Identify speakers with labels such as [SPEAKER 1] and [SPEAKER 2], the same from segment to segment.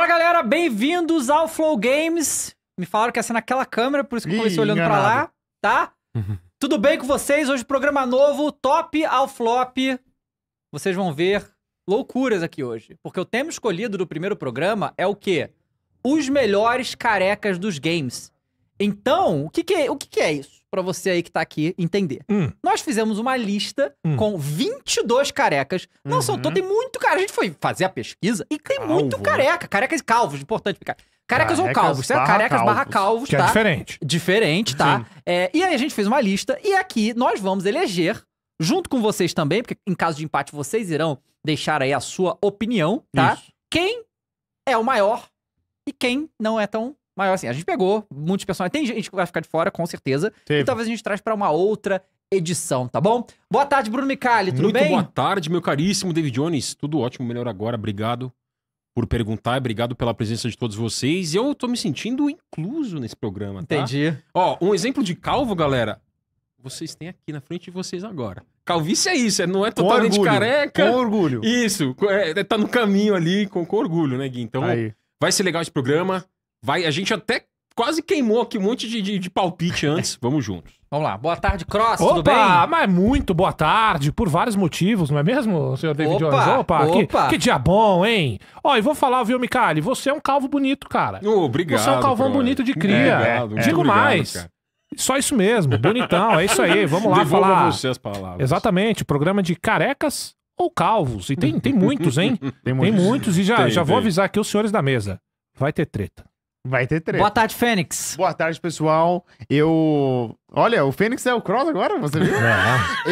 [SPEAKER 1] Fala galera, bem-vindos ao Flow Games. Me falaram que ia ser naquela câmera, por isso que eu comecei Ih, olhando pra lá, tá? Uhum. Tudo bem com vocês? Hoje programa novo, top ao flop. Vocês vão ver loucuras aqui hoje. Porque o tema escolhido do primeiro programa é o quê? Os melhores carecas dos games. Então, o que, que é, o que, que é isso? para você aí que tá aqui entender. Hum. Nós fizemos uma lista hum. com 22 carecas. Não uhum. são todos, tem muito cara. A gente foi fazer a pesquisa e tem Calvo, muito careca. Carecas e calvos, importante ficar. Carecas, carecas ou calvos, certo? Carecas calvos, é barra calvos, que é tá? É diferente. Diferente, tá? É, e aí a gente fez uma lista e aqui nós vamos eleger, junto com vocês também, porque em caso de empate vocês irão deixar aí a sua opinião, tá? Isso. Quem é o maior e quem não é tão mas assim. A gente pegou muitos personagens. Tem gente que vai ficar de fora, com certeza. Teve. E talvez a gente traz para uma outra edição, tá bom? Boa tarde, Bruno Micali, tudo Muito bem? Boa tarde,
[SPEAKER 2] meu caríssimo David Jones. Tudo ótimo, melhor agora. Obrigado por perguntar, obrigado pela presença de todos vocês. Eu tô me sentindo incluso nesse programa, tá? Entendi. Ó, um exemplo de calvo, galera. Vocês têm aqui na frente de vocês agora. Calvície é isso, é, não é totalmente com careca. Com orgulho. Isso, é, é, tá no caminho ali com, com orgulho, né, Gui? Então, Aí. vai ser legal esse programa. Vai, a gente até quase queimou aqui um monte de, de, de palpite antes. Vamos
[SPEAKER 3] juntos.
[SPEAKER 1] Vamos lá. Boa tarde, Cross. Opa, tudo bem?
[SPEAKER 3] mas muito boa tarde, por vários motivos, não é mesmo, senhor David opa, Jones? Opa, opa. Que, que dia bom, hein? Ó, e vou falar, viu, Micali? Você é um calvo bonito, cara. Oh, obrigado. Você é um calvão bonito de cria. É, obrigado, Digo mais. Obrigado, Só isso mesmo, bonitão, é isso aí. Vamos lá Devolva falar. você as palavras. Exatamente, programa de carecas ou calvos. E tem, tem muitos, hein? tem, muitos. tem muitos. e já, tem, já vou avisar aqui os senhores da mesa. Vai ter treta.
[SPEAKER 4] Vai ter treta. Boa tarde, Fênix. Boa tarde, pessoal. Eu. Olha, o Fênix é o Cross agora, você viu? É.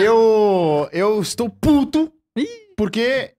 [SPEAKER 4] Eu. Eu estou puto porque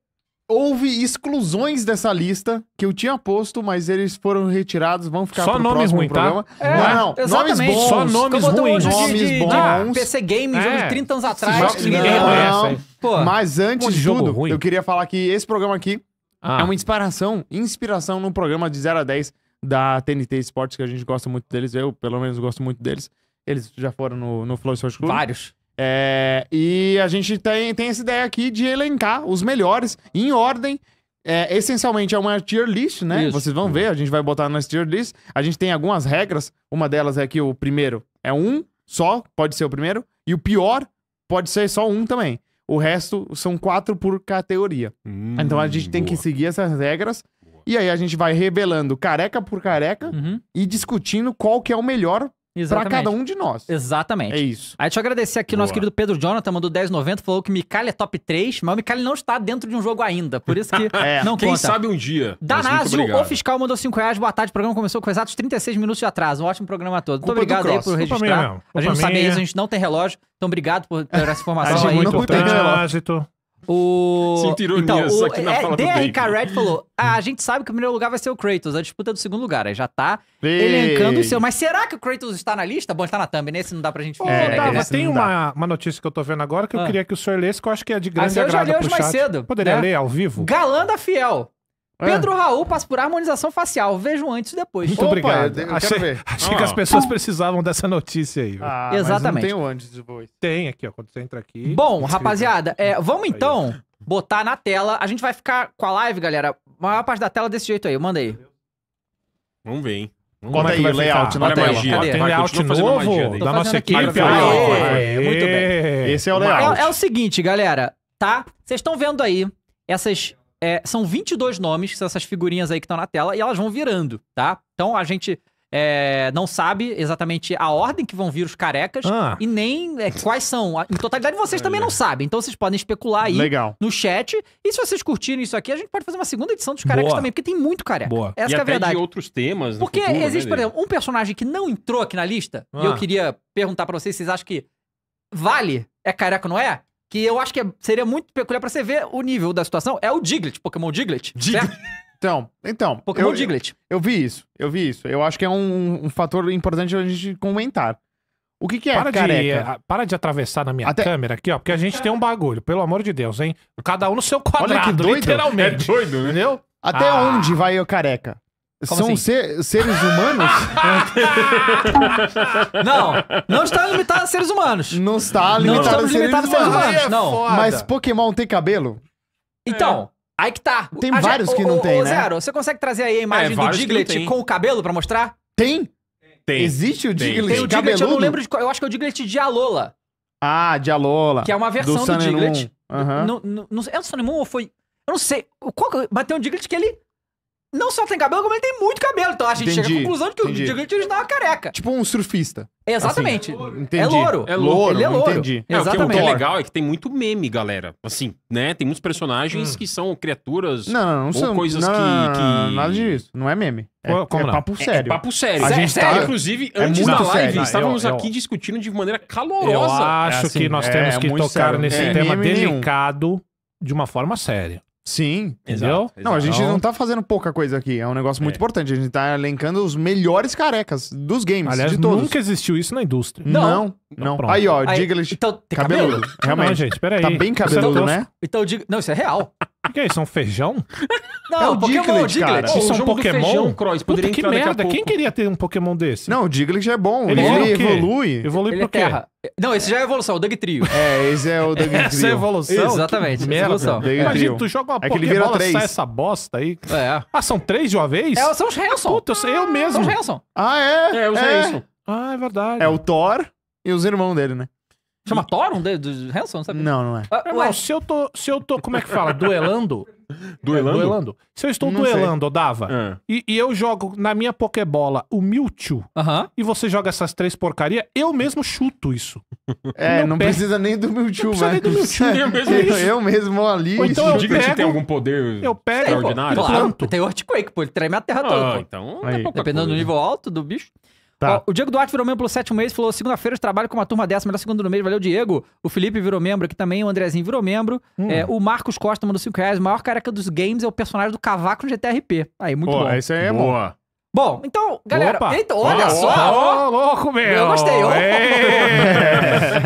[SPEAKER 4] houve exclusões dessa lista que eu tinha posto, mas eles foram retirados, vão ficar Só pro nomes ruins, Tá? É, não, não, nomes bons. Só nomes ruins. Nomes de, bons. PC Games, é. de 30 anos atrás. Jogos que ninguém Não. Pô, mas antes de tudo, ruim. eu queria falar que esse programa aqui ah. é uma inspiração, inspiração num programa de 0 a 10 da TNT Esportes, que a gente gosta muito deles, eu pelo menos gosto muito deles. Eles já foram no, no Flow Esporte Clube. Vários. É, e a gente tem, tem essa ideia aqui de elencar os melhores em ordem. É, essencialmente é uma tier list, né? Isso. Vocês vão ver, a gente vai botar nas tier list. A gente tem algumas regras. Uma delas é que o primeiro é um só, pode ser o primeiro. E o pior pode ser só um também. O resto são quatro por categoria. Hum, então a gente boa. tem que seguir essas regras e aí a gente vai revelando careca por careca uhum. e discutindo qual que é o melhor para cada um de
[SPEAKER 1] nós. Exatamente. É isso. Aí deixa eu agradecer aqui o nosso querido Pedro Jonathan, mandou 10,90, falou que Micalha é top 3, mas o Micalha não está dentro de um jogo ainda, por isso que é. não Quem conta. sabe um dia. Danásio, o fiscal, mandou 5 reais, boa tarde, o programa começou com exatos 36 minutos de atraso, um ótimo programa todo. Muito obrigado aí por registrar. a gente não sabia isso, a gente não tem relógio, então obrigado por essa informação aí. Muito importante, trânsito. O... Sinto ironia então, o... aqui na é, é fala DRK Red falou, ah, a gente sabe que o primeiro lugar vai ser o Kratos, a disputa é do segundo lugar, aí já tá elencando o seu. Mas será que o Kratos está na lista? Bom, está na thumb, nesse né? não dá pra gente... é, né? tem uma,
[SPEAKER 3] uma notícia que eu tô vendo agora que ah. eu queria que o senhor lesse, que eu acho que é de ah, grande ah, agrado mais chat. Poderia né? ler ao vivo? Galanda Fiel. É. Pedro
[SPEAKER 1] Raul passa por harmonização facial. Vejo antes e depois. Muito Opa, obrigado. Eu, eu achei, achei que as pessoas
[SPEAKER 3] precisavam dessa notícia aí. Ah, Exatamente. Mas não tem o antes e depois. Tem aqui, ó. Quando você entra aqui. Bom, rapaziada, é, vamos então
[SPEAKER 1] aí. botar na tela. A gente vai ficar com a live, galera. A maior parte da tela é desse jeito aí. Manda aí.
[SPEAKER 2] Vamos ver, hein? Vamos Conta aí, layout na Olha Magia. Tem layout novo da nossa equipe. Aê, aê, aê, muito bem. Esse é o layout.
[SPEAKER 1] É, é o seguinte, galera, tá? Vocês estão vendo aí essas é, são 22 nomes, que são essas figurinhas aí que estão na tela, e elas vão virando, tá? Então a gente é, não sabe exatamente a ordem que vão vir os carecas ah. e nem é, quais são. Em totalidade, vocês também não sabem. Então vocês podem especular aí Legal. no chat. E se vocês curtirem isso aqui, a gente pode fazer uma segunda edição dos carecas Boa. também, porque tem muito careca. Boa. Essa e é a verdade. de
[SPEAKER 2] outros temas. Porque futuro, existe, né, por exemplo,
[SPEAKER 1] um personagem que não entrou aqui na lista, ah. e eu ah. queria perguntar para vocês, vocês acham que vale? É careca, não é? que eu acho que é, seria muito peculiar para você ver o nível da situação, é o Diglett, Pokémon Diglett. Diglett. Então, então. Pokémon eu, Diglett.
[SPEAKER 4] Eu, eu, vi isso, eu vi isso. Eu acho que é um, um fator importante a gente comentar. O que, que é para careca? De,
[SPEAKER 3] para de atravessar na minha Até... câmera aqui, ó, porque a gente tem um bagulho, pelo amor de Deus, hein?
[SPEAKER 4] Cada um no seu quadrado, Olha que doido. literalmente. É doido, né? Entendeu? Até ah. onde vai o careca? Como São assim? ser, seres humanos? não, não está limitado a seres humanos. Não está limitado, não a, seres seres humanos. é não, mas Pokémon tem cabelo?
[SPEAKER 1] Então, é. aí que tá. Tem a vários que o, não o, tem, o, né? Zero, você consegue trazer aí a imagem é, do Diglett com o cabelo para mostrar? Tem? Tem. Existe o Diglett tem. tem o Diglett, eu não lembro de qual, eu acho que é o Diglett de Alola.
[SPEAKER 4] Ah, de Alola. Que é uma versão do, é do Diglett. Uhum. No,
[SPEAKER 1] no, no, é o Sun ou foi... Eu não sei. Qual, é mas tem um Diglett que ele não só tem cabelo, como ele tem muito cabelo. Então a gente entendi, chega à conclusão de que entendi. o gigante original é careca. Tipo um surfista. Exatamente. Assim, é louro. É louro. Ele é louro. Entendi. É, O que, o que é
[SPEAKER 2] legal é que tem muito meme, galera. Assim, né? Tem muitos personagens hum. que são criaturas não, não são, coisas não, que, Não, nada
[SPEAKER 4] disso. Não é meme. É, como é papo é, é sério. É, papo sério. A gente tá- sério? Tá, inclusive, é antes da live, sério. estávamos eu, eu, aqui
[SPEAKER 2] discutindo
[SPEAKER 3] de maneira calorosa. Eu acho assim, que nós temos que tocar nesse tema delicado de uma forma séria. Sim, entendeu? Exato, não, a gente não
[SPEAKER 4] tá fazendo pouca coisa aqui. É um negócio muito é. importante. A gente tá elencando os melhores carecas dos games, Aliás, de todos. nunca
[SPEAKER 3] existiu isso na
[SPEAKER 4] indústria. Não, não. não. Aí, ó, Diglett, então, cabeludo. Realmente. Não, gente, peraí. Tá bem cabeludo, tá né? então, né?
[SPEAKER 1] Então, digo... Não, isso é real que é isso? É um feijão? Não, é o Pokémon, Diglett, cara. Diglett. Isso é um Pokémon? Feijão, Cross, Puta, que merda. Quem
[SPEAKER 3] queria ter um Pokémon desse? Não, o Diglett é bom. Ele, ele é evolui. Evolui ele pro é quê? Terra.
[SPEAKER 1] Não, esse já é evolução, o Dugtrio. Trio. É, esse é o Dugtrio. Trio. Essa é evolução? Exatamente, que é merda. evolução. Imagina, tu joga uma é Pokébola, três. sai essa bosta aí. É. Ah, são três de uma vez? É, são os
[SPEAKER 3] Hanson. Puta, eu, eu ah, mesmo. São os Hanson. Ah, é? É, os Hanson. Ah, é verdade. É
[SPEAKER 4] o Thor e os irmãos dele, né? Chama Thoron de, de Hanson? sabe? não, não é. Ah, se eu, tô, se eu tô, como é que fala? Duelando?
[SPEAKER 3] Duelando? É, duelando. Se eu estou não duelando, sei. Dava, é. e, e, eu jogo na minha Pokébola o Mewtwo, uh -huh. e você joga essas três porcarias, eu mesmo chuto isso. É, não pé. precisa nem do Mewtwo, não precisa nem do Mewtwo. eu, eu mesmo
[SPEAKER 1] ali... Ou então eu pego, tem algum
[SPEAKER 3] poder
[SPEAKER 2] eu pego, extraordinário. Claro,
[SPEAKER 1] tem o Earthquake, pô, ele treme a terra ah, toda. Pô. Então, tá Dependendo coisa. do né? nível alto do bicho. Tá. Ó, o Diego Duarte virou membro pelo sétimo mês, falou: segunda-feira de trabalho com uma turma dessa, melhor segundo no mês, valeu, Diego. O Felipe virou membro aqui também, o Andrezinho virou membro. Hum. É, o Marcos Costa mandou 5 reais. O maior careca dos games é o personagem do cavaco no GTRP. Aí, muito Pô, bom. aí é boa. bom. Bom, então, galera, Opa. eita, olha oh, só! Ô, oh, louco, meu! Eu gostei, ô!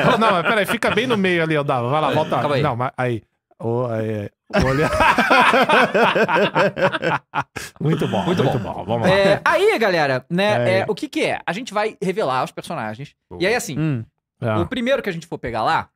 [SPEAKER 3] não, mas peraí, fica bem no meio ali, ó. Vai lá, volta. Calma aí. Não, mas aí. Oh, aí. Olha. muito bom, muito, muito bom. bom. Vamos lá. É,
[SPEAKER 1] aí, galera, né? É. É, o que que é? A gente vai revelar os personagens. Boa. E aí, assim, hum, é. o primeiro que a gente for pegar lá,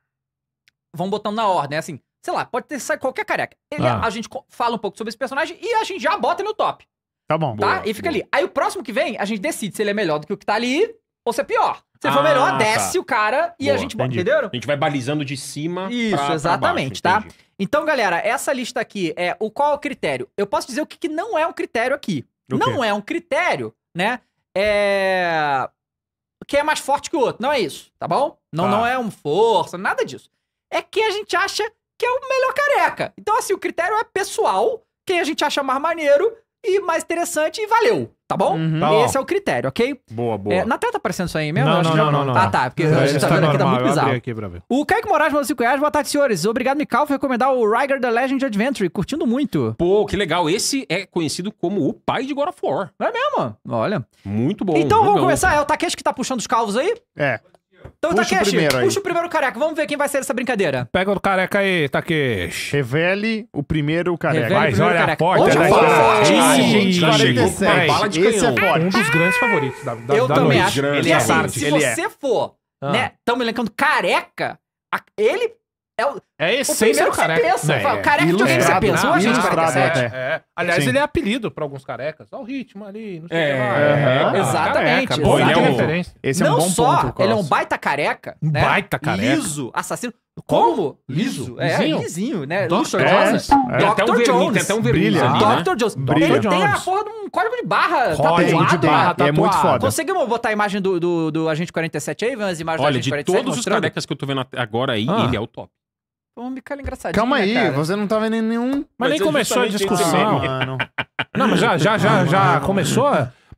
[SPEAKER 1] vão botando na ordem, né, assim. Sei lá, pode ter sair qualquer careca. Ele, ah. A gente fala um pouco sobre esse personagem e a gente já bota no top. Tá bom. Tá? Boa, e fica boa. ali. Aí o próximo que vem, a gente decide se ele é melhor do que o que tá ali ou se é pior. Você ah, for melhor, ah, tá. desce o cara e Boa, a gente bota,
[SPEAKER 2] A gente vai balizando de cima. Isso, pra, exatamente, pra baixo,
[SPEAKER 1] tá? Então, galera, essa lista aqui é o qual é o critério. Eu posso dizer o que, que não é um critério aqui. O não quê? é um critério, né? É. Quem é mais forte que o outro. Não é isso, tá bom? Não, tá. não é um força, nada disso. É quem a gente acha que é o melhor careca. Então, assim, o critério é pessoal, quem a gente acha mais maneiro e mais interessante e valeu. Tá bom? Uhum. Tá, Esse é o critério, ok? Boa, boa. É, na tela tá aparecendo isso aí mesmo? Não, não, não, não, não, Ah, tá. Porque é, a gente tá, tá vendo aqui, tá muito bizarro. Aqui pra ver. O Kaique Moraes mandou 5 reais. Boa tarde, senhores. Obrigado, Mikal, por recomendar o Riger The Legend Adventure. Curtindo muito.
[SPEAKER 2] Pô, que legal.
[SPEAKER 1] Esse é conhecido como o pai de God of War. É mesmo? Olha. Muito bom. Então muito vamos bom. começar. É o Takeshi que tá puxando os calvos aí? É. Então, tá puxa Takeshi, o primeiro puxa o primeiro careca. Vamos ver quem vai ser essa brincadeira. Pega o careca aí, Takeshi. Tá
[SPEAKER 4] Revele o primeiro careca. Revele olha careca. a porta. Olha a porta. Ai, gente, 47.
[SPEAKER 3] Esse é forte. Um dos
[SPEAKER 4] grandes favoritos da,
[SPEAKER 3] da Eu da também noite. acho. Ele é, assim, se ele é. você é.
[SPEAKER 1] for, ah. né, tamo elencando careca, ele é, o, é a essência do careca. Que você pensa. é, careca de alguém você pensa. Não, gente careca. É, é. Aliás, Sim. ele é
[SPEAKER 3] apelido pra alguns carecas. Olha o ritmo
[SPEAKER 1] ali, não sei é, é lá. É, exatamente. Careca, Pô, ele esse não é um bom só, ponto, ele é um baita careca. Um né? baita careca. Liso, assassino. Como? Liso. liso. É, lisinho, né? Dr. Jones. É. Dr. Dr. Jones. Tem até um verniz ali, né? Dr. Jones. Brilha. Ele Jones. tem a porra de um código de barra tá código tatuado. De barra, tatuado. Né? É muito foda. Conseguimos botar a imagem do, do, do Agente 47 aí? As imagens Olha, do Agente de 47 todos os
[SPEAKER 2] carecas que eu tô vendo agora aí, ah. ele é o top
[SPEAKER 1] um Micael engraçadinho. Calma né, aí, você
[SPEAKER 3] não tá vendo nenhum.
[SPEAKER 1] Mas, mas nem é começou a discussão.
[SPEAKER 4] Mano. Não, mas já, já, já,
[SPEAKER 3] já começou?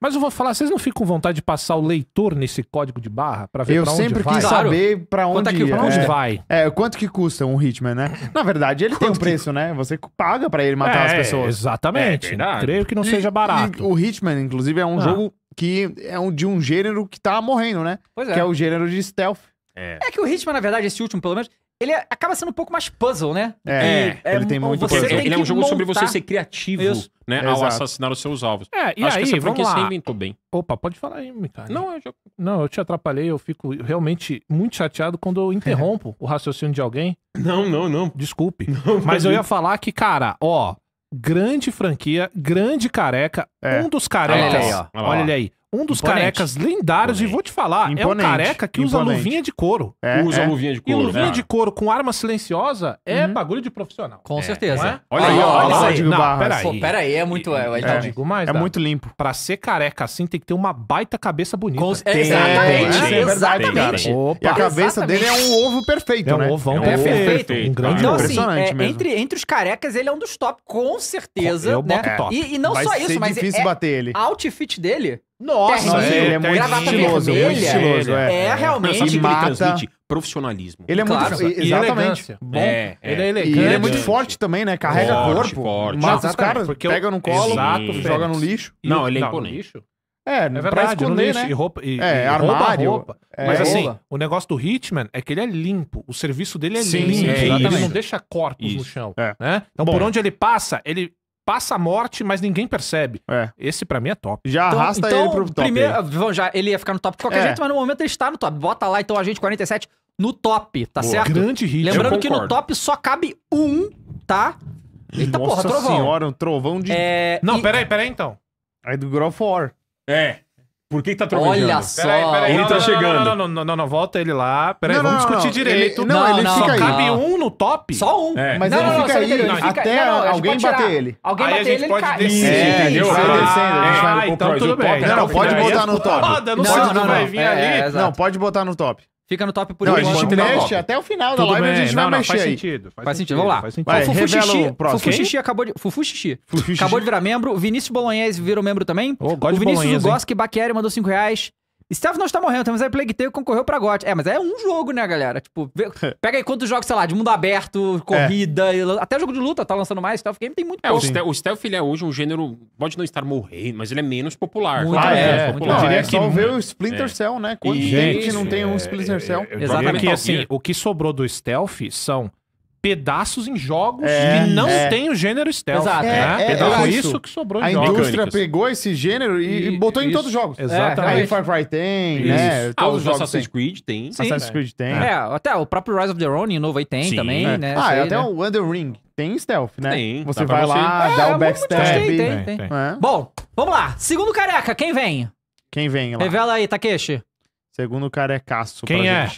[SPEAKER 3] Mas eu vou falar, vocês não ficam com vontade de passar o leitor nesse código de barra para ver eu pra onde vai? Eu sempre quis saber para é onde, é que, pra onde é, vai.
[SPEAKER 4] É, quanto que custa um Hitman, né? Na verdade, ele tem um preço, que... né? Você paga para ele matar é, as pessoas. Exatamente. É, Creio que não e, seja barato. o Hitman, inclusive, é um ah. jogo que é um, de um gênero que tá morrendo, né? Pois é. Que é o gênero de stealth.
[SPEAKER 2] É. é
[SPEAKER 1] que o Hitman, na verdade, esse último, pelo menos, ele é, acaba sendo um pouco mais puzzle, né? É, é ele tem é, muito você tem Ele é um jogo montar. sobre você ser
[SPEAKER 2] criativo, Isso. né? Ao assassinar os seus alvos. É, e Acho aí, que essa vamos lá. inventou bem.
[SPEAKER 3] Opa, pode falar aí, Mikael. Não, eu já... Não, eu te atrapalhei, eu fico realmente muito chateado quando eu interrompo o raciocínio de alguém. Não, não, não. Desculpe. Não, mas eu ia falar que, cara, ó, grande franquia, grande careca, é. um dos carecas. Olha ele aí, ó. Olha ele aí um dos Imponente. carecas lendários, Imponente. e vou te falar, Imponente. é um careca que usa luvinha de couro. É, usa é. luvinha de couro. E luvinha é. de couro com arma silenciosa é uhum. bagulho de profissional. Com é. certeza. É? Olha aí, olha, olha aí. Não, peraí. Pô, é muito... É, é, é. digo mais, é muito limpo. Pra ser careca assim, tem que ter uma baita cabeça bonita. Com... Tem, exatamente. Tem, exatamente. Opa, e a cabeça exatamente. dele né?
[SPEAKER 4] é um ovo perfeito, é um Ovão é um perfeito. perfeito. Um grande então, ovo. Assim, Impressionante mesmo. Entre,
[SPEAKER 1] entre os carecas, ele é um dos top, com certeza. É o né? top. E não só isso, mas... é ser difícil bater ele. outfit dele... Nossa, é, ele é muito estiloso, vermelha, muito estiloso, é. É, é realmente. Não, sabe mata... ele transmite
[SPEAKER 2] profissionalismo. Ele é claro, muito e, exatamente. Bom. É, é. Ele é elegante. E ele é muito forte
[SPEAKER 4] também, né? Carrega forte, corpo, forte. mata os caras, pega no colo, Exato, joga no lixo. não, ele é
[SPEAKER 1] imponente.
[SPEAKER 3] Lixo? É, é verdade, esconder, né? lixo, né? E roupa, e, é, e armário. Roupa. É, Mas assim, rola. o negócio do Hitman é que ele é limpo. O serviço dele é sim, limpo. É, ele não deixa corpos isso. no chão. É. Né? Então, Bom, por onde ele passa, ele passa a morte, mas ninguém percebe. É. Esse para mim é top.
[SPEAKER 4] Já então, arrasta então, ele pro top. Primeiro,
[SPEAKER 1] vamos já, ele ia ficar no top de qualquer é. jeito, mas no momento ele está no top. Bota lá então a gente 47 no top, tá Boa. certo? Grande hit. Lembrando que no top só cabe um, tá?
[SPEAKER 4] Eita Nossa porra, trovão. senhora, um
[SPEAKER 1] trovão de... É, não, e... peraí, peraí então. Aí do God
[SPEAKER 4] War. É. Por que, que tá trovejando? Olha só. Peraí, peraí, ele tá não, tá não, chegando. Não,
[SPEAKER 3] não, não, não, não, volta ele lá. Peraí, não, vamos discutir direito. Ele, não, ele fica só aí. cabe um no top? Só um. É. Mas não, ele fica aí fica, até alguém bater ele. Alguém bater ele, ele cai. Descer, é, entendeu? Vai descendo, a ah, gente vai
[SPEAKER 4] então tudo bem. Não, pode né? botar no top. Não, não, não Não, é, pode botar no top. Fica
[SPEAKER 1] no top por enquanto. A gente mexe até o final Tudo da live, bem. a gente não, vai não, mexer. Faz aí. sentido. Faz, faz sentido, vamos lá. Faz sentido. Vai, Fufu, xixi, Fufu Xixi acabou de. Fufu Xixi. Fufu acabou de virar membro. Vinícius Bolognese virou membro também. Oh, o Vinícius Bolognese, Goski Baquieri mandou 5 reais. Stealth não está morrendo, temos aí Plague Tale concorreu pra GOT. É, mas é um jogo, né, galera? Tipo, pega aí quantos jogos, sei lá, de mundo aberto, corrida, é. até jogo de luta tá lançando mais, Stealth Game tem muito é, o, stealth,
[SPEAKER 2] o Stealth, ele é hoje um gênero, pode não estar morrendo, mas ele é menos
[SPEAKER 4] popular. Muito ah, é, é, popular. Eu diria é, que só ver o Splinter Cell, né? Quanta gente não
[SPEAKER 1] tem um Splinter Cell.
[SPEAKER 4] Exatamente. Que, assim,
[SPEAKER 3] o que sobrou do Stealth são pedaços em jogos é, que não é. tem o gênero stealth. Exato. Né? É, é, é isso. isso. que sobrou em a jogos. indústria
[SPEAKER 4] pegou esse gênero e, e botou isso. em todos os jogos. Exatamente. É, aí Far
[SPEAKER 1] Cry tem, né? isso. né? Ah, os jogos Assassin's
[SPEAKER 4] Creed tem. Assassin's Creed tem. É,
[SPEAKER 1] até o próprio Rise of the Ronin novo aí tem Sim. também, né? Ah, aí, até né? o Under Ring tem
[SPEAKER 4] stealth, né? Tem. Você vai você... lá, dá o backstab. Tem, tem, tem. Né? Bom, vamos lá. Segundo careca, quem vem? Quem vem lá? Revela aí, Takeshi. Segundo carecaço Quem é?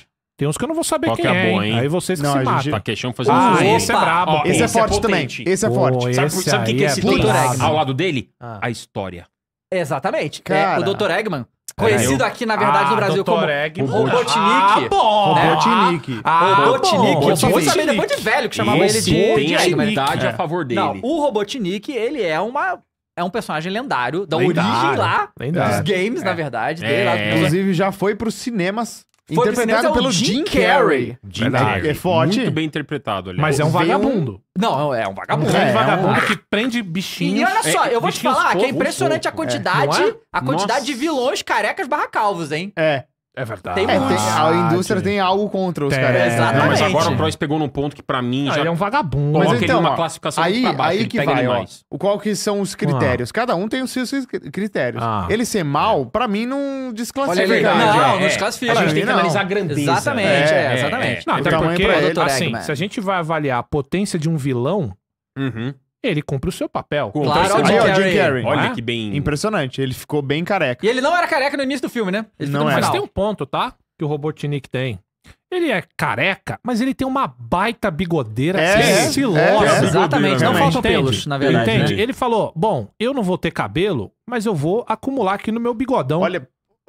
[SPEAKER 3] Tem uns que eu não vou saber Qual quem que é, é boa, hein? Aí vocês que não, se matam. Gente... Tá Taquechão Ah, zoeira. esse é brabo. esse, é forte
[SPEAKER 2] também. Esse é forte. sabe esse sabe o que, que é esse Eggman? ao lado dele? Ah. A história.
[SPEAKER 1] Exatamente. É, o Dr. Eggman. Conhecido eu... aqui, na verdade, ah, no Brasil Dr. como Egg, Robotnik. Ah, bom! Né? Robotnik. Ah, ah Robotnik. Eu só fui saber depois de velho que chamava Esse ele de... Tem a verdade a favor dele. Não, o Robotnik, ele é uma é um personagem lendário, da lendário, origem lá, lendário. dos games, é. na verdade. É. Lá,
[SPEAKER 4] Inclusive, já foi pros cinemas. Foi né? interpretado cinema, é pelo Jim Carrey. Jim
[SPEAKER 1] Carrey. É forte. Muito
[SPEAKER 4] bem interpretado
[SPEAKER 2] ali. Mas é um
[SPEAKER 1] vagabundo. Não, é um vagabundo. É um vagabundo é
[SPEAKER 3] que prende bichinhos.
[SPEAKER 2] E olha só, eu vou te falar que é impressionante a quantidade,
[SPEAKER 1] a quantidade de vilões carecas barra calvos, hein? É. É verdade. Tem, é, tem, a indústria
[SPEAKER 4] tem algo contra os caras. Né? Exatamente. mas agora o Prois
[SPEAKER 2] pegou num ponto que pra mim já... Ah, ele é um vagabundo. Mas então, uma classificação aí, baixo, aí que vai, ó,
[SPEAKER 4] Qual que são os critérios? Ah. Cada um tem os seus critérios. Ah. Ele ser mal, é. pra mim, não desclassifica. Olha, é verdade, não, não desclassifica. A gente tem que analisar a grandeza.
[SPEAKER 3] Exatamente, é, é, é exatamente. Não, até então, então, porque, assim, se a né? gente vai avaliar a potência de um vilão...
[SPEAKER 4] Uhum ele cumpre o seu papel. Claro, o Jim Carrey. Olha ah, que bem... Impressionante, ele ficou bem careca. E
[SPEAKER 3] ele não era careca no início do filme, né? Ele não é. Mas tem um ponto, tá? Que o Robotnik tem. Ele é careca, mas ele tem uma baita bigodeira é, assim, é estilosa. É, é, exatamente, não faltam pelos, na verdade. Entende? Né? Ele falou, bom, eu não vou ter cabelo, mas eu vou
[SPEAKER 4] acumular aqui no meu bigodão. Olha,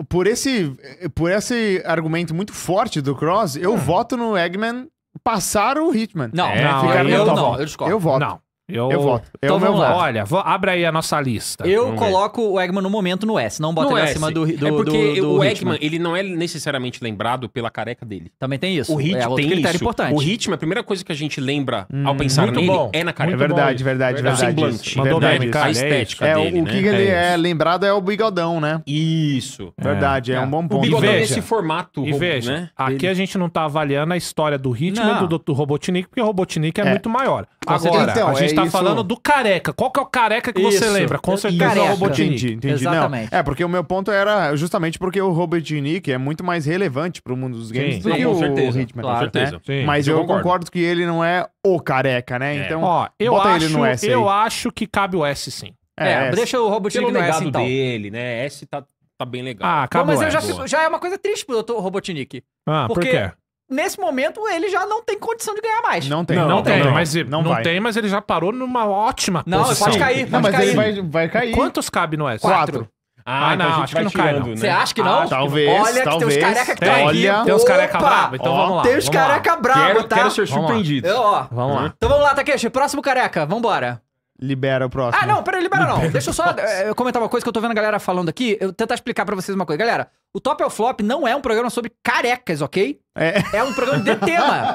[SPEAKER 4] por esse, por esse argumento muito forte do Cross, eu hum. voto no Eggman passar o Hitman. Não, é, não, eu, não, eu discordo. Eu voto. Não. Eu, eu voto. Eu é então vamos lá.
[SPEAKER 1] Olha,
[SPEAKER 3] abra aí a nossa lista.
[SPEAKER 4] Eu vamos coloco
[SPEAKER 1] ver. o Eggman no momento no S, não bota no ele S. acima do, do É porque do, do o Eggman,
[SPEAKER 2] ele não é necessariamente lembrado pela careca dele.
[SPEAKER 1] Também tem isso. O ritmo é tem critério isso. importante. O
[SPEAKER 2] ritmo, a primeira coisa que a gente lembra hum, ao pensar nele bom. é na é careca. É verdade, verdade, verdade. verdade. Mandou verdade, bem, é A estética é, dele, O que né? ele é,
[SPEAKER 4] é lembrado é o bigodão, né? Isso. Verdade, é, um bom ponto. O bigodão nesse
[SPEAKER 2] formato. E veja, né?
[SPEAKER 3] aqui a gente não tá avaliando a história do ritmo do Robotnik, porque o Robotnik é muito maior. Agora, então, a gente gente tá isso... falando do careca. Qual que é o careca que isso. você lembra? Com certeza careca. é o Robotnik. Entendi, entendi. Exatamente.
[SPEAKER 4] Não. É, porque o meu ponto era justamente porque o Nick é muito mais relevante pro mundo dos games sim, do que com o certeza, Hitman. Claro, né? com certeza. Né? Mas eu, eu concordo. concordo. que ele não é o careca, né? É. Então, Ó,
[SPEAKER 3] eu acho, Eu acho que cabe o S sim. É, é deixa o Robotnik no S então. dele, né? S tá, tá bem legal.
[SPEAKER 1] Ah, acabou. Mas eu é, já, já é uma coisa triste pro Robotnik. Ah, porque por quê? nesse momento ele já não tem condição de ganhar mais. Não tem, não, não tem, tem. Mas, não, não
[SPEAKER 4] tem,
[SPEAKER 3] mas ele já parou numa ótima não, posição. Não, pode cair, pode não, mas cair. Ele vai, vai cair. Quantos cabe no S? Quatro. Quatro. Ah, ah, então não, então acho que não tirando, cai, né? Você né? acha que não? Ah, talvez, Olha talvez. tem os careca que estão tá Tem os careca
[SPEAKER 1] bravos. então ó, vamos lá. Tem os careca bravos, tá? Quero ser surpreendido. vamos lá. Então vamos lá, Takeshi, próximo careca, vambora. Libera o próximo. Ah, não, peraí, libera, libera não. Deixa eu só eh, eu comentar uma coisa que eu tô vendo a galera falando aqui. Eu tentar explicar para vocês uma coisa. Galera, o Top o Flop não é um programa sobre carecas, ok? É, é um programa de tema.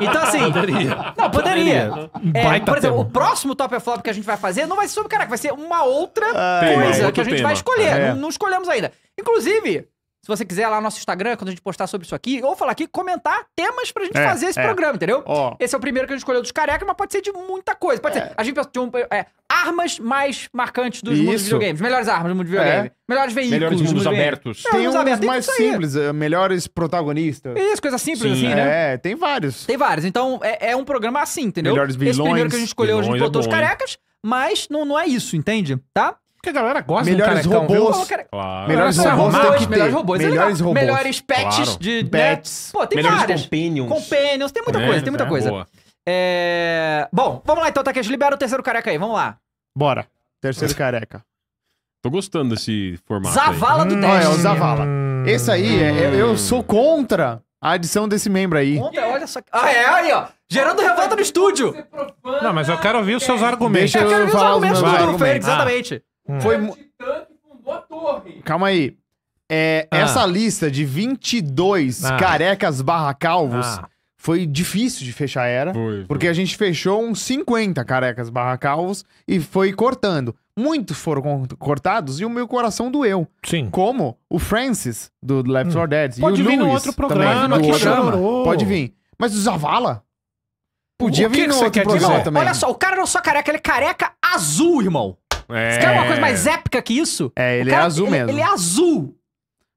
[SPEAKER 5] Então, assim. Poderia. Não, poderia. poderia. É, por
[SPEAKER 1] exemplo, tema. o próximo Top o Flop que a gente vai fazer não vai ser sobre careca, vai ser uma outra ah, coisa é, que a gente tema. vai escolher. É. Não, não escolhemos ainda. Inclusive, se você quiser lá no nosso Instagram, quando a gente postar sobre isso aqui, ou falar aqui, comentar temas pra gente é, fazer esse é. programa, entendeu? Oh. Esse é o primeiro que a gente escolheu dos carecas, mas pode ser de muita coisa. Pode é. ser. A gente pensa é, armas mais marcantes dos mundos de videogames. Melhores armas do mundo de videogame. É. Melhores veículos. Melhores mundos, abertos. Tem, tem uns
[SPEAKER 4] mais tem simples, é, melhores protagonistas. Isso,
[SPEAKER 1] coisa simples Sim. assim, né? É, tem vários. Tem vários. Então, é, um programa assim, entendeu? Melhores vilões. Esse primeiro que a gente escolheu, a gente botou os carecas, mas não, não é isso, entende? Tá? Porque a galera gosta melhores de um carecão, robôs. Viu? É- claro. Melhores robôs, robôs tem que ter. Melhores robôs. Melhores, melhores pets claro. de... Né? Pets. Né? Pô, tem melhores várias. companions. Companions. Tem muita é, coisa, tem muita é, coisa. É... Bom, vamos lá então, Takeshi. Libera o terceiro careca aí, vamos lá. Bora. Terceiro careca. Tô gostando desse formato.
[SPEAKER 4] Zavala aí. do Destiny. Hum, é, o Zavala.
[SPEAKER 1] Esse aí, é, eu, eu hum.
[SPEAKER 4] sou contra a adição desse membro aí.
[SPEAKER 1] Contra, olha só. Ah, é, aí, ó. Gerando revolta no estúdio.
[SPEAKER 4] Não, mas eu quero ouvir os seus argumentos. Deixa eu, eu quero ouvir os argumentos do Fênix, exatamente. Ah. Hum. Foi. É Titã que fundou a torre. Calma aí. É, ah. Essa lista de 22 ah. carecas barra calvos ah. foi difícil de fechar era, foi, porque a gente fechou uns 50 carecas barra calvos e foi cortando. Muitos foram cortados e o meu coração doeu. Sim. Como o Francis, do Left 4 hum. Dead. Pode vir Lewis, no outro programa também, que é chama. Pode vir.
[SPEAKER 1] Mas o Zavala?
[SPEAKER 4] Podia o que vir que no outro programa também. Olha só,
[SPEAKER 1] o cara não é só careca, ele é careca azul, irmão. É. Você quer uma coisa mais épica que isso? É, ele é cara, é azul ele, mesmo. Ele é azul.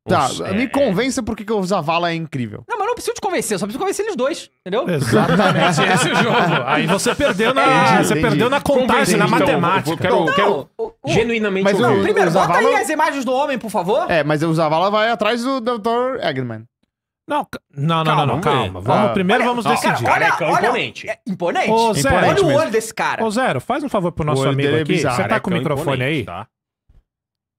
[SPEAKER 1] Tá, Poxa, me é. convença porque que o Zavala é incrível. Não, mas não preciso te convencer, só preciso convencer eles dois, entendeu? Exatamente, esse é o jogo. Aí você perdeu na, entendi, você entendi. Perdeu na contagem, na matemática. Então, eu, quero, não, quero o, genuinamente mas Não, primeiro, Zavala... bota aí as
[SPEAKER 4] imagens do homem, por favor. É, mas o Zavala vai atrás do Dr. Eggman. Não, não,
[SPEAKER 1] calma, não, não, calma.
[SPEAKER 4] Vamos, ah, primeiro olha, vamos não, decidir. Cara, olha, é olha, é imponente.
[SPEAKER 1] É imponente. Ô, Zero, imponente olha o olho desse
[SPEAKER 3] cara. Ô, Zero, faz um favor pro nosso amigo é aqui. Você tá com o microfone aí? Tá.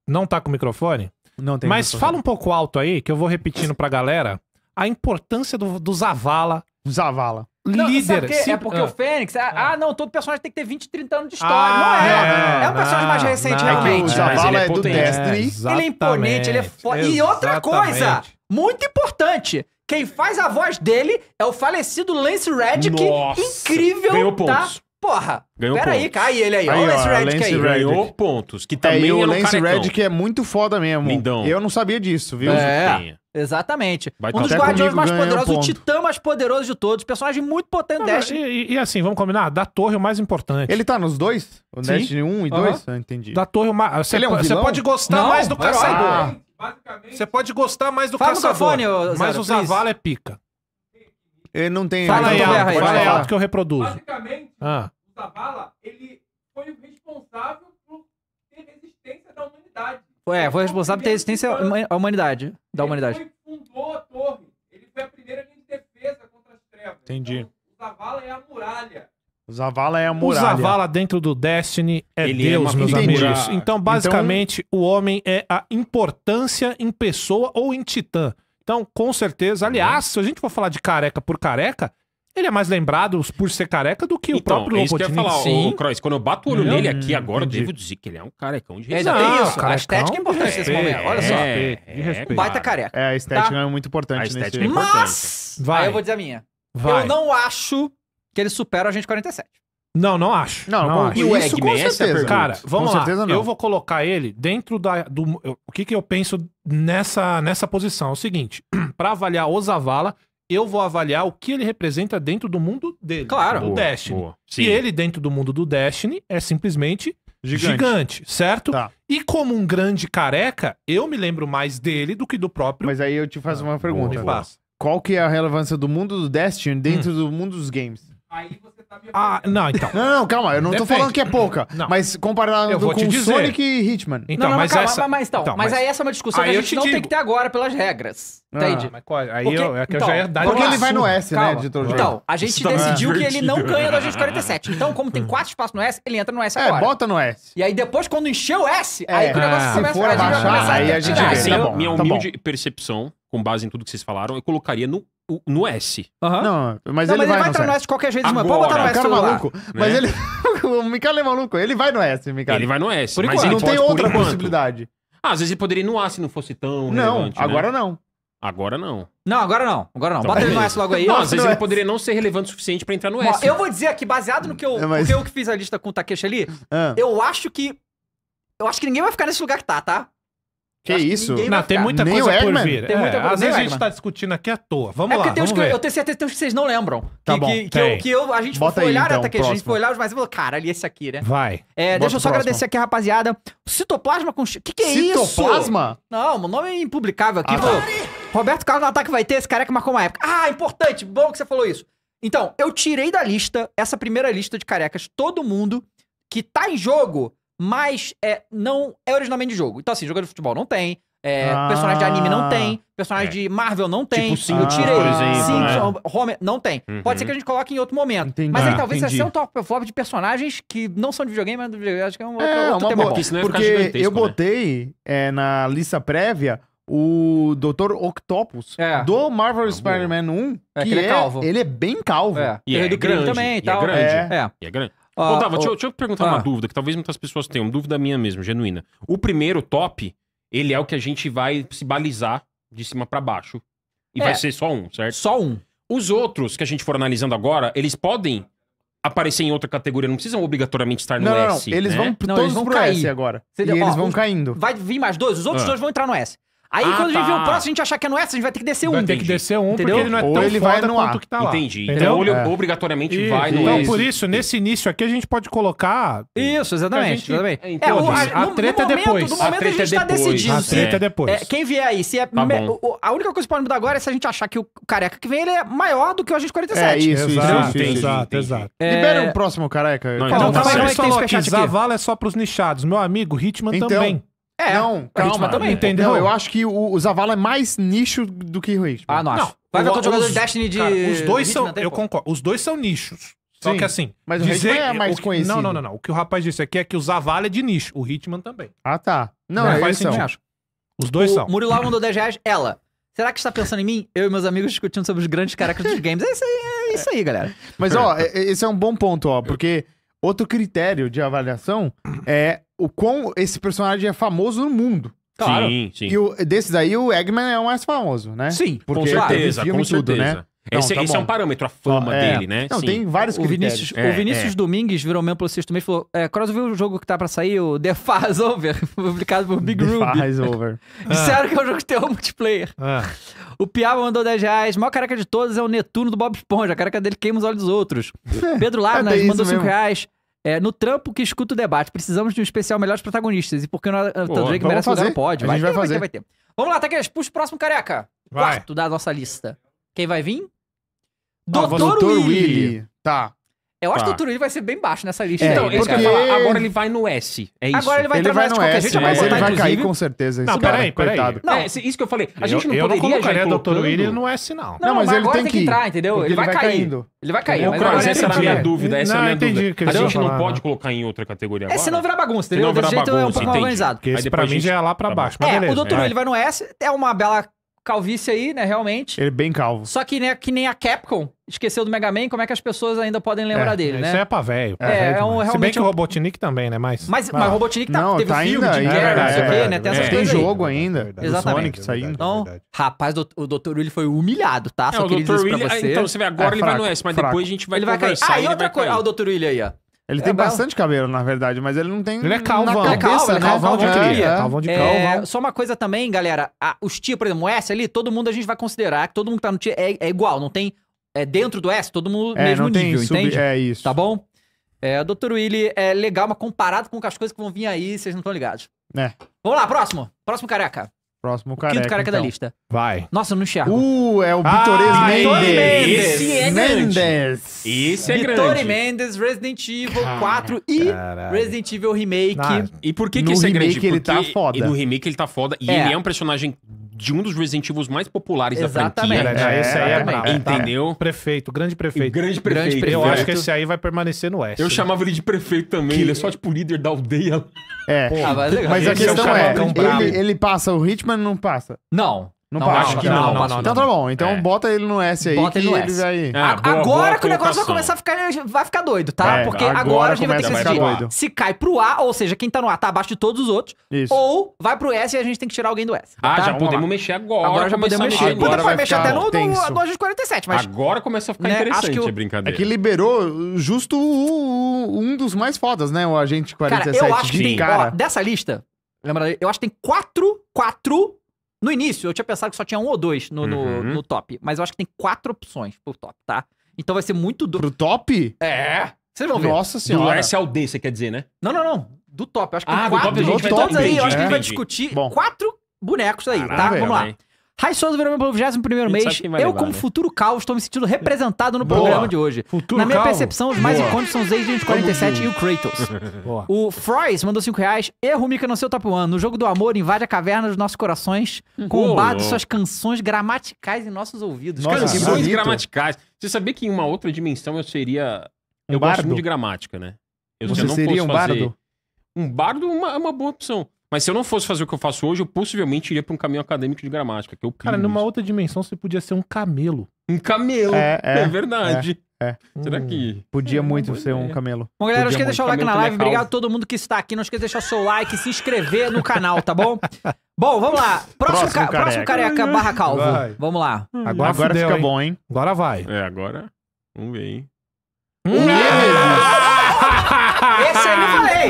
[SPEAKER 3] Não tá com o microfone? Não tem Mas microfone. fala um pouco alto aí, que eu vou repetindo pra galera a importância do, do Zavala. Zavala. Não, líder. Sim, é porque ah, o
[SPEAKER 1] Fênix. Ah, ah, não, todo personagem tem que ter 20, 30 anos de história. Ah, não é. É, é um personagem não, mais recente, não, realmente. O Zavala é, é do Destiny. É, ele é imponente, ele é foda. E outra coisa muito importante. Quem faz a voz dele é o falecido Lance Reddick. Incrível, ganhou tá? pontos. tá? Porra,
[SPEAKER 2] ganhou peraí, cai ele aí. aí ó, o Lance Reddick aí. Ganhou pontos, que também é, e é o Lance um Reddick
[SPEAKER 1] é muito
[SPEAKER 4] foda mesmo. Lindão. Eu não sabia disso, viu? É, exatamente. Vai um dos guardiões mais poderosos,
[SPEAKER 1] um o titã mais poderoso de todos. Personagem muito potente. Dash.
[SPEAKER 3] E, e, assim, vamos combinar? Da Torre é o mais importante. Ele tá nos dois? O Sim. 1 um e 2? Uhum. Ah, entendi. Da Torre é o mais... Você, é um você pode gostar não, mais do caçador. Ah basicamente. Você pode gostar mais do Fala caçador, fone, ô, mas o Zavala é
[SPEAKER 4] pica. Ele não tem. Fala aí, fala aí alto que eu reproduzo. Basicamente,
[SPEAKER 1] ah. o Zavala, ele foi o responsável por ter resistência da humanidade. É, foi responsável por ter resistência à humanidade. Da humanidade. Ele fundou a torre. Ele foi a primeira linha de defesa contra as trevas. Entendi. Então, o Zavala é a muralha. O Zavala é a muralha. O Zavala
[SPEAKER 3] dentro do Destiny é Ele é Deus, é meus amigos. Então, então basicamente, então... o homem é a importância em pessoa ou em titã. Então, com certeza. Aliás, se a gente for falar de careca por careca, ele é mais lembrado por ser careca do que então, é o próprio Robotnik. Então, falar,
[SPEAKER 2] Sim. o Cross, quando eu bato o olho nele aqui agora, entendi. eu devo
[SPEAKER 4] dizer que ele é um carecão de respeito. Não, isso, carecão, a estética é importante respeito, nesse momento, olha só. É, é de respeito. Baita careca. É, a estética tá? é muito importante a nesse... É importante. Mas, vai. aí eu vou
[SPEAKER 1] dizer a minha. Vai. Eu não acho que ele supera a gente 47.
[SPEAKER 4] Não, não
[SPEAKER 3] acho. Não, não acho. E o é Isso, Eggman, com essa é a Cara, vamos com lá. Eu vou colocar ele dentro da, do. eu- o que, que eu penso nessa, nessa posição? É o seguinte: pra avaliar o Zavala, eu vou avaliar o que ele representa dentro do mundo dele. Claro. Do Boa, Destiny. boa. E ele, dentro do mundo do Destiny, é simplesmente gigante, Gigante. certo? Tá. E como um grande careca, eu me lembro mais dele do que do próprio. Mas aí eu te faço uma ah, pergunta. Boa, boa.
[SPEAKER 4] Qual que é a relevância do mundo do Destiny dentro hum. do mundo dos games? Aí você tá me Ah, não, então. Não, não, calma, eu não Depende. tô falando que é pouca. Não. Mas comparado Eu vou com o dizer. Sonic e Hitman. Então, Não, não, mas calma, essa... mas então, então, mas, aí essa
[SPEAKER 1] é uma discussão Aí que a gente não digo. tem que ter agora pelas regras. Ah, Entende? mas qual- aí Porque- eu, é que eu então, já ia dar Porque ele vai no S, né, de todo Então, a gente é decidiu que ele não ganha do gente 47. Então, como tem quatro espaços no S, ele entra no S É, bota no S. E aí depois, quando encher o S, É. aí que o negócio ah, começa se a vai abaixar,
[SPEAKER 2] começar aí a gente tá vê, tá é minha tá humilde percepção, com base em tudo que vocês falaram, eu colocaria no
[SPEAKER 4] no S. Aham. Não, mas Não, ele mas vai, ele vai entrar no S de qualquer jeito, mano. Pode botar no S cara é maluco. Mas né? ele. o Mikael é maluco. Ele vai no S, Mikael. Ele vai no S, Por mas ele não tem outra enquanto. possibilidade. Ah,
[SPEAKER 2] às vezes ele poderia ir no A se não fosse tão Não, relevante, né? agora não. Agora não.
[SPEAKER 4] Não,
[SPEAKER 1] agora não.
[SPEAKER 2] Agora não. Bota ele no S logo aí. Não, às vezes ele S. poderia não ser relevante o suficiente pra entrar no S. eu
[SPEAKER 1] vou dizer aqui, baseado no que eu, é, mas- no que, eu que fiz a lista com o Takeshi ali, Ah. eu acho que. Eu acho que ninguém vai ficar nesse lugar que tá, tá? Que Acho isso? Que não, tem é, muita, coisa por vir. Tem muita é, coisa. Às vezes a gente tá
[SPEAKER 3] discutindo aqui à toa. Vamos é lá. Vamos que, eu tenho
[SPEAKER 1] certeza que vocês não lembram. Tá que, bom. Que, que, tá eu, que eu, a gente Bota foi aí, olhar então, até que a gente foi olhar, mas eu Cara, ali esse aqui, né? Vai. É, deixa eu só agradecer aqui, rapaziada. Citoplasma com. Que que é Citoplasma? isso? Citoplasma? Não, o nome é impublicável aqui. Ah, Roberto Carlos no ataque vai ter, esse careca marcou uma época. Ah, importante, bom que você falou isso. Então, eu tirei da lista, essa primeira lista de carecas, todo mundo que tá em jogo mas é, não é originalmente de jogo. Então, assim, jogador de futebol não tem. É, ah, personagem de anime não tem, personagem é. de Marvel não tem. Tipo, Simpsons, eu tirei. Por exemplo, Simpsons, né? Homer, não tem. Uhum. Pode ser que a gente coloque em outro momento. Entendi. Mas aí ah, talvez esse seja é um top flop de personagens que não são de videogame, mas do videogame. Acho que é um é, outro é tema boa, bom. Né? Porque eu né?
[SPEAKER 4] botei né? na lista prévia o Dr. Octopus é. do Marvel ah, Spider-Man 1, é, que, que ele é, é, calvo. Ele é bem calvo. É. E, e é, do grande, também e, tal. É grande. É.
[SPEAKER 1] E é grande. Ah, Bom, oh,
[SPEAKER 4] deixa, eu, deixa, eu perguntar ah, uma
[SPEAKER 2] dúvida, que talvez muitas pessoas tenham, dúvida minha mesmo, genuína. O primeiro, top, ele é o que a gente vai se balizar de cima para baixo. E é, vai ser só um, certo? Só um. Os outros que a gente for analisando agora, eles podem aparecer em outra categoria, não precisam obrigatoriamente estar no não, S. Não, eles né? vão não, todos eles vão pro cair. S agora. e ó, eles vão um, caindo.
[SPEAKER 1] Vai vir mais dois, os outros ah. dois vão entrar no S. Aí Ah, quando a gente vê o tá. próximo, a gente achar que é no S, a gente vai ter que descer um. Vai ter que descer um, Entendeu? porque ele não é Ou tão ele vai no quanto que tá
[SPEAKER 2] lá. Entendi. Então, ele É. obrigatoriamente Isso. vai no Então, por
[SPEAKER 3] isso, nesse início aqui, a gente pode
[SPEAKER 1] colocar... Isso, exatamente. gente- É, é, é a a treta é depois. No A momento a, treta gente é tá depois. decidindo. A treta é depois. é, quem vier aí, se é tá me- a única coisa que pode mudar agora é se a gente achar que o careca que vem ele é maior do que o agente 47. É,
[SPEAKER 4] isso, Exato, isso, isso, isso. exato, exato. Libera um próximo, careca. Não, Então, Não, tá, mas mas é fechado aqui? Zavala
[SPEAKER 3] é só pros nichados. Meu amigo, Hitman então, também.
[SPEAKER 1] É, não, calma,
[SPEAKER 4] também. Entendeu? Não, eu acho que o, Zavala é mais nicho do que o Hitman. Ah, não, acho. Vai ver todo jogador de Destiny de. Cara, os dois são. eu
[SPEAKER 3] concordo. Os dois são nichos. Só que assim. Mas dizer, o Hitman é mais conhecido. Não, não, não, não, O que o rapaz disse aqui é que o Zavala é de nicho. O Hitman também. Ah, tá. Não, não é, faz sentido. Acho.
[SPEAKER 4] Os
[SPEAKER 1] dois o são. Murilau mandou 10 reais. Ela. Será que está pensando em mim? Eu e meus amigos discutindo sobre os grandes caracas dos games. É isso aí, é isso aí galera. Mas, ó,
[SPEAKER 4] é, esse é um bom ponto, ó, porque. Eu... Outro critério de avaliação é o quão esse personagem é famoso no mundo. Claro. Sim, sim. E o, desses aí, o Eggman é o mais famoso, né? Sim, Porque com certeza, com tudo, né? certeza. né?
[SPEAKER 1] Não, esse, é- tá esse é um parâmetro, a fama é. dele, né? Não, Sim. tem vários o Vinícius, é, o Vinícius é. Domingues virou membro pelo sexto mês e falou: é, Cross viu o jogo que tá pra sair, o The Faz Over, publicado por Big Room. The Faz Over. Disseram ah. que é um jogo tem um multiplayer. Ah. O Piava mandou 10 reais. O maior careca de todos é o Netuno do Bob Esponja. A careca dele queima os olhos dos outros. É, Pedro Larnas é mandou 5 reais. É, no trampo que escuta o debate, precisamos de um especial melhores protagonistas. E porque não é tanto Drake merece fazer. lugar, pode. A gente vai, vai fazer. ter, vai ter. Vamos lá, Taquias, puxa o próximo careca. Vai. Quarto da nossa lista. Quem vai vir? Ah, Dr. Dr. Willy. Willy. Tá. Eu acho tá. que o Doutor Willy vai ser bem baixo nessa lista. É, então, aí, porque... agora
[SPEAKER 4] ele
[SPEAKER 2] vai no S.
[SPEAKER 4] É isso. Agora ele vai ele entrar vai no S, S, S gente, mas é, ele vai cair com certeza.
[SPEAKER 2] Não, peraí, peraí. Não, é, isso que eu falei. A gente não eu, poderia eu não colocaria já Dr. Willy no S, não. Não, não mas, mas ele tem, tem que entrar, entendeu? Ele, vai, vai cair. Caindo. Ele vai cair. Eu, mas, mas essa era a minha dúvida. Essa não, é a minha entendi, dúvida. A gente não pode colocar em outra categoria agora. É, senão vira bagunça, entendeu? Desse jeito é um pouco organizado. Porque esse pra mim já é lá pra tá baixo.
[SPEAKER 1] É, o Doutor Willy vai no S. É uma bela calvície aí, né, realmente.
[SPEAKER 4] Ele é bem calvo.
[SPEAKER 1] Só que, né, que nem a Capcom esqueceu do Mega Man, como é que as pessoas ainda podem lembrar é, dele, né? Isso é
[SPEAKER 4] pra velho. É, é, um,
[SPEAKER 1] realmente... Se bem que o
[SPEAKER 3] Robotnik também, né, mas... Mas, mas o
[SPEAKER 1] Robotnik tá, não, teve tá filme ainda, de guerra, é não sei o quê, né, tem é essas Tem jogo aí. ainda. Exatamente. Sonic saindo. Então, é rapaz, o Dr. Willy foi humilhado, tá? Só é, queria dizer ah, Então, você vê, agora ele vai no S, mas depois a gente vai Ele vai cair. Ah, e outra coisa, Olha o Dr. Willy aí, ó. Ele é tem belo. bastante
[SPEAKER 4] cabelo, na verdade, mas ele não tem. Ele é calvão. Na cabeça, ele é calvão, calvão, calvão de cria. É, calvão de é, calvão. Só
[SPEAKER 1] uma coisa também, galera. A, os tios, por exemplo, o S ali, todo mundo a gente vai considerar que todo mundo que tá no tio é, é, igual, não tem. É dentro do S, todo mundo é, mesmo nível, sub... entende? É isso. Tá bom? É, Dr. Willy é legal, mas comparado com as coisas que vão vir aí, vocês não estão ligados. É. Vamos lá, próximo. Próximo careca. Próximo careca. Quinto careca então. da lista. Vai. Nossa, não enxergo. Uh, é o Vitores ah, Mendes. Mendes. Esse é Mendes. Mendes. Esse é Vitor grande. Mendes, Resident Evil Caraca. 4 e Caralho. Resident Evil Remake. Não. E por que, que esse é grande? Porque ele tá foda. E no
[SPEAKER 2] remake ele tá foda. E é. ele é um personagem de um dos Resident Evil mais populares Exatamente. da franquia. É, né? esse aí é, é brabo. Tá. Entendeu?
[SPEAKER 3] Prefeito, grande prefeito. Grande prefeito. Grande prefeito. Eu acho que esse aí vai permanecer no Oeste. Eu né? chamava ele de prefeito também, que... ele é só tipo líder da aldeia. É.
[SPEAKER 2] Ah, mas, é mas a é questão é, ele, ele,
[SPEAKER 4] passa o ritmo, ou não passa? Não. Não, não Acho que não, não, não, não Então tá bom. Então é. bota ele no S aí. Bota ele no S. Aí. É, agora boa, que o negócio vai começar a
[SPEAKER 1] ficar, vai ficar doido, tá? É, Porque agora, agora a gente vai ter que decidir se cai pro A, ou seja, quem tá no A tá abaixo de todos os outros, Isso. ou vai pro S e a gente tem que tirar alguém do S. Ah, tá? já podemos mexer agora. Agora já podemos mexer. Podemos mexer até no, no, agente 47, mas... Agora começou a ficar né, interessante a brincadeira. É que liberou
[SPEAKER 4] uh, justo um dos
[SPEAKER 1] mais fodas, né? O Agente 47. Cara, eu acho que tem... Dessa lista, lembra, eu acho que tem quatro, quatro no início, eu tinha pensado que só tinha um ou dois no, uhum. no, no, top, mas eu acho que tem quatro opções pro top, tá? Então vai ser muito do. Pro top? É. Vocês vão ver. Nossa senhora. Do S você quer dizer, né? Não, não, não. Do top. acho que ah, quatro. Do top, gente, do top, aí, eu acho que a gente vai discutir Bom. quatro bonecos aí, Caramba, tá? Vamos lá. Raiçoso virou meu 21 mês. Eu, levar, como né? futuro caos, estou me sentindo representado no Boa. programa de hoje. Futuro Na minha percepção, os mais icônicos são os Agents 47 e o Kratos. Boa. O Froys mandou 5 reais. Erro Mika não o top 1. No jogo do amor, invade a caverna dos nossos corações, uhum. combate suas canções gramaticais em nossos ouvidos. Nossa, canções gramaticais.
[SPEAKER 2] Você sabia que em uma outra dimensão eu seria. Um eu bardo. gosto muito de gramática, né? Eu Você seria um bardo? Fazer...
[SPEAKER 3] Um bardo é uma, é uma boa opção.
[SPEAKER 2] Mas se eu não fosse fazer o que eu faço hoje, eu possivelmente iria para um caminho acadêmico de gramática, que eu é Cara, nisso. numa
[SPEAKER 3] outra dimensão você podia ser um camelo. Um
[SPEAKER 1] camelo. É, é,
[SPEAKER 4] é verdade. É, é. Será que. Hum. Podia é, muito ser um camelo. Bom, galera, podia não esqueça de deixar o like na live. Obrigado a
[SPEAKER 1] todo mundo que está aqui. Não esqueça de deixar o seu like, se inscrever no canal, tá bom? bom, vamos lá. Próximo, próximo, ca careca. próximo careca barra calvo. Vai. Vamos lá. Hum. Agora, agora fica hein? bom, hein? Agora vai. É, agora. Vamos ver, hein?
[SPEAKER 4] Hum!
[SPEAKER 3] Esse aí não
[SPEAKER 5] Ei!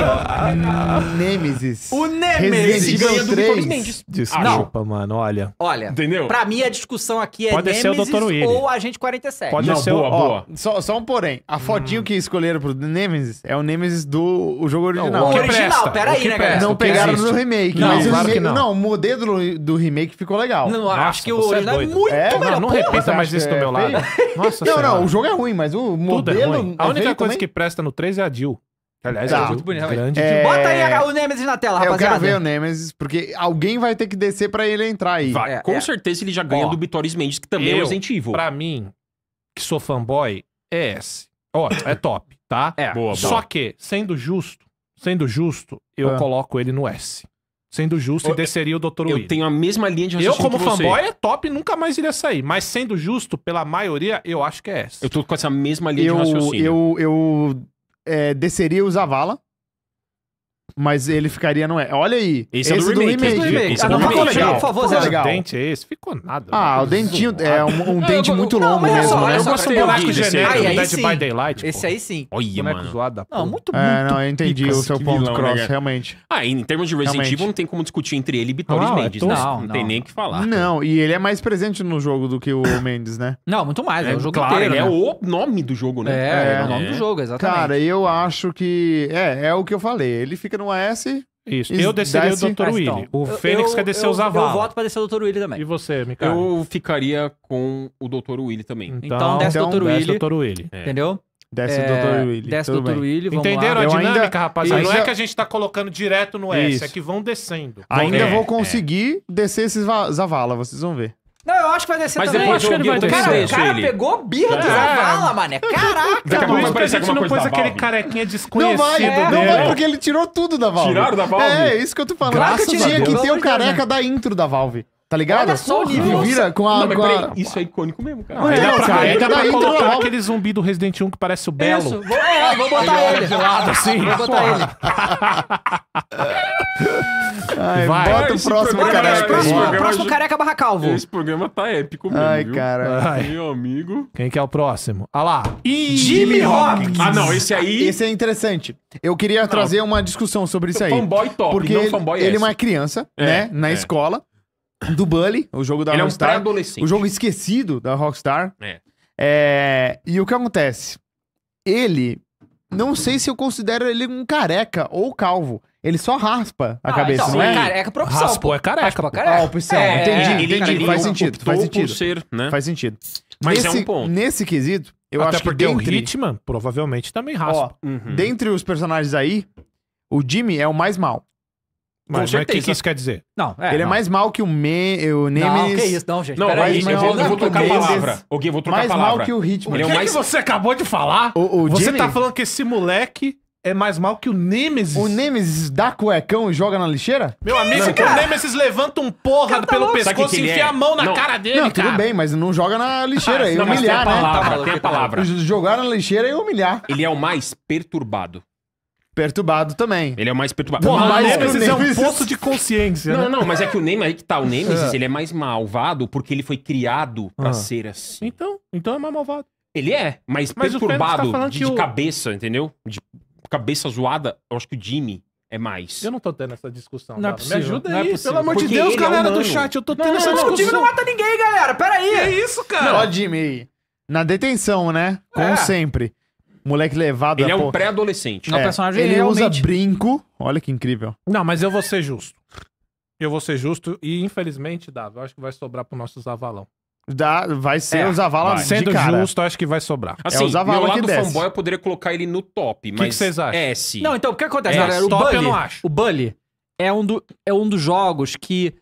[SPEAKER 4] Nemesis. O Nemesis ganha do
[SPEAKER 1] Mendes. Desculpa,
[SPEAKER 4] mano, olha. Olha, Entendeu? pra
[SPEAKER 1] mim a discussão aqui é Pode ser o Nemesis ou Agente 47. Pode Não, ser boa, o... ó, boa.
[SPEAKER 4] Só, só um porém. A hum. fotinho que escolheram pro Nemesis é o Nemesis do o jogo original. o que presta, original, o peraí, que né, Não pegaram existe. no remake. Não, mas o que não. o modelo do remake ficou legal. Não, acho que o é original é, muito É, melhor. Não, não repita mais isso do é meu lado. Nossa
[SPEAKER 3] Não, não, o jogo é
[SPEAKER 4] ruim, mas o Tudo
[SPEAKER 3] é modelo. ruim. A é única coisa que presta no 3 é a Jill.
[SPEAKER 4] Aliás, tá. é muito bonito, realmente. É... Bota aí o
[SPEAKER 1] Nemesis na tela, rapaziada. Eu quero ver o
[SPEAKER 4] Nemesis, porque alguém vai ter que descer pra ele entrar aí. Vai, é, com é. certeza ele já ganha Ó, do Vitórios Mendes, que também é eu, é um incentivo.
[SPEAKER 3] Pra mim, que sou fanboy, é esse. Ó, é top, tá? É. Boa, Só boa. que, sendo justo, sendo justo, eu ah. coloco ele no S. Sendo justo, eu, e desceria o Dr. William. Eu tenho a mesma linha de raciocínio Eu, como fanboy, é top nunca mais iria sair. Mas sendo justo, pela maioria, eu acho que é essa. Eu tô com essa mesma linha eu, de raciocínio.
[SPEAKER 4] Eu, eu é, desceria o Zavala mas ele ficaria no E. Olha aí. Esse, esse é do, remake. do remake. Esse ah, não, ficou legal. Por favor, Zé. legal. dente é esse? Ficou nada. Ah, o dentinho é um, um dente muito longo não, mesmo, né? Eu gosto do boneco genérico né? Dead by
[SPEAKER 3] Daylight. Esse aí sim. Olha, mano. Não, muito, muito.
[SPEAKER 4] É, não, eu é entendi o seu ponto, né, Cross, realmente.
[SPEAKER 2] Ah, em termos de Resident Evil, não tem como discutir entre ele e Bitoris
[SPEAKER 4] é Mendes. Não, não tem nem o que falar. Não, e ele é mais presente no jogo do que o Mendes, né? Não,
[SPEAKER 1] muito mais. É o é, jogo ele é o
[SPEAKER 4] nome do jogo, né? É, é o nome do jogo, exatamente. Cara, eu acho que... É, é o que eu falei. Ele fica no um S. Isso. Eu desceria o Dr. Willy. então, o Fênix eu, quer
[SPEAKER 2] descer eu, o Zavala. Eu voto pra descer o Dr. Willy também. E você, Mikael? Eu ficaria com o Dr. Willy também.
[SPEAKER 4] Então, então desce o então, Dr. Willy. Desce Dr. Willy. É. Entendeu? Desce o é, Dr. Willy. Desce o Dr. Willy, Entenderam lá. a dinâmica, ainda... rapaziada? Não é que
[SPEAKER 3] a gente tá colocando direto no S, Isso. é que vão descendo. Ainda é, vou
[SPEAKER 4] conseguir descer esses Zavala, vocês vão ver.
[SPEAKER 1] Não, eu acho que vai descer mas também. Mas depois eu acho que ele vai descer. Cara, o cara pegou birra é. do Zavala, mané. Caraca. Daqui a pouco vai aparecer coisa aquele carequinha desconhecido Não
[SPEAKER 4] vai, é, não vai porque ele tirou tudo da Valve. Tiraram da Valve? É, isso que eu tô falando. Graças tinha que ter o careca né? da intro da Valve. Tá ligado? Olha só o nível. Vira com a. Não, com a... Isso é icônico mesmo, cara. Não, é, dá
[SPEAKER 3] pra, é, dá aquele zumbi do Resident 1 que parece o Belo. Isso, vou,
[SPEAKER 5] é, vou botar ele. Gelado, assim. Vou botar ele. Ai, Vai. bota o próximo programa, careca. Tá próximo, o próximo careca
[SPEAKER 1] barra calvo. Esse programa tá épico mesmo, Ai, cara. Meu amigo.
[SPEAKER 4] Quem que é o próximo? Ah lá. Jimmy Hopkins. Ah, não, esse aí... Esse é interessante. Eu queria não. trazer uma discussão sobre isso é aí. Fanboy top, porque não fanboy Ele é uma criança, é, né, na é. escola, do Bully, o jogo da ele Rockstar. É um o jogo esquecido da Rockstar. É. é. E o que acontece? Ele. Não sei se eu considero ele um careca ou calvo. Ele só raspa a ah, cabeça, então, não é? é careca é pra opção. Raspou é careca. Raspou careca. Ah, opção. É, entendi, é, ele, entendi. Ele faz sentido, faz sentido. Ser, né? Faz sentido. Mas nesse, é um ponto. Nesse quesito, eu Até acho que dentre... o Hitman provavelmente também raspa. Ó, uhum. Dentre os personagens aí, o Jimmy é o mais mal. Mas é o que isso quer dizer. Não, é, Ele não. é mais mal que o, Me, o Nemesis. Não, que isso, não, gente. Não, peraí, eu, vou, eu vou trocar a palavra. O Gui, vou trocar mais a palavra. Mais mal que o Hitman. Ele é o mais... que você acabou de falar? O, o você tá falando que esse moleque é mais mal que o Nemesis. O Nemesis dá cuecão e joga na lixeira? Meu amigo, não, que o Nemesis
[SPEAKER 3] levanta um porra tá pelo louco. pescoço e enfia é? a mão na não. cara dele. Não, tudo cara. bem,
[SPEAKER 4] mas não joga na ah, lixeira. Ah, é não, humilhar, tem a né? palavra, né? Tá, tem a né? palavra. Jogar na lixeira é humilhar. Ele é o mais perturbado.
[SPEAKER 2] Perturbado também. Ele é o mais perturbado. Porra, mas o Nemesis, Nemesis é um poço de
[SPEAKER 3] consciência. Não, né? não, não, mas é que o
[SPEAKER 2] Nemesis, aí que tá, o Nemesis, é. ele é mais malvado porque ele foi criado pra ah. ser assim.
[SPEAKER 3] Então, então é mais malvado.
[SPEAKER 2] Ele é, mas, mas tá perturbado tá de, de o... cabeça, entendeu? De Tipo, cabeça zoada, eu acho que o Jimmy é mais. Eu
[SPEAKER 3] não tô tendo essa discussão.
[SPEAKER 2] Não é Me ajuda não é aí, é possível. pelo amor Porque de Deus, é galera é do
[SPEAKER 1] chat. Eu tô tendo não, essa discussão. o Jimmy não mata ninguém, galera. Pera aí. É isso, cara. ó,
[SPEAKER 4] Jimmy. Na detenção, né? Como é. sempre. Moleque levado. Ele é um
[SPEAKER 3] pré-adolescente.
[SPEAKER 2] É.
[SPEAKER 4] ele realmente... usa brinco. Olha que incrível.
[SPEAKER 3] Não, mas eu vou ser justo. Eu vou ser justo e, infelizmente, Davi, eu acho que vai sobrar pro nosso Zavalão. Dá, vai ser É, o Zavala vai. de Sendo
[SPEAKER 1] cara. justo, acho que vai sobrar. Assim, é o Zavala meu lado que desce. fanboy eu
[SPEAKER 2] poderia colocar
[SPEAKER 3] ele no top,
[SPEAKER 2] O que vocês acham? É, S. Não, então, o que acontece, é, O top Bully, eu não acho.
[SPEAKER 1] O Bully é um, do, é um dos jogos que...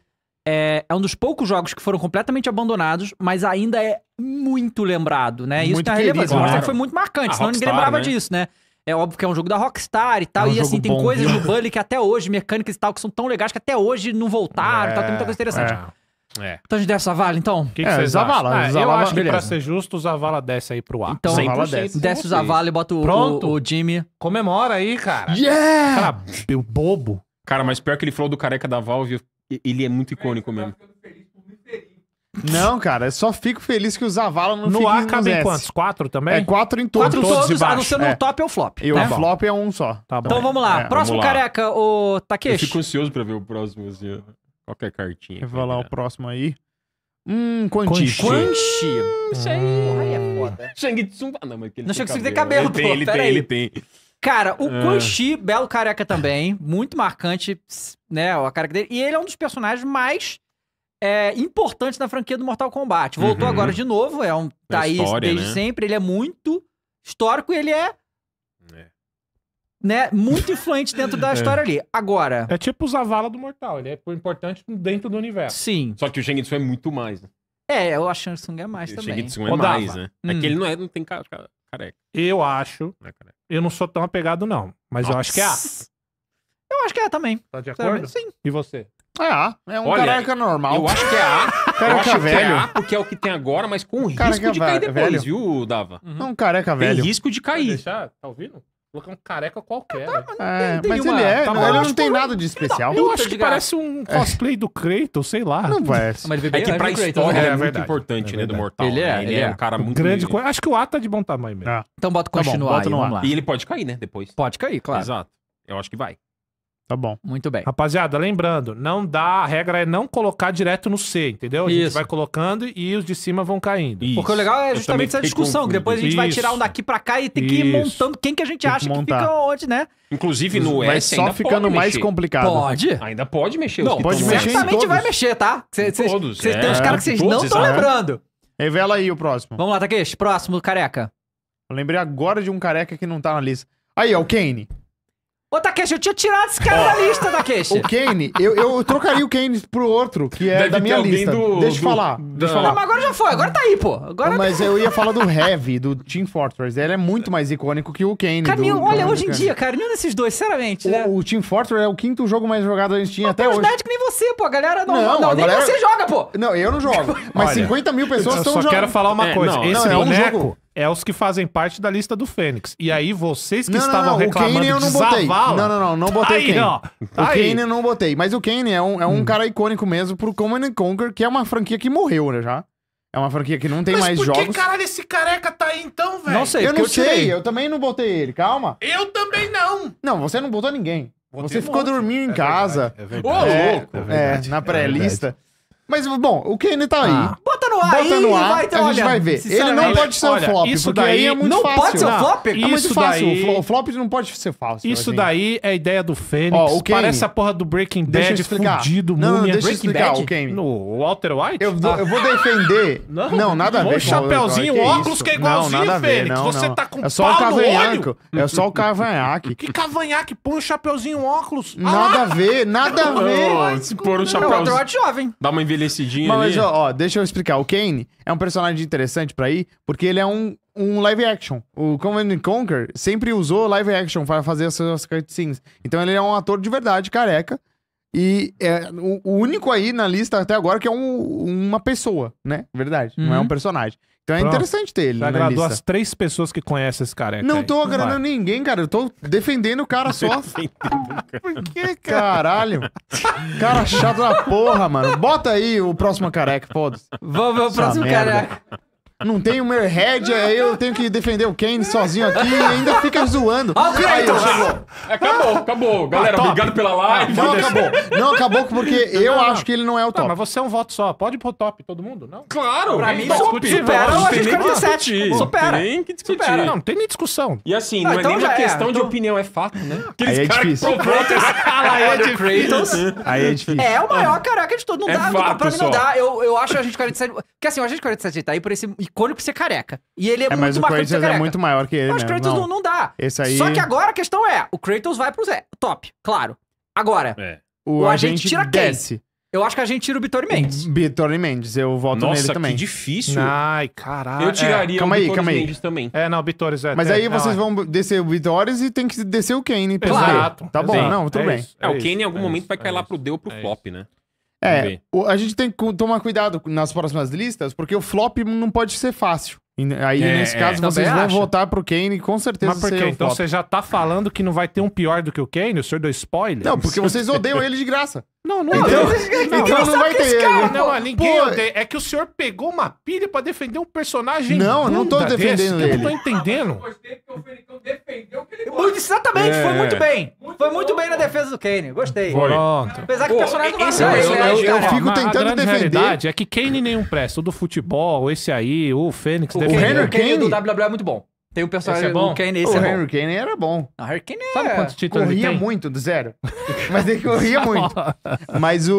[SPEAKER 1] É, é um dos poucos jogos que foram completamente abandonados, mas ainda é muito lembrado, né? Isso Muito tem a relevância. claro. Né? Foi muito marcante, A senão ninguém lembrava né? disso, né? É óbvio que é um jogo da Rockstar e tal. É um e assim, tem bom, coisas viu? do Bully que até hoje, mecânicas e tal, que são tão legais que até hoje não voltaram e tá? tal. Tem muita coisa interessante. É. É. Então a gente desce a vala, então? O que, que é, Zavala, Ah, Zavala, eu acho que pra ser justo, o
[SPEAKER 3] Zavala desce aí pro ar. Então, desce. desce o Zavala e bota o, Pronto. o, o Jimmy. Comemora aí,
[SPEAKER 2] cara. Yeah! Cara, bobo. Cara, mas pior que ele falou do careca da Valve, ele é muito
[SPEAKER 4] icônico mesmo. Não, cara, eu só fico feliz que o Zavala não No ar cabem quantos? Quatro também? É quatro em todos. Quatro todos, todos a não ser no é. top é ou flop. E né? o tá flop é um só. Tá então vamos lá. É, próximo vamos lá. careca, o Takeshi.
[SPEAKER 2] Eu fico ansioso pra ver o próximo, assim. Qual é a
[SPEAKER 4] cartinha? Eu vou lá o próximo aí. Hum, Quanti. Quanti. Quanti. Hum.
[SPEAKER 2] Aí
[SPEAKER 1] é foda. Shang Ah Não, mas ele Não chega que tem cabelo, pô. Ele tem, ele tem. Cara, o ah. Quan Chi, belo careca também, muito marcante, né, a cara dele. E ele é um dos personagens mais é, importantes na franquia do Mortal Kombat. Voltou uhum. agora de novo, é um tá aí desde né? sempre, ele é muito histórico e ele é né, muito influente dentro da é. história é. ali. Agora. É tipo o Zavala do Mortal, ele é importante dentro do universo.
[SPEAKER 2] Sim. Só que o Shang Tsung é muito mais. Né?
[SPEAKER 1] É, o Shang é mais também. O Shang Tsung é mais, é
[SPEAKER 2] né? Hum. É que hum. ele
[SPEAKER 3] não, é, não tem cara, careca. Eu acho. Não é careca. Eu não sou tão apegado, não. Mas é Nossa. eu acho que é A.
[SPEAKER 1] Eu acho que é também. Tá de acordo?
[SPEAKER 2] Sim.
[SPEAKER 3] E você?
[SPEAKER 1] É A. É um Olha, careca normal. Eu acho que é A.
[SPEAKER 2] careca velho. É a, porque é o que tem agora, mas com risco de cair depois, velho. viu, Dava?
[SPEAKER 3] Uhum. É careca velho. Tem risco de cair. deixar? Tá ouvindo? Colocar um careca qualquer. tá, mas é, mas ele é, tá não, ele não tem tipo,
[SPEAKER 2] nada de especial. Eu acho que parece um cosplay
[SPEAKER 3] do Kratos, sei lá. Não parece. Mas ele é que pra né? história é, é muito importante,
[SPEAKER 2] é né, do Mortal. Ele é, né? ele é um é. cara muito... Grande
[SPEAKER 3] Acho que o A tá de bom tamanho mesmo. Então bota continuar tá bom, bota no ar. E ele
[SPEAKER 2] pode cair, né, depois. Pode cair, claro. Exato. Eu acho que vai.
[SPEAKER 3] Tá bom. Muito bem. Rapaziada, lembrando, não dá, a regra é não colocar direto no C, entendeu? A gente vai colocando e os de cima vão caindo. Isso. Porque o legal é justamente
[SPEAKER 1] essa discussão, que depois a gente Isso. vai tirar um daqui pra cá e tem que ir montando quem que a gente acha que, que fica onde, né? Inclusive no Mas S só ficando mais mexer. complicado. Pode. Ainda pode mexer. Não, pode mexer Certamente vai mexer, tá? Cê, cê, todos. Vocês é. tem uns caras que vocês não estão é. lembrando.
[SPEAKER 4] Revela aí o próximo. Vamos lá, Takeshi. Próximo, careca. Eu lembrei agora de um careca que não tá na lista. Aí, ó, é o Kane.
[SPEAKER 1] Ô, Takeshi, eu tinha tirado esse cara da lista, Takeshi. O
[SPEAKER 4] Kane, eu, eu trocaria o Kane pro outro, que é Deve da minha lista. do- deixa eu do- falar. Deixa eu falar. Não, mas
[SPEAKER 1] agora já foi, agora tá aí, pô. Agora. Mas tá- eu ia
[SPEAKER 4] falar do Heavy, do Team Fortress. Ele é muito mais icônico que o Kane. Cara, do- olha, do hoje em dia,
[SPEAKER 1] cara, nenhum desses
[SPEAKER 4] dois, sinceramente, né? O, Team Fortress é o quinto jogo mais jogado a gente tinha até hoje. Verdade
[SPEAKER 1] que nem você, pô. A galera não. Não, Não, nem você joga,
[SPEAKER 4] pô. Não, eu não jogo. Mas Olha, 50 mil pessoas eu jogando. só quero falar uma É, coisa. não, Esse não, é um jogo
[SPEAKER 3] é os que fazem parte da lista do Fênix. E aí vocês que não, estavam não, não. reclamando o eu não botei. Zavala... Não, não, não, não botei tá aí, o Kane. Ó, o tá aí. Kane eu
[SPEAKER 4] não botei, mas o Kane é um, é um hum. cara icônico mesmo pro Command Conquer, que é uma franquia que morreu, né, já. É uma franquia que não tem mas mais jogos. Mas por
[SPEAKER 3] que caralho esse careca tá aí então, velho? Não sei, Eu não eu sei, eu
[SPEAKER 4] também não botei ele, calma. Eu também não. Não, você não botou ninguém. Botei você um ficou monte. dormindo em é casa. Verdade, é verdade. É, Ô, louco. É, é, na pré-lista. Mas, bom, o Kane tá ah. aí. Bota no ar Bota aí, no ar, vai, então, a gente olha, vai ver. Ele não pode ser o flop, isso porque daí é muito não fácil. Não pode ser o flop? Não, é muito fácil. Daí, o flop não pode ser falso. Isso
[SPEAKER 3] daí é a ideia do Fênix. Kane, Parece a porra do Breaking Bad fudido, não, múmia. Não, deixa de explicar Bad? o
[SPEAKER 4] Kane. No Walter White? Eu, ah. eu vou defender... não, não, nada a ver. O chapéuzinho, o óculos que é igualzinho, Fênix. Você tá com é só o cavanhaque. É só o cavanhaque. Que
[SPEAKER 3] cavanhaque? Põe o chapéuzinho, óculos. Ah!
[SPEAKER 4] Nada a ver, nada a ver. Se pôr o chapéuzinho... Walter White
[SPEAKER 2] jovem. Dá uma inveja envelhecidinho mas, ali. Mas, ó,
[SPEAKER 4] ó, deixa eu explicar. O Kane é um personagem interessante pra ir, porque ele é um, um live action. O Command Conquer sempre usou live action para fazer as suas cutscenes. Então ele é um ator de verdade, careca. E é o, o único aí na lista até agora é que é um, uma pessoa, né? Verdade, uhum. não é um uhum. personagem. Então é Pronto. interessante ter ele. Você agradou as
[SPEAKER 3] três pessoas que conhecem esse careca. Não aí. tô agradando
[SPEAKER 4] Vai. ninguém, cara. Eu tô defendendo o cara só. Por que, cara? Caralho. Cara chato da porra, mano. Bota aí o próximo careca, foda-se.
[SPEAKER 1] Vamos ver o próximo careca
[SPEAKER 4] não tem o Merhead, aí eu tenho que defender o Kane sozinho aqui e ainda fica zoando. Ah, o Aí então, chegou. É, acabou, acabou. Ah, Galera, top. obrigado pela ah, live. Não acabou. Não acabou porque eu não, acho não. que ele não é
[SPEAKER 3] o tá, top. Não, mas você é um voto só. Pode pôr top todo mundo? Não?
[SPEAKER 2] Claro. Pra mim, top. supera o Agente 47. Supera. Tem que discutir. Supera. Não, não tem nem discussão. E assim, não, é então nem uma é. questão de então- opinião, é fato, né? Aqueles é aí é difícil. Aí é difícil. Aí é difícil. É o maior
[SPEAKER 1] caraca de todo. Não dá. Pra mim não dá. Eu acho gente Agente 47... Porque assim, gente Agente 47 tá aí por esse icônico por ser careca. E ele é, é muito mas o Kratos é muito maior
[SPEAKER 4] que ele. Mas o Kratos não. Não, dá. Esse aí... Só que
[SPEAKER 1] agora a questão é: o Kratos vai pro Zé. Top, claro. Agora, é. o, o agente, tira desce. quem? Eu acho que a gente
[SPEAKER 4] tira o Bitor Mendes. Bitor Mendes, eu voto Nossa, nele também. Nossa, que difícil. Ai,
[SPEAKER 3] caralho.
[SPEAKER 1] Eu é, tiraria é,
[SPEAKER 4] calma o aí, Mendes
[SPEAKER 3] também. É, não, o Bitores é
[SPEAKER 2] Mas é, aí vocês
[SPEAKER 4] vão descer o Bitores e tem que descer o Kane. Claro. Então, tá bom, tá não, tudo é bem. Isso, é, o Kane em algum momento
[SPEAKER 2] vai cair lá pro Deu pro Flop, né? É,
[SPEAKER 4] o, a gente tem que tomar cuidado nas próximas listas, porque o flop não pode ser fácil.
[SPEAKER 3] Aí, é, nesse caso, é, então vocês vão
[SPEAKER 4] votar pro Kane com certeza. Mas por quê? É então você
[SPEAKER 3] já tá falando que não vai ter um pior do que o Kane? O senhor deu spoiler? Não, porque vocês odeiam ele de
[SPEAKER 4] graça. Não,
[SPEAKER 1] não
[SPEAKER 3] então, não, então não, vai ter erro. Não, ninguém Pô, É que o senhor pegou uma pilha pra defender um personagem. Não, não tô defendendo desse, ele. Eu não tô entendendo.
[SPEAKER 1] Muito, exatamente, é. foi muito bem. Muito foi muito bom, bem na defesa do Kane. Gostei. Pronto. Apesar que Pô, o personagem não vai é ser. Eu, eu, né, eu, fico
[SPEAKER 3] tentando a defender. A realidade é que Kane nenhum presta. O do futebol, esse aí, o Fênix. O, o Henry
[SPEAKER 1] Kane do WWE é muito bom. Tem um personagem, é bom? o Kane, esse o é Henry Kane era bom. O ah, Harry Kane é... Sabe quantos títulos corria ele tem?
[SPEAKER 4] muito, do zero. Mas ele corria muito. Mas o...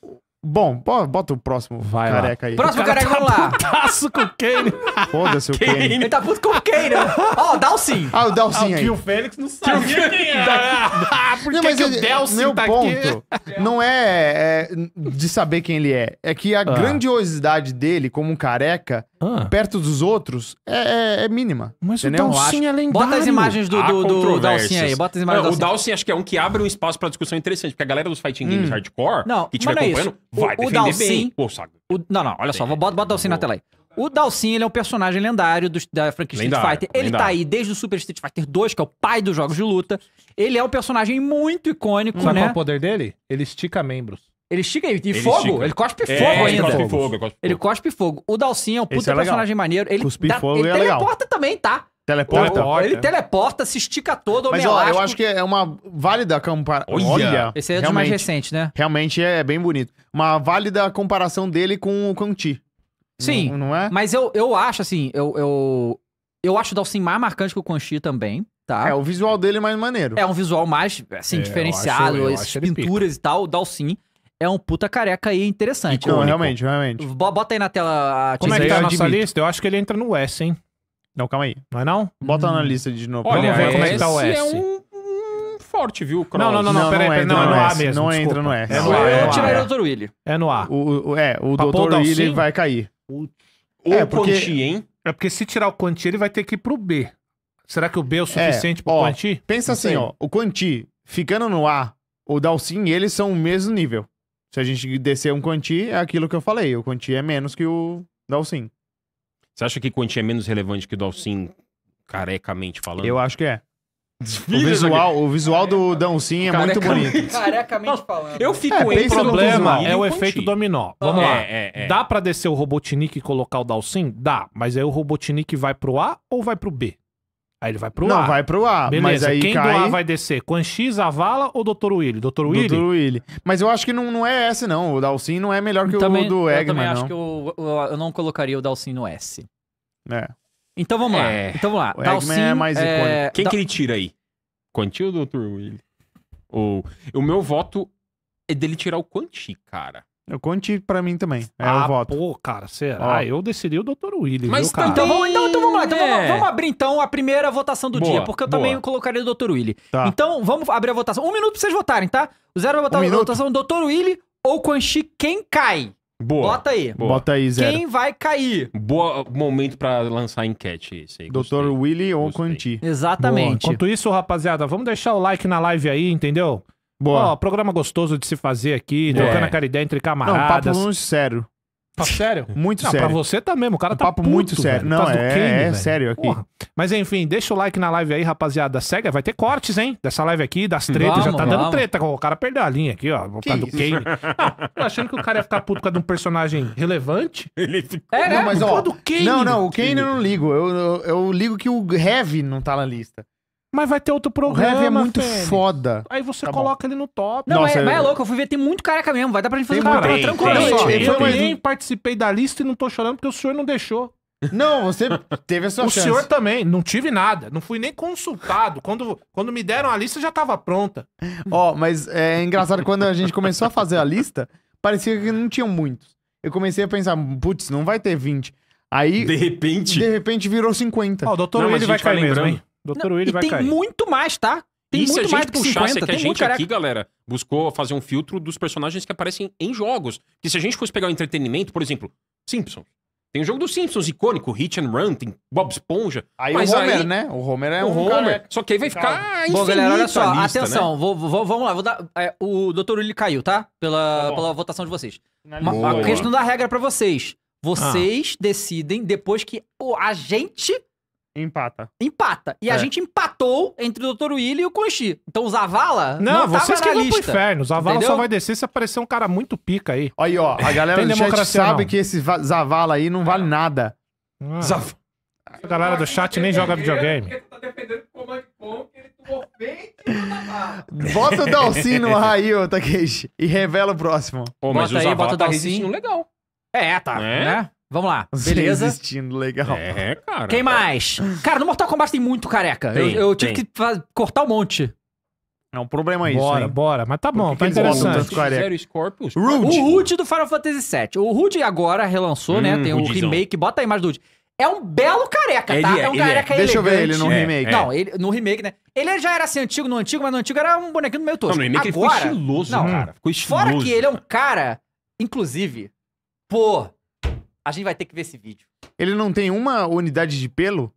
[SPEAKER 4] o... Bom, bota o próximo Vai careca lá. aí. Próximo o cara careca, tá lá. putaço com o Kane. Foda-se o Kane. Kane. Ele tá puto com o Kane, né? Ó, oh, o Dalsin. Ah, o Dalsin ah, aí. Que o Fênix não sabia quem era. Ah, por não, que, que o Dalsin meu tá ponto aqui? Não é, é, de saber quem ele é. É que a ah. grandiosidade dele como careca ah. perto dos outros é, é, é mínima. Mas entendeu? o Dalcin é lendário. Bota as imagens do, do, do aí.
[SPEAKER 2] Bota as imagens não, do O Dalcin acho que é um que abre um espaço pra discussão interessante, porque a galera dos fighting games hum. hardcore não, que estiver é acompanhando é vai o, defender o bem. Pô,
[SPEAKER 1] O, não, não, olha só. Bota, bota o Dalcin na tela aí. O Dalcin ele é um personagem lendário do, da franquia Street lendário, Fighter. Ele tá lendário. tá aí desde o Super Street Fighter 2, que é o pai dos jogos de luta. Ele é um personagem muito icônico, Sabe né? qual é o
[SPEAKER 3] poder dele? Ele estica membros.
[SPEAKER 1] Ele estica e, ele fogo. Estica. Ele cospe fogo é, ainda. Cospe fogo, cospe ele cospe fogo. O Dalcin é um puta é personagem maneiro. Ele, dá, fogo ele é teleporta legal. também, tá? Teleporta. Ele teleporta, se estica todo, Mas ó, eu acho
[SPEAKER 4] que é uma válida comparação. Olha. Olha! Esse aí é de mais recente, né? Realmente é bem
[SPEAKER 1] bonito. Uma válida comparação dele com o Conti. Sim. Não, não, é? Mas eu, eu acho, assim, eu, eu, eu acho o Dalcin mais marcante que o Conti também. Tá. É, o visual dele é mais maneiro. É um visual mais, assim, é, diferenciado, essas acho, pinturas e tal, o Dalcin é um puta careca aí interessante. Não, realmente, realmente. Bota aí na tela a Como é que tá a nossa lista? Eu acho que
[SPEAKER 3] ele entra no S, hein? Não, calma aí. Não é não? Bota hum. na lista de novo. Olha, Vamos ver como é que tá o é S. é
[SPEAKER 2] um, forte, viu? Não, não, não, não, peraí, peraí. Não, é no A mesmo. Não entra no S. É no A. É o
[SPEAKER 4] É no A. O, é, o Dr. Willy vai cair. É, o, é, porque... Conti, hein? É porque se tirar o Conti, ele vai ter que ir pro B. Será que o B é o suficiente é, pro ó, Quanti? Pensa assim, ó. O Quanti, ficando no A, o Dalsin e ele são o mesmo nível. Se a gente descer um quanti, é aquilo que eu falei. O quanti é menos que o Dalsim. Você
[SPEAKER 2] acha que quanti é menos relevante que o Dalsim, carecamente falando? Eu
[SPEAKER 4] acho que é. O visual, o visual do Dalsim é muito bonito.
[SPEAKER 1] Carecamente falando. Eu fico É, em problema
[SPEAKER 3] é o efeito dominó. Vamos é, lá. É, é, é. Dá pra descer o Robotnik e colocar o Dalsim? Dá, mas aí o Robotnik vai pro A ou vai pro B? Aí ele vai pro Não, A. Não, vai pro A. Beleza, mas aí quem cai... do A vai descer? Quan X, Avala ou Dr. Willy? Dr. Willy? Dr. Willy. Mas eu acho que não, não é S
[SPEAKER 4] não. O Dalsin não é melhor que também, o do Eggman, Eu também acho não. que
[SPEAKER 1] eu, eu, eu, não colocaria o Dalsin no S. É. Então vamos é. lá. Então vamos lá. O Dalsin Eggman é mais é... Quem da... que ele tira aí?
[SPEAKER 2] Quanti ou Dr. Willy? Ou... O meu voto é dele tirar o Quanti,
[SPEAKER 1] cara.
[SPEAKER 4] Eu Conte pra mim também. É, ah, eu voto.
[SPEAKER 3] pô, cara, será? Ah, Eu decidi o Dr. Willy,
[SPEAKER 4] Mas
[SPEAKER 1] viu, então cara? Então, tá vamos, então, então vamos lá. Então, vamos, é. vamos abrir, então, a primeira votação do boa, dia, porque eu boa. também colocaria o Dr. Willy. Tá. Então, vamos abrir a votação. Um minuto pra vocês votarem, tá? O Zero vai botar um a minuto. votação Dr. Willy ou Quan Chi, quem cai? Boa. Bota aí. Boa. Bota aí, Zero. Quem vai cair? Boa momento
[SPEAKER 2] para lançar enquete esse aí.
[SPEAKER 3] Dr. Willy ou Chi. Exatamente. Boa. Enquanto isso, rapaziada, vamos deixar o like na live aí, entendeu? Boa. Ó, programa gostoso de se fazer aqui, é. trocando aquela ideia entre camaradas. Não, papo sério. Papo sério? Muito não, sério. Pra você tá mesmo, o cara um
[SPEAKER 4] tá papo puto, muito sério. Velho, não, tá é, Kane, é sério aqui. Porra.
[SPEAKER 3] Mas enfim, deixa o like na live aí, rapaziada. Segue, vai ter cortes, hein? Dessa live aqui, das tretas. Vamos, já tá vamos. dando treta. O cara perdeu a linha aqui, ó. Por causa do Kane. tô achando que o cara ia ficar puto por causa de um personagem relevante. Ele ficou. É, não, né? mas, ó, do Kane. Não, não, o Kane eu não
[SPEAKER 4] ligo. Eu, eu, eu ligo que o Heavy não tá na lista. Mas vai ter outro programa. O Heavy é muito foda.
[SPEAKER 1] Aí você tá coloca bom. ele no top. Não, Nossa, mas, é, mas, é louco, eu fui ver, tem muito careca mesmo. Vai dar pra gente
[SPEAKER 3] fazer um programa tranquilo. eu nem participei da lista e não tô chorando porque o senhor não deixou. Não,
[SPEAKER 4] você teve a sua o chance. O senhor também, não tive nada. Não fui nem consultado. Quando, quando me deram a lista, já tava pronta. Ó, oh, mas é engraçado, quando a gente começou a fazer a lista, parecia que não tinham muitos. Eu comecei a pensar, putz, não vai ter 20. Aí. De repente. De repente virou 50. Ó, oh, o doutor não, ele vai ficar mesmo, hein? Dr. Willi vai tem cair. muito mais, tá? Tem e muito é se a gente mais do que 50, é que a gente aqui,
[SPEAKER 2] galera, buscou fazer um filtro dos personagens que aparecem em jogos. Que se a gente fosse pegar o entretenimento, por exemplo, Simpsons. Tem o jogo dos Simpsons icônico, Hit and Run, tem Bob Esponja. Aí mas o Homer, aí... né? O
[SPEAKER 4] Homer
[SPEAKER 1] é o um Homer. Cara... Só que aí vai ficar Bom, galera, olha só, lista, né? atenção, né? vou, vou, vamos lá. Vou dar, é, o Dr. Willi caiu, tá? Pela, tá pela votação de vocês. Uma, a questão da regra para vocês. Vocês ah. decidem depois que a gente Empata. Empata. E é. a gente empatou entre o Dr. Willy e o Conchi. Então o Zavala. Não, não vocês que vão pro inferno. O Zavala Entendeu? só vai descer se aparecer um cara muito
[SPEAKER 4] pica aí. Aí, ó, a galera do chat sabe não. que esse Zavala aí não vale é. nada. Ah. Zav... A galera do chat nem joga videogame. Tá bota o Dalcino aí, ô Takeshi. E revela o próximo. mas bota o aí, Zavala bota o tá Dalcino.
[SPEAKER 1] legal. É, tá. É? Né? Vamos lá, beleza? Existindo, legal. É, cara. Quem mais? Cara, no Mortal Kombat tem muito careca. Tem, eu, eu tive tem. que cortar um monte. É um problema isso, Bora, bora. Mas tá bom, tá interessante. Zero Scorpius. Rude. O Rude do Final Fantasy VII. O Rude agora relançou, né? hum, né? Tem o remake. Bota a imagem do Rude. É um belo careca, ele tá? É, é um é. careca é. Deixa eu ver ele no é, remake. É. Não, ele, no remake, né? Ele já era assim antigo no antigo, mas no antigo era um bonequinho meio tosco. Não, no remake agora, ele ficou estiloso, não, cara. Ficou estiloso. Fora que ele é um cara, inclusive, pô, a gente vai ter que ver esse vídeo. Ele não tem uma unidade
[SPEAKER 4] de pelo?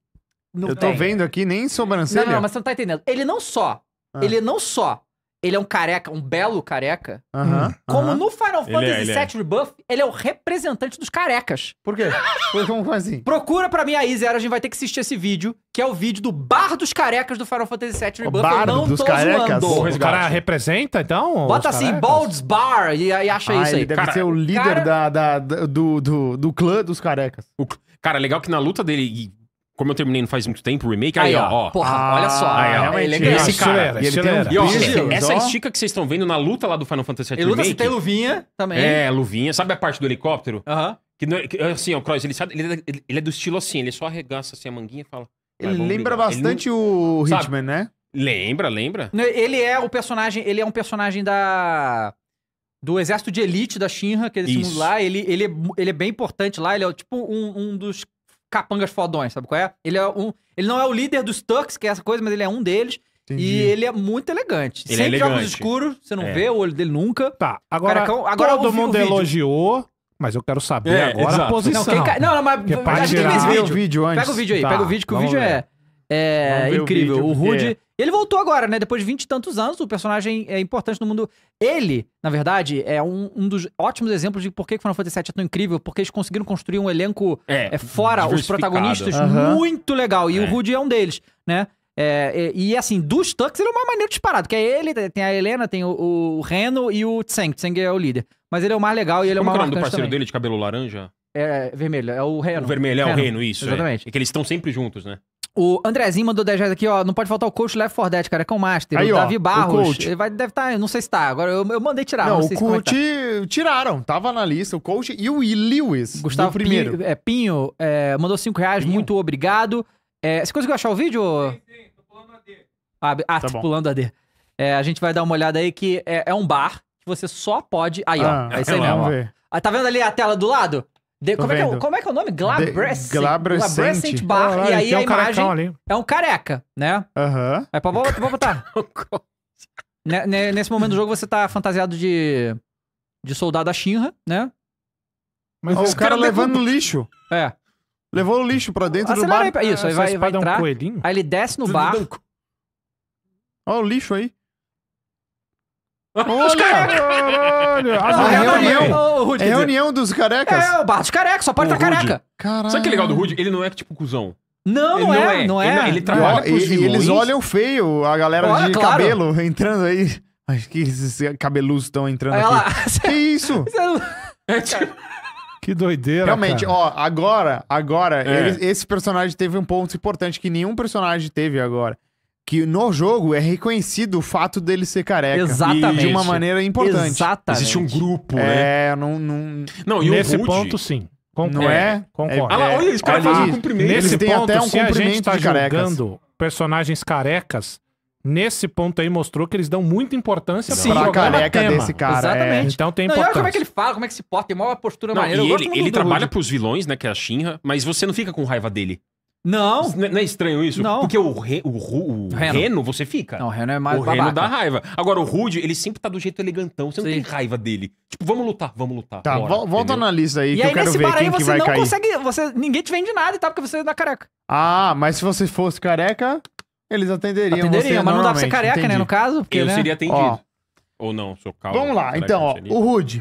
[SPEAKER 4] Não eu tô vendo aqui nem sobrancelha. Não, não, mas
[SPEAKER 1] você não tá entendendo. Ele não só. Ah. Ele não só ele é um careca, um belo careca. Uhum, -huh, como uh -huh. no Final é, Fantasy VII é, é. Rebuff, ele é o representante dos carecas. Por quê? Como assim? Procura pra mim aí, Zero, a gente vai ter que assistir esse vídeo, que é o vídeo do Bar dos Carecas do Final Fantasy VII Rebuff. bar eu não dos tô carecas.
[SPEAKER 3] zoando. Porra, cara representa, então?
[SPEAKER 1] Bota assim, Bolds Bar, e acha ah, isso
[SPEAKER 4] aí. Ele deve cara, ser o líder cara... da, da, do, do, do clã dos carecas. O,
[SPEAKER 2] cara, legal que na luta dele como eu terminei não faz muito tempo, o remake, aí, aí ó, ó. Porra, ah, olha só. É aí, ó. Ele é esse, cara. Era, ele Tem e, ó, essa estica que vocês estão vendo na luta lá do Final Fantasy VII Ele luta, tem
[SPEAKER 1] luvinha também. É,
[SPEAKER 2] luvinha. Sabe a parte do helicóptero? Aham. Uh -huh. É, que, assim, ó, o Cross, ele, ele, ele, é do estilo assim, ele só arregaça assim a manguinha e fala... Ele lembra brigar. bastante
[SPEAKER 1] ele o Hitman, Sabe? né? Lembra, lembra. Ele é o personagem... Ele é um personagem da do exército de elite da Shinra, que é esse mundo lá, ele, ele, é, ele é bem importante lá, ele é tipo um, um dos capangas fodões, sabe qual é? Ele é um. Ele não é o líder dos Turks, que é essa coisa, mas ele é um deles. Entendi. E ele é muito elegante. Ele é Sempre é elegante. escuros, você não é. vê o olho dele nunca. Tá, agora, Caracão, agora todo mundo
[SPEAKER 3] elogiou, mas eu quero saber é, agora exato. a posição. Não, não, não mas que é a gente tem esse vídeo. vídeo antes. Pega o vídeo aí, tá, pega o vídeo que o vídeo ver.
[SPEAKER 1] é, é incrível. O, vídeo, o Rude ele voltou agora, né? Depois de vinte e tantos anos, o personagem é importante no mundo. Ele, na verdade, é um, um dos ótimos exemplos de por que Final Fantasy VII é tão incrível, porque eles conseguiram construir um elenco é, é fora os protagonistas uhum. muito legal. E é. o Rudy é um deles, né? É, e, e, assim, dos Tucks ele é uma maneira disparada, que é ele, tem a Helena, tem o, o Reno e o Tseng. Tseng é o líder. Mas ele é o mais legal e ele Como é o mais. Como é o nome do parceiro também.
[SPEAKER 2] dele de cabelo laranja?
[SPEAKER 1] É, vermelho, é o Reno. O vermelho é Reno. o Reno, isso. É. Exatamente.
[SPEAKER 2] É, é que eles estão sempre juntos, né?
[SPEAKER 1] O Andrezinho mandou 10 reais aqui, ó. Não pode faltar o coach Left 4 Dead, cara. É com o Master. Aí, o ó, Davi Barros. O ele vai, deve estar, tá, não sei se tá. Agora eu, eu mandei tirar. Não, não o é tá. coach tá. tiraram. Tava na lista. O coach e o Lewis. Gustavo primeiro. Pinho, é, Pinho é, mandou 5 reais. Pinho? Muito obrigado. É, você conseguiu achar o vídeo? Sim, sim. Tô pulando AD. Ah, ah tá pulando AD. É, a gente vai dar uma olhada aí que é, é um bar que você só pode. Aí, ah, ó. É isso aí mesmo. Ó. Ah, tá vendo ali a tela do lado? De, como, é é, como, é que é, o nome? Glabrescent. Glabrescent. Bar. Ah, e aí a um imagem ali. é um careca, né? Aham. É, pra, vou, botar. Nesse momento do jogo você tá fantasiado de, de soldado da Shinra, né? Mas oh, o cara, levando levou... lixo. É. Levou o lixo pra dentro Acelera do bar. Aí, isso, aí vai, vai entrar. Um aí ele desce no bar. Olha o lixo aí. Olha, caralho! É a reunião, é reunião dos carecas? É, é o bar dos carecas, só pode estar careca. Caralho. Sabe que é legal do Rude?
[SPEAKER 4] Ele não é tipo cuzão. Não, não, não, é, é, não é. é. Ele, ele trabalha com os e, Eles olham feio, a galera Olha, de claro. cabelo entrando aí. Acho que esses cabeludos estão entrando Olha aqui. Lá. Que isso? É tipo... Que doideira, Realmente, cara. ó, agora, agora, é. ele, esse personagem teve um ponto importante que nenhum personagem teve agora que no jogo é reconhecido o fato dele ser careca. Exatamente. de uma maneira importante. Exatamente. Existe um
[SPEAKER 2] grupo, é, né?
[SPEAKER 4] É, não. Não, não e Nesse Rudy... ponto, sim. Concordo. Não é? Concordo. É, é, ah, olha, esse cara olha, faz um
[SPEAKER 3] cumprimento. Nesse tem ponto, até um se a gente tá jogando personagens carecas, nesse
[SPEAKER 1] ponto aí mostrou que
[SPEAKER 3] eles dão muita importância Sim, pra careca
[SPEAKER 4] tema. desse cara. Exatamente. É. Então tem importância. Não, como é que ele
[SPEAKER 1] fala, como é que se porta, tem maior postura não, maneira. ele, ele trabalha pros
[SPEAKER 2] vilões, né, que é a Shinra, mas você não fica com raiva dele. Não. É, não é- estranho isso? Não. Porque o, re, o, o Reno. reno. você fica. Não, o Reno é mais O babaca. Reno dá raiva. Agora, o Rude, ele sempre tá do jeito elegantão. Você não tem raiva dele. Tipo, vamos lutar,
[SPEAKER 4] vamos lutar. Tá, bora, volta entendeu? na lista aí E que eu quero ver bar aí, quem que você não consegue.
[SPEAKER 1] Você, ninguém te vende nada e tá, porque você é da careca.
[SPEAKER 4] Ah, mas se você fosse careca, eles atenderiam você Atenderiam, mas não dá pra ser careca, né? No caso, porque. Eu né? seria atendido. Ó.
[SPEAKER 2] Ou não, sou calmo. Vamos lá, então, ó, o
[SPEAKER 4] Rude,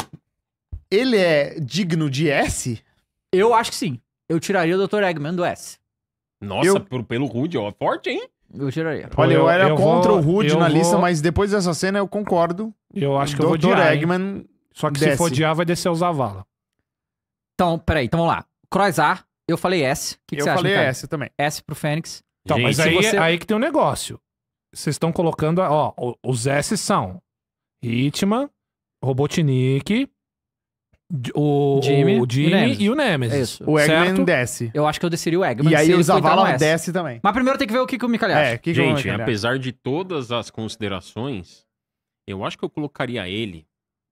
[SPEAKER 4] ele é digno de S? Eu acho que sim. Eu tiraria o Dr. Eggman do S. Nossa, eu... por, pelo Rude, ó. Forte, hein? Eu tiraria. Olha, eu, eu era eu contra vou, o Rude na vou... lista, mas depois dessa cena eu concordo. Eu acho que Dr. eu vou de Eggman. Só que desce. se for de A,
[SPEAKER 1] vai descer o Zavala. Então, peraí, então vamos lá. Croizar, eu falei S. O que, que você acha? Eu falei S também. S pro Fênix. Então, Gente, mas aí, você... aí que
[SPEAKER 3] tem um negócio. Vocês estão colocando, ó, os S são Hitman, Robotnik, o Jimmy, o Jimmy e o Nemesis. É o Eggman certo? desce.
[SPEAKER 1] Eu acho que eu desceria o Eggman. E aí o Zavala desce também. Mas primeiro tem que ver o que, que o Micalha acha. É, que Gente, que apesar de todas
[SPEAKER 2] as considerações, eu acho que eu colocaria ele.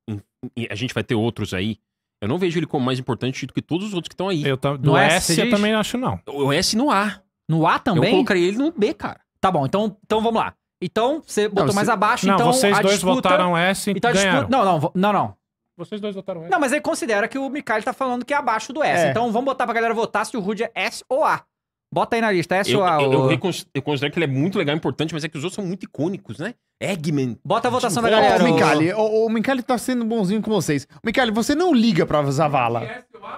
[SPEAKER 2] Em, em, a gente vai ter outros aí. Eu não vejo ele como mais importante do que todos os outros que estão aí. Eu tam, no, no S, S eu também
[SPEAKER 1] acho, não. O S no A. No A também? Eu colocaria ele no B, cara. Tá bom, então, então vamos lá. Então, você botou não, mais abaixo, não, então. vocês dois disputa... votaram S e então, Disputa... Não, não, não, não.
[SPEAKER 3] Vocês dois votaram
[SPEAKER 1] S. Não, mas ele considera que o Mikael tá falando que é abaixo do S. É. Então vamos botar pra galera votar se o Rudy é S ou A. Bota aí na lista, é sua. Eu, eu, o... eu,
[SPEAKER 2] eu considero que ele é muito legal, importante, mas é que os outros são muito icônicos,
[SPEAKER 4] né? Eggman. Bota a votação da galera. O Micali, o, o tá sendo bonzinho com vocês. Micali, você não liga pra Zavala.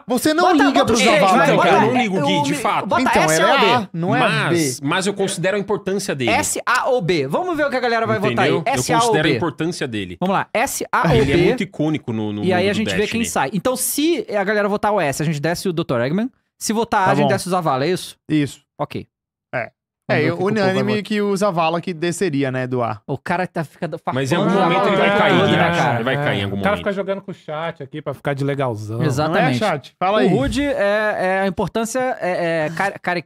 [SPEAKER 4] Você não bota, liga bota pro Zavala. cara, eu não ligo, Gui, de fato. Bota
[SPEAKER 2] então, S ou B. É a, não é mas, B. Mas eu considero a importância dele. S, A ou B. Vamos ver o que a galera vai Entendeu? votar aí. S, eu considero a, ou B. a
[SPEAKER 1] importância dele. Vamos lá, S, A ou é B. Ele é muito
[SPEAKER 2] icônico no,
[SPEAKER 1] no E aí a gente vê quem sai. Então, se a galera votar o S, a gente desce o Dr. Eggman. Se votar tá a, a gente o Zavala, é isso? Isso. Ok. É. Vamos é, o unânime
[SPEAKER 4] que, usa o Zavala que desceria, né, do ar.
[SPEAKER 1] O cara tá ficando... Mas em algum momento ele vai cair, né? né? Cara.
[SPEAKER 4] Ele vai cair em é. algum momento. O cara fica jogando com o chat aqui
[SPEAKER 3] pra ficar de legalzão. Exatamente. Não é, chat? Fala aí. O Rude
[SPEAKER 1] é, é a importância... É, é, cara, cara...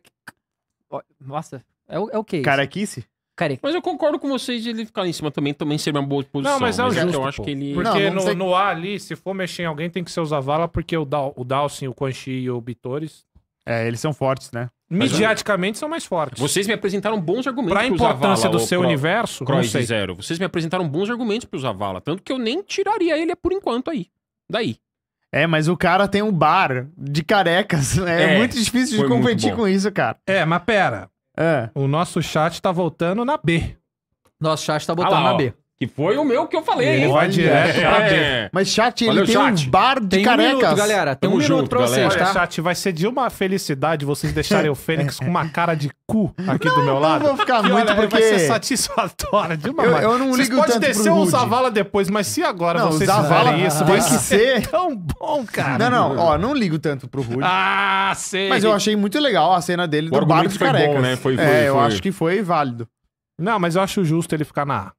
[SPEAKER 1] Nossa, é o, é o que?
[SPEAKER 3] Caraquice?
[SPEAKER 1] Carequice. Mas eu concordo com vocês de
[SPEAKER 2] ele ficar lá em cima também, também seria uma boa posição. Não, mas é né? o então, justo, eu pô. acho que ele... Porque não, no,
[SPEAKER 3] no, ar ali, se for mexer em alguém, tem que ser o Zavala, porque o, da, o Dalsin, o Quan Chi e o Bitores é, eles são fortes, né? Mediaticamente são mais fortes. Vocês me apresentaram bons argumentos para importância do seu pro, universo, Cross
[SPEAKER 2] Zero. Vocês me apresentaram bons argumentos pro Zavala, tanto que eu nem tiraria ele por enquanto aí. Daí.
[SPEAKER 4] É, mas o cara tem um bar de carecas. Né? É, é muito difícil de competir com isso, cara. É, mas pera. É. O nosso chat tá voltando na B. Nosso
[SPEAKER 3] chat tá voltando ah lá, na B. Que foi o meu
[SPEAKER 2] que eu falei, hein? Vai direto é. Mas chat, ele Valeu, tem chat. um bar de
[SPEAKER 4] tem carecas. Um minuto, galera. Tem Tamo um minuto pra galera. vocês, tá?
[SPEAKER 3] chat, vai ser de uma felicidade vocês deixarem o Fênix é. com uma cara de cu aqui do meu lado. Não vou ficar muito, olha, porque... Vai ser satisfatória de uma eu, eu não ligo vocês tanto Vocês
[SPEAKER 4] podem depois, mas se
[SPEAKER 3] agora não, vocês Zavala fizerem isso, vai ser
[SPEAKER 4] tão bom, cara. Não, não. Ó, não ligo tanto pro Rude. Ah, sei. Mas eu achei muito legal a cena dele do bar de carecas. Foi bom, né? Foi, é, foi, é, eu acho que foi válido. Não, mas eu acho justo ele ficar na
[SPEAKER 3] A.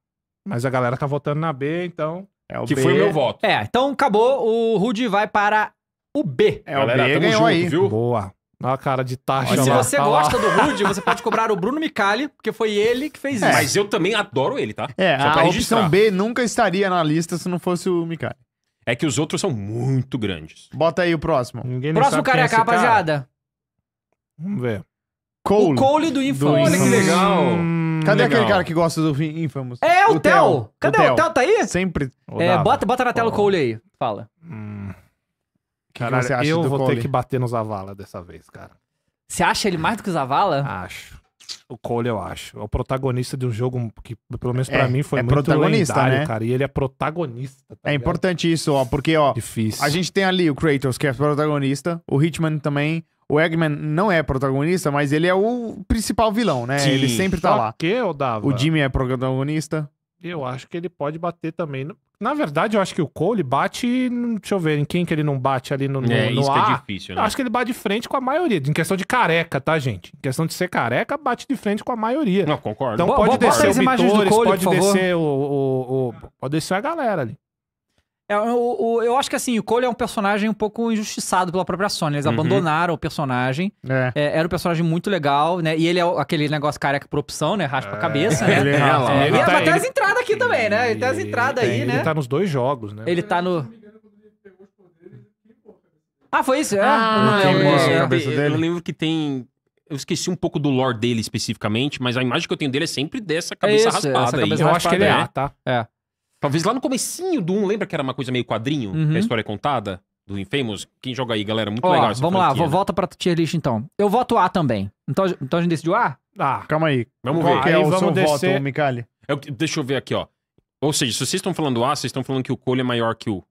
[SPEAKER 3] Mas a galera tá votando na B, então. É o que B. foi o meu voto.
[SPEAKER 1] É, então acabou. O Rudy vai para o B. É, galera, o B ganhou junto, aí. Viu?
[SPEAKER 3] Boa. Olha a cara de taxa Olha, Se
[SPEAKER 1] você tá gosta lá. do Rudy você pode cobrar o Bruno Micali, porque foi ele que fez é. isso. Mas eu também adoro ele,
[SPEAKER 2] tá?
[SPEAKER 4] É, Só a opção B nunca estaria na lista se não fosse o Micali. É que os outros são muito grandes. Bota aí o próximo. Ninguém próximo é careca, é rapaziada. Vamos ver.
[SPEAKER 1] Cole. O Cole do Infone. Olha que legal. Hum... Cadê legal. aquele cara
[SPEAKER 4] que gosta do Infamous? É o, o Theo! Cadê o Theo? Tá
[SPEAKER 1] aí? Sempre. É, bota, bota na tela o Cole aí. Fala.
[SPEAKER 3] Hum. que você acha eu vou Cole? ter que bater no Zavala dessa vez, cara.
[SPEAKER 1] Você acha ele mais do que o Zavala? Acho
[SPEAKER 3] o Cole, eu acho. É o protagonista de um jogo que, pelo menos para
[SPEAKER 1] é, mim, foi é muito protagonista, lendário, né?
[SPEAKER 4] cara. E ele é protagonista. Tá é ligado? importante isso, ó, porque, ó... Difícil. A gente tem ali o Kratos, que é protagonista. O Hitman também. O Eggman não é protagonista, mas ele é o principal vilão, né? Sim. Ele sempre tá Só lá. que,
[SPEAKER 3] eu dava... O Jimmy
[SPEAKER 4] é protagonista.
[SPEAKER 3] Eu acho que ele pode bater também. Na
[SPEAKER 4] verdade, eu acho que o Cole bate. Deixa eu ver,
[SPEAKER 3] em quem que ele não bate ali no, no, é, no ar. É difícil, né? acho que ele bate de frente com a maioria. Em questão de careca, tá, gente? Em questão de ser careca, bate de frente com a maioria. Não, concordo. Então pode descer o Bitores, pode descer o, o, o, Pode descer a galera ali.
[SPEAKER 1] Eu, é, eu, acho que assim, o Cole é um personagem um pouco injustiçado pela própria Sony. Né? Eles uhum. abandonaram o personagem. É. É, era um personagem muito legal, né? E ele é aquele negócio careca por opção, né? Raspa é. a cabeça, né? É é, ele, é, é, ele, ele tá, até as entradas aqui ele, também, né? Ele tem as entradas aí, né? Ele tá
[SPEAKER 3] nos dois jogos, né?
[SPEAKER 1] Ele tá no. Tá ah, foi isso? Ah, é. Ah, eu, eu, eu
[SPEAKER 3] lembro que tem
[SPEAKER 2] eu esqueci um pouco do lore dele especificamente, mas a imagem que eu tenho dele é sempre dessa cabeça isso, raspada. Cabeça aí. eu acho que ele é, é tá? É. Talvez lá no comecinho do 1, lembra que era uma coisa meio quadrinho? Uhum. a história é contada? Do Infamous? Quem joga aí, galera? Muito Ó, legal essa Vamos lá, vou, né? volta
[SPEAKER 1] pra tier list então. Eu voto A também. Então, então a gente decidiu A? Ah, Calma aí. vamos ver. Qual é o vamos seu descer. voto,
[SPEAKER 2] É o deixa eu ver aqui, ó. Ou seja, se vocês estão falando A, vocês estão falando que o Cole é maior que o.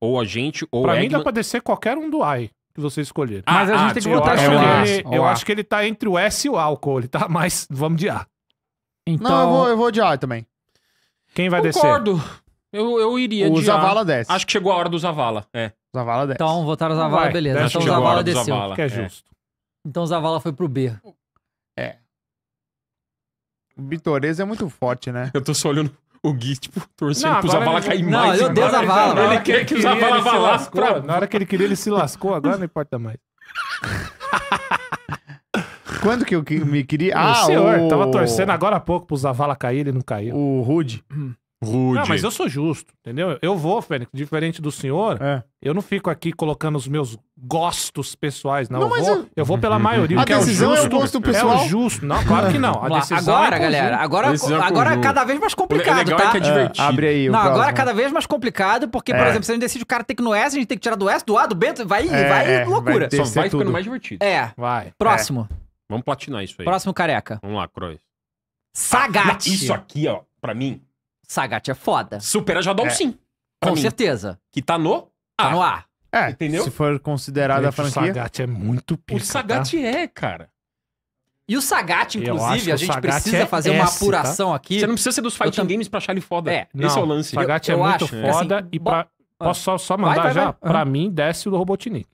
[SPEAKER 2] Ou a gente,
[SPEAKER 3] ou o Pra mim dá pra descer qualquer um do a que você escolher. Ah, Mas a gente ah, tem que eu votar acho, que eu acho que ele tá entre o S e o o ele tá mais. Vamos de A. Então, Não, eu vou, eu vou de A também. Quem vai
[SPEAKER 2] Concordo.
[SPEAKER 1] descer? Concordo. Eu, eu iria O de Zavala desce.
[SPEAKER 2] Acho que chegou a hora do Zavala.
[SPEAKER 1] É.
[SPEAKER 4] Zavala desce. Então, votaram o então Zavala, beleza. Então o Zavala desceu. Zavala. Que é, É. justo.
[SPEAKER 1] Então o Zavala foi pro B. É.
[SPEAKER 4] O Bitoreza é muito forte, né? Eu tô só olhando o Gui, tipo, torcendo Não, pro Zavala ele- cair Não, mais. eu dei o Zavala. Na
[SPEAKER 5] Ele
[SPEAKER 2] quer que o Zavala queria, vá lá
[SPEAKER 3] pra... Na hora que ele queria, ele se lascou. Agora não importa mais. Quando que eu que me queria? Ah, o senhor, o... tava torcendo agora há pouco pro Zavala cair, ele não caiu. O
[SPEAKER 4] Rude. Rude. Não, mas eu
[SPEAKER 3] sou justo, entendeu? Eu vou, Fênix, diferente do senhor, é. eu não fico aqui colocando os meus gostos pessoais, não. não eu, vou, eu... eu vou pela maioria. A é decisão é, o justo, é o gosto pessoal? É o justo.
[SPEAKER 1] Não, claro que não. agora, é galera, agora, é agora é cada vez mais é complicado, tá? É que é divertido. abre aí Não, agora cada vez mais complicado, porque, por exemplo, se a gente decide o cara ter que no S, a gente tem que tirar do S, do A, do B, vai, vai loucura. Vai Só vai tudo. ficando mais divertido. É. Vai. Próximo.
[SPEAKER 2] Vamos platinar isso aí. Próximo careca. Vamos lá, Crois.
[SPEAKER 1] Sagat. Ah, isso
[SPEAKER 2] aqui, ó, pra
[SPEAKER 1] mim. Sagat é foda. Supera já é. sim. Com mim. certeza. Que tá no A. Tá no A.
[SPEAKER 4] É, entendeu? Se for considerada a franquia. O Sagat é muito pica, O tá? Sagat tá? é, cara.
[SPEAKER 1] E o Sagat, inclusive, a gente precisa é fazer S, uma tá? apuração tá? aqui. Você não precisa ser dos fighting
[SPEAKER 2] games pra achar ele foda. É, não, Esse é o lance. O Sagat eu, é eu muito acho, assim, foda e pra...
[SPEAKER 3] Posso só, só mandar vai, vai, já? Vai. Pra uhum. mim, desce o do Robotnik.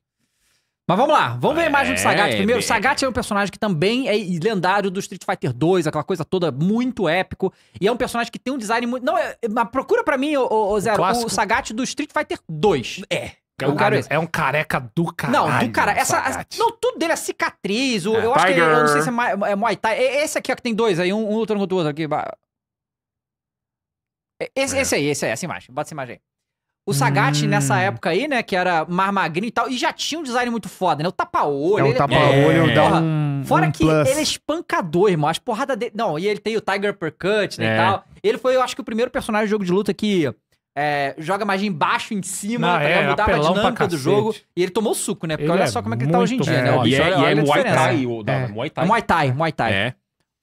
[SPEAKER 1] Mas vamos lá, vamos ver a imagem é, do Sagat primeiro. É... Sagat é um personagem que também é lendário do Street Fighter 2, aquela coisa toda muito épico. E é um personagem que tem um design muito. Não, é, procura para mim, o, o, o Zero, o, o Sagat do Street Fighter 2. É.
[SPEAKER 3] É um, cara, é um careca do cara Não, do cara. Essa, a,
[SPEAKER 1] não, tudo dele é cicatriz. O, é, eu Tiger. acho que eu não sei se é, é Muay Thai. É, esse aqui ó, é que tem dois aí, um, um lutando contra o outro aqui. É, esse, é. esse aí, esse aí, essa imagem. Bota essa imagem aí. O Sagat, hum. nessa época aí, né, que era mar magrinho e tal, e já tinha um design muito foda, né? O tapa-olho. É, o tapa-olho é... dá um, Fora um que plus. ele é espancador, irmão. As porradas dele... Não, e ele tem o Tiger Percut, né, é. e tal. Ele foi, eu acho que, o primeiro personagem do jogo de luta que é, joga mais embaixo, em cima, Não, é, mudava a dinâmica do jogo. E ele tomou suco, né? Porque ele olha é só como é que ele tá hoje em dia, né? É, e é, olha, é Muay Thai, o da, é. Muay Thai. Muai Thai, Muay Thai. É.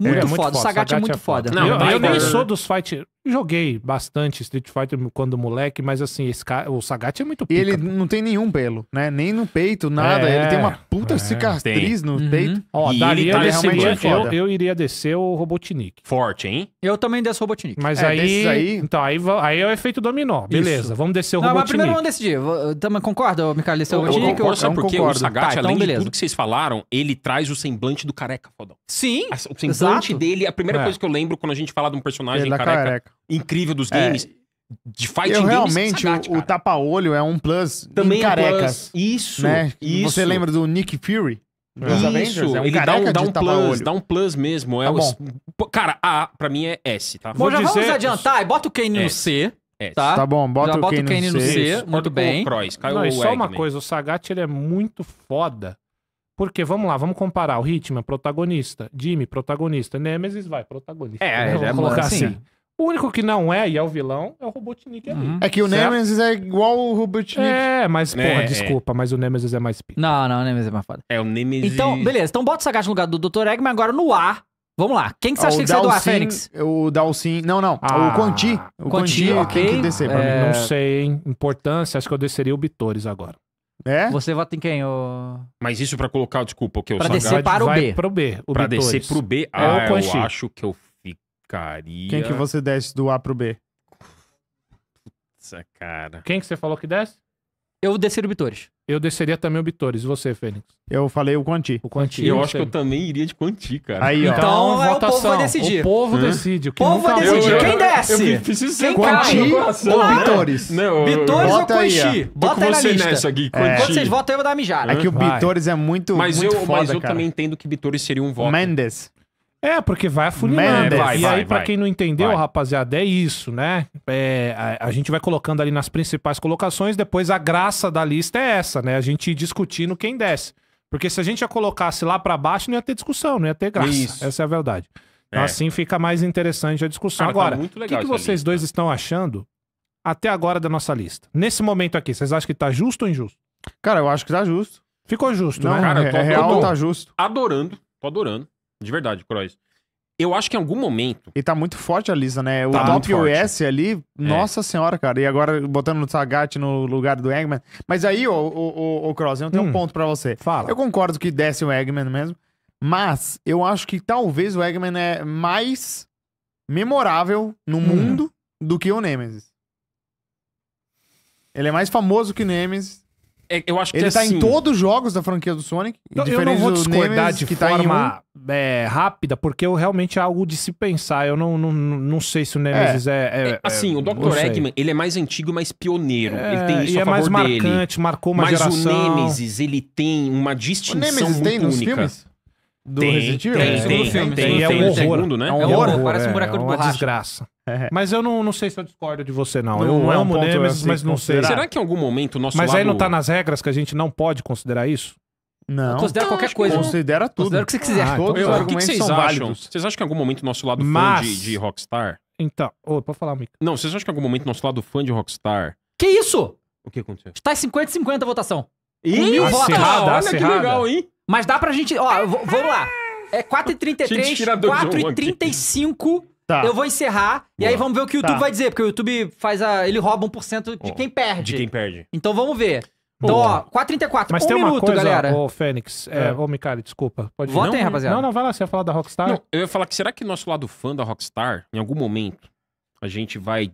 [SPEAKER 1] Muito, é, foda. É muito foda, o Sagat, Sagat é muito é foda. foda. Não, eu, eu nem sou dos fights
[SPEAKER 3] Joguei bastante Street Fighter quando moleque, mas assim, esse cara, o Sagat é muito pica. ele né? não
[SPEAKER 4] tem nenhum pelo, né? Nem no peito, nada. É, ele tem uma puta é, cicatriz tem. no uhum. peito. Ó, e daria tá realmente eu, eu, iria descer o Robotnik. Forte,
[SPEAKER 1] hein? Eu também
[SPEAKER 4] desço o Robotnik. Mas
[SPEAKER 1] é, aí, aí, Então, aí, aí é o efeito dominó. Beleza, Isso. vamos descer o não, Robotnik. Mas primeiro vamos decidir. Também concorda, Michael, descer o Robotnik? Eu concordo, sabe por quê? O Sagat, tá, então além beleza. de
[SPEAKER 2] tudo que vocês falaram, ele traz o semblante do careca, fodão. Sim. O semblante dele, é a primeira é. coisa que eu lembro quando a gente fala de um personagem careca
[SPEAKER 4] incrível dos é, games. É, de fighting eu realmente, games, Sagat, o, o tapa-olho é um plus Também é carecas. É plus. Isso, né? isso. Você lembra do Nick Fury? Isso, é um ele dá um, dá um plus, dá
[SPEAKER 2] um plus mesmo. É tá bom. O... Cara, A pra mim é S, tá? Bom, Vou já dizer... vamos adiantar
[SPEAKER 1] e bota o Kane S. no C. Tá? tá bom, bota, o, Kenny Kane o Kane no C. C muito bem. O Cross, caiu Não, o só uma coisa,
[SPEAKER 3] o Sagat ele é muito foda. Porque, vamos lá, vamos comparar. O Hitman, protagonista. Jimmy, protagonista. Nemesis, vai, protagonista. É, é, é colocar assim. assim. O único que não é, e é o vilão, é o Robotnik ali. Uhum. É que o certo? Nemesis é igual o Robotnik. É,
[SPEAKER 1] mas, é, porra, é, desculpa, é. mas o Nemesis é mais pico. Não, não, o Nemesis é mais foda. É, o Nemesis... Então, beleza, então bota o Sagat no lugar do Dr. Eggman agora no ar. Vamos lá, quem que você ah, acha que ser é do ar, Fênix?
[SPEAKER 4] O Dalsin, não, não, ah,
[SPEAKER 3] o Quanti. O Quanti, Quanti okay. tem que descer pra é... mim. Não sei, hein, importância, acho que eu desceria o Bitores agora.
[SPEAKER 1] É? Você vota em quem? O...
[SPEAKER 2] Mas isso pra colocar, desculpa, o que? O pra Sagat descer para o B. Pro
[SPEAKER 1] B o pra Bitores. descer pro B, é ah, eu
[SPEAKER 4] acho
[SPEAKER 3] que eu porcaria.
[SPEAKER 1] Quem que você desce
[SPEAKER 4] do A pro B?
[SPEAKER 3] Putz, cara. Quem que você falou que desce? Eu desceria o Bitores. Eu desceria também o Bitores. E você, Fênix? Eu falei o Quanti. O Quanti. Eu, eu acho que eu também iria de Quanti,
[SPEAKER 2] cara. Aí, ó. Então, é então é, votação. o povo vai decidir. O povo Hã? decide. O povo vai decidir. Quem desce? Eu preciso ser Quanti ou né? Bitores? Não, Bitores ou Quanti? Bota aí na lista. Nessa, Gui, é. Quando vocês votam, eu vou dar uma mijada. É que o Bitores é muito, mas muito eu, foda, Mas eu também entendo que Bitores
[SPEAKER 3] seria um voto. Mendes. É, porque vai afunilando. Vai, e vai, aí, para quem não entendeu, vai. rapaziada, é isso, né? É, a, a, gente vai colocando ali nas principais colocações, depois a graça da lista é essa, né? A gente discutindo quem desce. Porque se a gente já colocasse lá para baixo, não ia ter discussão, não ia ter graça. Isso. Essa é a verdade. É. Então, é. assim fica mais interessante a discussão. Cara, tá agora, o que, que vocês lista. dois estão achando até agora da nossa lista? Nesse momento aqui, vocês acham que tá justo
[SPEAKER 4] ou injusto? Cara, eu acho que tá justo. Ficou justo, não, né? É, Cara, eu tô, é, real, tá
[SPEAKER 2] justo. Adorando, tô adorando. De verdade, Cross. Eu acho que em algum momento. E tá muito forte a Lisa, né? O tá top US
[SPEAKER 4] ali, é. nossa senhora, cara. E agora botando o Sagat no lugar do Eggman. Mas aí, ô, Cross, eu tenho hum. um ponto para você. Fala. Eu concordo que desce o Eggman mesmo. Mas eu acho que talvez o Eggman é mais memorável no hum. mundo do que o Nemesis. Ele é mais famoso que Nemesis. É, eu acho que ele está tá em assim, todos os jogos da franquia do Sonic. Eu, eu não vou discordar de que tá forma tá
[SPEAKER 3] um. é, rápida, porque eu realmente é algo de se pensar. Eu não, não, não sei se o Nemesis é. é, é, é assim, o é, Dr. Eggman,
[SPEAKER 2] ele é mais antigo e mais pioneiro. ele tem isso e a é mais dele. marcante, marcou uma Mas geração. Mas o Nemesis, ele tem uma distinção o Nemesis tem única. Nos filmes?
[SPEAKER 3] Do tem, Resident Evil? Tem, tem, tem, tem, tem, tem, é um horror, segundo, né? É um horror, parece um buraco de borracha. É uma desgraça. É. Mas eu não, não sei se eu discordo de você, não. não eu não amo é um Nemesis, mas não sei. Será que em algum momento o nosso Mas lado... aí não tá nas regras que a gente não pode considerar isso? Não. Considera não, qualquer coisa. Considera tudo. Considera o que você ah, quiser.
[SPEAKER 4] Ah,
[SPEAKER 1] então Todos os que vocês são acham?
[SPEAKER 2] Vocês acham que em algum momento o nosso lado mas... fã de, de Rockstar... Então, oh, pode falar, muito Não, vocês acham que em algum momento nosso lado fã de Rockstar... Que isso? O que aconteceu?
[SPEAKER 1] Está em 50-50 a votação. Ih, mil votos. Olha acirrada. que legal, hein? Mas dá pra gente... Ó, vamos lá. É 4h33, 4h35... Tá. Eu vou encerrar Boa. e aí vamos ver o que o tá. YouTube tá. vai dizer, porque o YouTube faz a. Ele rouba 1% de quem perde. De quem perde. Então vamos ver. Então, ó, 4,34.
[SPEAKER 3] Mas um tem minuto, coisa, galera. Ô, Fênix, é, é. ô, Micali, desculpa. Pode Votem, não, rapaziada. Não, não, vai lá, você ia falar da Rockstar. Não,
[SPEAKER 2] eu ia falar que será que nosso lado fã da Rockstar, em algum momento, a gente vai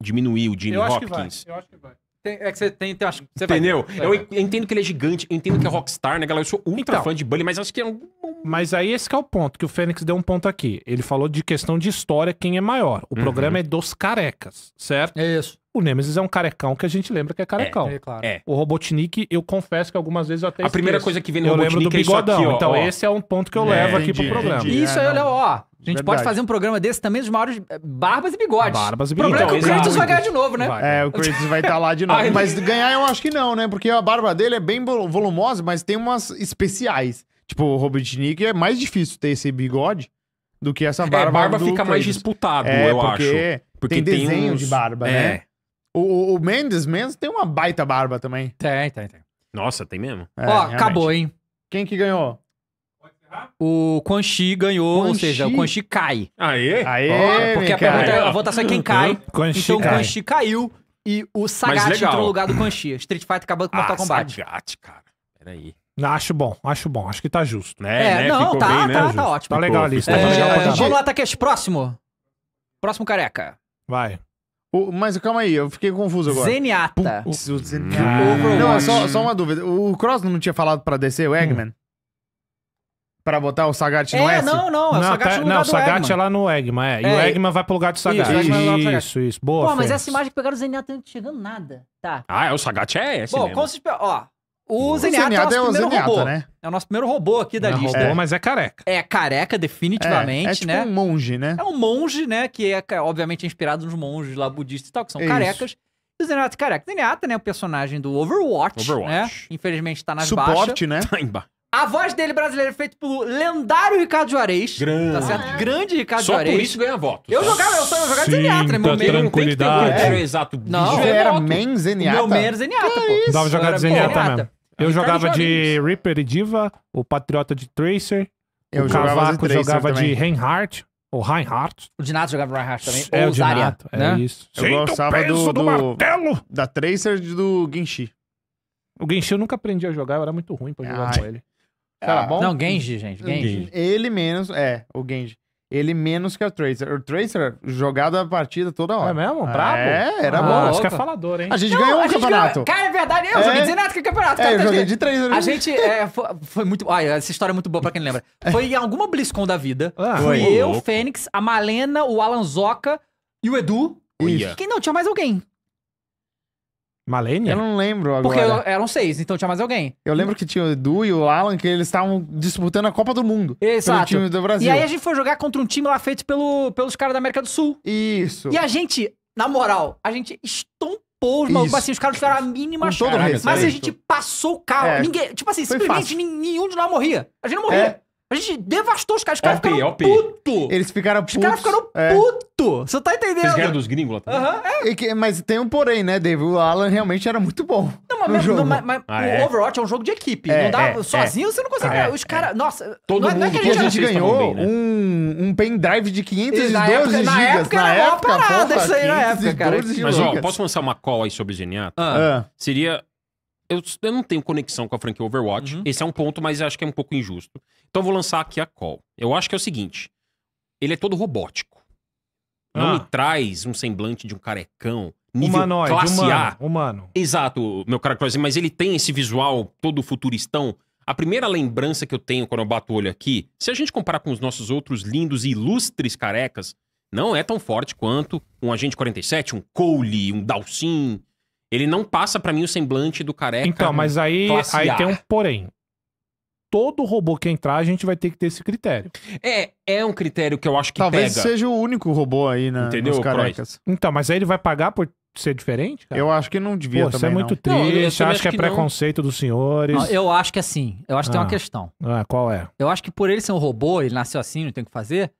[SPEAKER 2] diminuir o Jimmy eu Hopkins?
[SPEAKER 1] que vai, eu acho que vai.
[SPEAKER 3] Tem, é que você tem,
[SPEAKER 1] tem acho, Entendeu? Vai, vai, eu,
[SPEAKER 2] entendo que ele é gigante, eu entendo que é rockstar, né, galera? Eu sou ultra então, fã de Bully, mas acho que é um...
[SPEAKER 3] Mas aí esse é o ponto, que o Fênix deu um ponto aqui. Ele falou de questão de história, quem é maior. O uhum. programa é dos carecas, certo? É isso. O Nemesis é um carecão que a gente lembra que é carecão. É, é claro. É. O Robotnik, eu confesso que algumas vezes eu até A esqueço. primeira coisa que vem no eu Robotnik é do bigodão. aqui, ó, então ó. esse é um
[SPEAKER 1] ponto que eu é. levo entendi, aqui pro programa. Entendi, isso é, aí, eu ó. A gente Verdade. pode fazer um programa desse também dos maiores é, barbas e bigodes. Barbas e bigodes. O problema então, é que o Kratos então, vai ganhar então, de novo, né? É, o Kratos vai estar tá lá de novo. mas ganhar eu acho que
[SPEAKER 4] não, né? Porque a barba dele é bem volumosa, mas tem umas especiais. Tipo, o Robotnik é mais difícil ter esse bigode do que essa barba. É, a barba fica Kratos. mais disputado, é, eu porque acho. Porque tem, tem desenho uns... de barba, é. né? O, o Mendes mesmo tem uma baita barba também. Tem, tem, tem.
[SPEAKER 2] Nossa, tem mesmo? É, Ó, realmente. acabou,
[SPEAKER 4] hein? Quem que ganhou?
[SPEAKER 1] O Quan Chi ganhou, Quan ou seja, Chi? o Quan Chi cai. Aê? Aê, Porque a, pergunta, é- a votação é quem cai. Uhum. Quan então o Quan Chi caiu e o Sagat entrou no lugar do Quan Chi. Street Fighter acabou com Mortal ah, Kombat. Sagat, cara. Peraí.
[SPEAKER 3] Não, acho bom, acho bom. Acho que tá justo. Né, é, né? não, Ficou tá, bem, né, tá, tá ótimo. Tá legal a lista. É, Ficou legal vamos tá. lá,
[SPEAKER 1] Takeshi. Próximo. Próximo careca. Vai. O, mas calma aí, eu fiquei confuso agora. Zenyatta. Putz, o Zenyatta. Ah.
[SPEAKER 4] Não, é só, só uma dúvida. O Cross não tinha falado pra descer o Eggman? Hum. Pra botar o Sagat
[SPEAKER 1] no é, S? Não, não, é o
[SPEAKER 3] Sagat tá, no lugar Não, o Sagat é lá no Eggman, é. E é, o Eggman vai pro lugar do Sagat.
[SPEAKER 4] Isso, isso, isso,
[SPEAKER 3] isso. boa,
[SPEAKER 2] Pô, mas essa
[SPEAKER 1] imagem que pegaram o Zenyatta não tá chegando nada. Tá.
[SPEAKER 3] Ah, é, o Sagat é
[SPEAKER 2] esse Bom, mesmo. como
[SPEAKER 1] se. Ó, o, Zeniata é, o nosso é primeiro robô. Né? É o nosso primeiro robô aqui da é lista. Robô, é. mas é careca. É careca, definitivamente, é, é tipo né? É um monge, né? É um monge, né? Que é, obviamente, é inspirado nos monges lá budistas e tal, que são carecas. E o Zenyatta careca. Zeniata, né? O personagem do Overwatch, Overwatch. né? Infelizmente tá nas Suporte, baixas. Suporte, né? Tá A voz dele brasileira é feita pelo lendário Ricardo Juarez. Grande. Tá certo? Grande Ricardo Só Juarez. Só por isso ganha voto. Eu jogava, eu jogava Sim, Zeniatra. Né? Meu então, meio tranquilidade. Não tem que ter é. exato. Não, eu era main Zeniatra. Meu meio era Zeniatra, pô. Dava jogar de Zeniatra mesmo. Eu tá jogava de
[SPEAKER 3] Reaper e Diva, o Patriota de Tracer,
[SPEAKER 4] eu o jogava Cavaco de jogava também. de
[SPEAKER 3] Reinhardt, o Reinhardt. O Dinato jogava Reinhardt também. É, ou o Dinato, é né? é isso. Eu Sinto gostava do, do, do martelo!
[SPEAKER 4] Da Tracer e do Genshi. O Genshi eu nunca aprendi a jogar, eu era muito ruim pra jogar Ai. com ele. Tá ah, bom? Não, Genji, gente. Genji. Ele menos, é, o Genji ele menos que o Tracer. O Tracer jogado a
[SPEAKER 1] partida toda hora. É mesmo? É, Brabo? É, era ah, bom. Acho que é falador, hein? A gente não, ganhou um campeonato. Ganhou... Cara, é verdade, eu é... joguei o que campeonato. É, eu joguei de Tracer. A gente é, foi, foi, muito... Ai, essa história é muito boa pra quem lembra. É. Foi em alguma BlizzCon da vida. Ah, foi eu, o Fênix, a Malena, o Alan Zoca e o Edu. Ia. Quem não? Tinha mais alguém. Malenia? Eu não lembro agora. Porque eu- eram seis, então tinha mais alguém.
[SPEAKER 4] Eu lembro que tinha o Edu e o Alan, que eles estavam disputando a Copa do
[SPEAKER 1] Mundo. Pelo Exato. time do Brasil. E aí a gente foi jogar contra um time lá feito pelo, pelos caras da América do Sul. Isso. E a gente, na moral, a gente estompou os malucos. Isso. Assim, os caras ficaram a mínima chance. Mas a gente passou o carro. É. Ninguém, tipo assim, Foi simplesmente fácil. nenhum de nós morria. A gente não morria. É. A gente devastou os caras. Os caras OP, ficaram Eles ficaram putos. Os caras ficaram é. puto. Você tá
[SPEAKER 4] entendendo? Vocês ganharam dos gringos lá também. Uhum, é. que, mas tem um porém, né, David? O Alan realmente era muito bom. Não, mas, mas, mas ah, o é?
[SPEAKER 1] Overwatch é um jogo de equipe. É, não dá, é, sozinho você não consegue ah, ganhar. Os caras... Nossa, Todo não, mundo, não é que a gente, a gente ganhou bem, né?
[SPEAKER 4] um, um pendrive de 512 na época, gigas. Na época, na era época,
[SPEAKER 1] uma parada isso aí na época, cara. Mas, ó, posso
[SPEAKER 2] lançar uma call aí sobre o Geniato? Ah. Ah. Seria eu, não tenho conexão com a franquia Overwatch. Uhum. Esse é um ponto, mas acho que é um pouco injusto. Então vou lançar aqui a call. Eu acho que é o seguinte: ele é todo robótico. Não ah. me traz um semblante de um carecão. Nível Humanoide, classe humano, A. Humano. Exato, meu cara assim, mas ele tem esse visual todo futuristão. A primeira lembrança que eu tenho quando eu bato o olho aqui, se a gente comparar com os nossos outros lindos e ilustres carecas, não é tão forte quanto um Agente 47, um Cole, um Dalsin. Ele não passa para mim o semblante do careca. Então, mas aí, aí tem um
[SPEAKER 3] porém todo robô que entrar, a gente vai ter que ter esse critério.
[SPEAKER 2] É, é um critério que eu acho que Talvez pega. seja
[SPEAKER 3] o único robô aí, né? Entendeu? Nos carecas. Então, mas aí ele vai pagar por ser diferente? Cara? Eu acho que não devia Pô, também, Isso é muito não. triste, não, eu, eu acho que é que preconceito não. dos senhores. Não, eu
[SPEAKER 1] acho que assim, eu acho que ah. tem uma ah. questão.
[SPEAKER 3] Ah, qual é?
[SPEAKER 1] Eu acho que por ele ser um robô, ele nasceu assim, não tem o que fazer,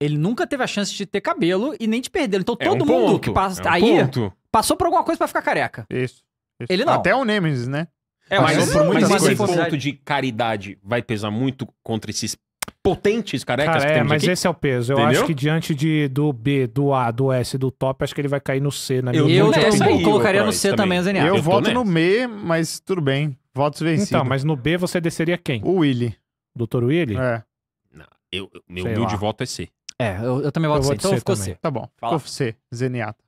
[SPEAKER 1] ele nunca teve a chance de ter cabelo e nem de perder. Então é todo um mundo ponto. que passa é um aí ponto. passou por alguma coisa para ficar careca. Isso. Ele não. Até o Nemesis, né? É, mas, mas, por mas esse ponto
[SPEAKER 2] de caridade vai pesar muito contra esses potentes carecas Cara, que é, temos é, mas aqui? esse é o peso. Eu Entendeu? acho que
[SPEAKER 3] diante de, do B, do A, do S, do top, acho que ele vai cair no C. Na eu eu, eu colocaria no C também, também Eu, eu voto no M, mas tudo bem. Votos vencidos. Então, mas no B você desceria quem? O Willy. Doutor Willy? É.
[SPEAKER 2] Não, eu, meu humilde voto é C. É, eu, também voto C. então C ficou também. C. Tá bom. Fala. Ficou C,
[SPEAKER 4] Zeniata.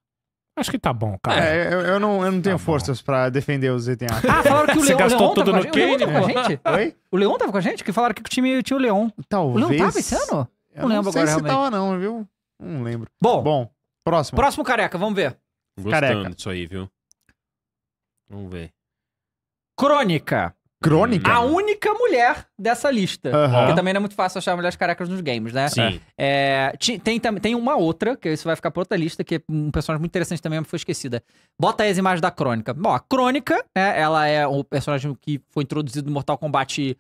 [SPEAKER 4] Acho que tá bom, cara. É, eu, eu não, eu não tá tenho tá forças pra defender os Zetena. Ah, falaram que o Leon. Você gastou Leon tudo no Kane? O Leon tava com a gente?
[SPEAKER 1] Oi? O Leon tava com a gente? Que falaram que o time tinha o Leon. Talvez. O Leon tava esse ano? Eu não, lembro não sei agora. Se tava, não, viu? Não lembro. Bom. Bom. Próximo. Próximo careca, vamos ver. Gostando careca. disso aí, viu? Vamos ver. Crônica. Crônica? A única mulher dessa lista. Uhum. Porque também não é muito fácil achar mulheres carecas nos games, né? Sim. É, tem, tem uma outra, que isso vai ficar pra outra lista, que é um personagem muito interessante também, mas foi esquecida. Bota aí as imagens da Crônica. Bom, a Crônica, né? Ela é o personagem que foi introduzido no Mortal Kombat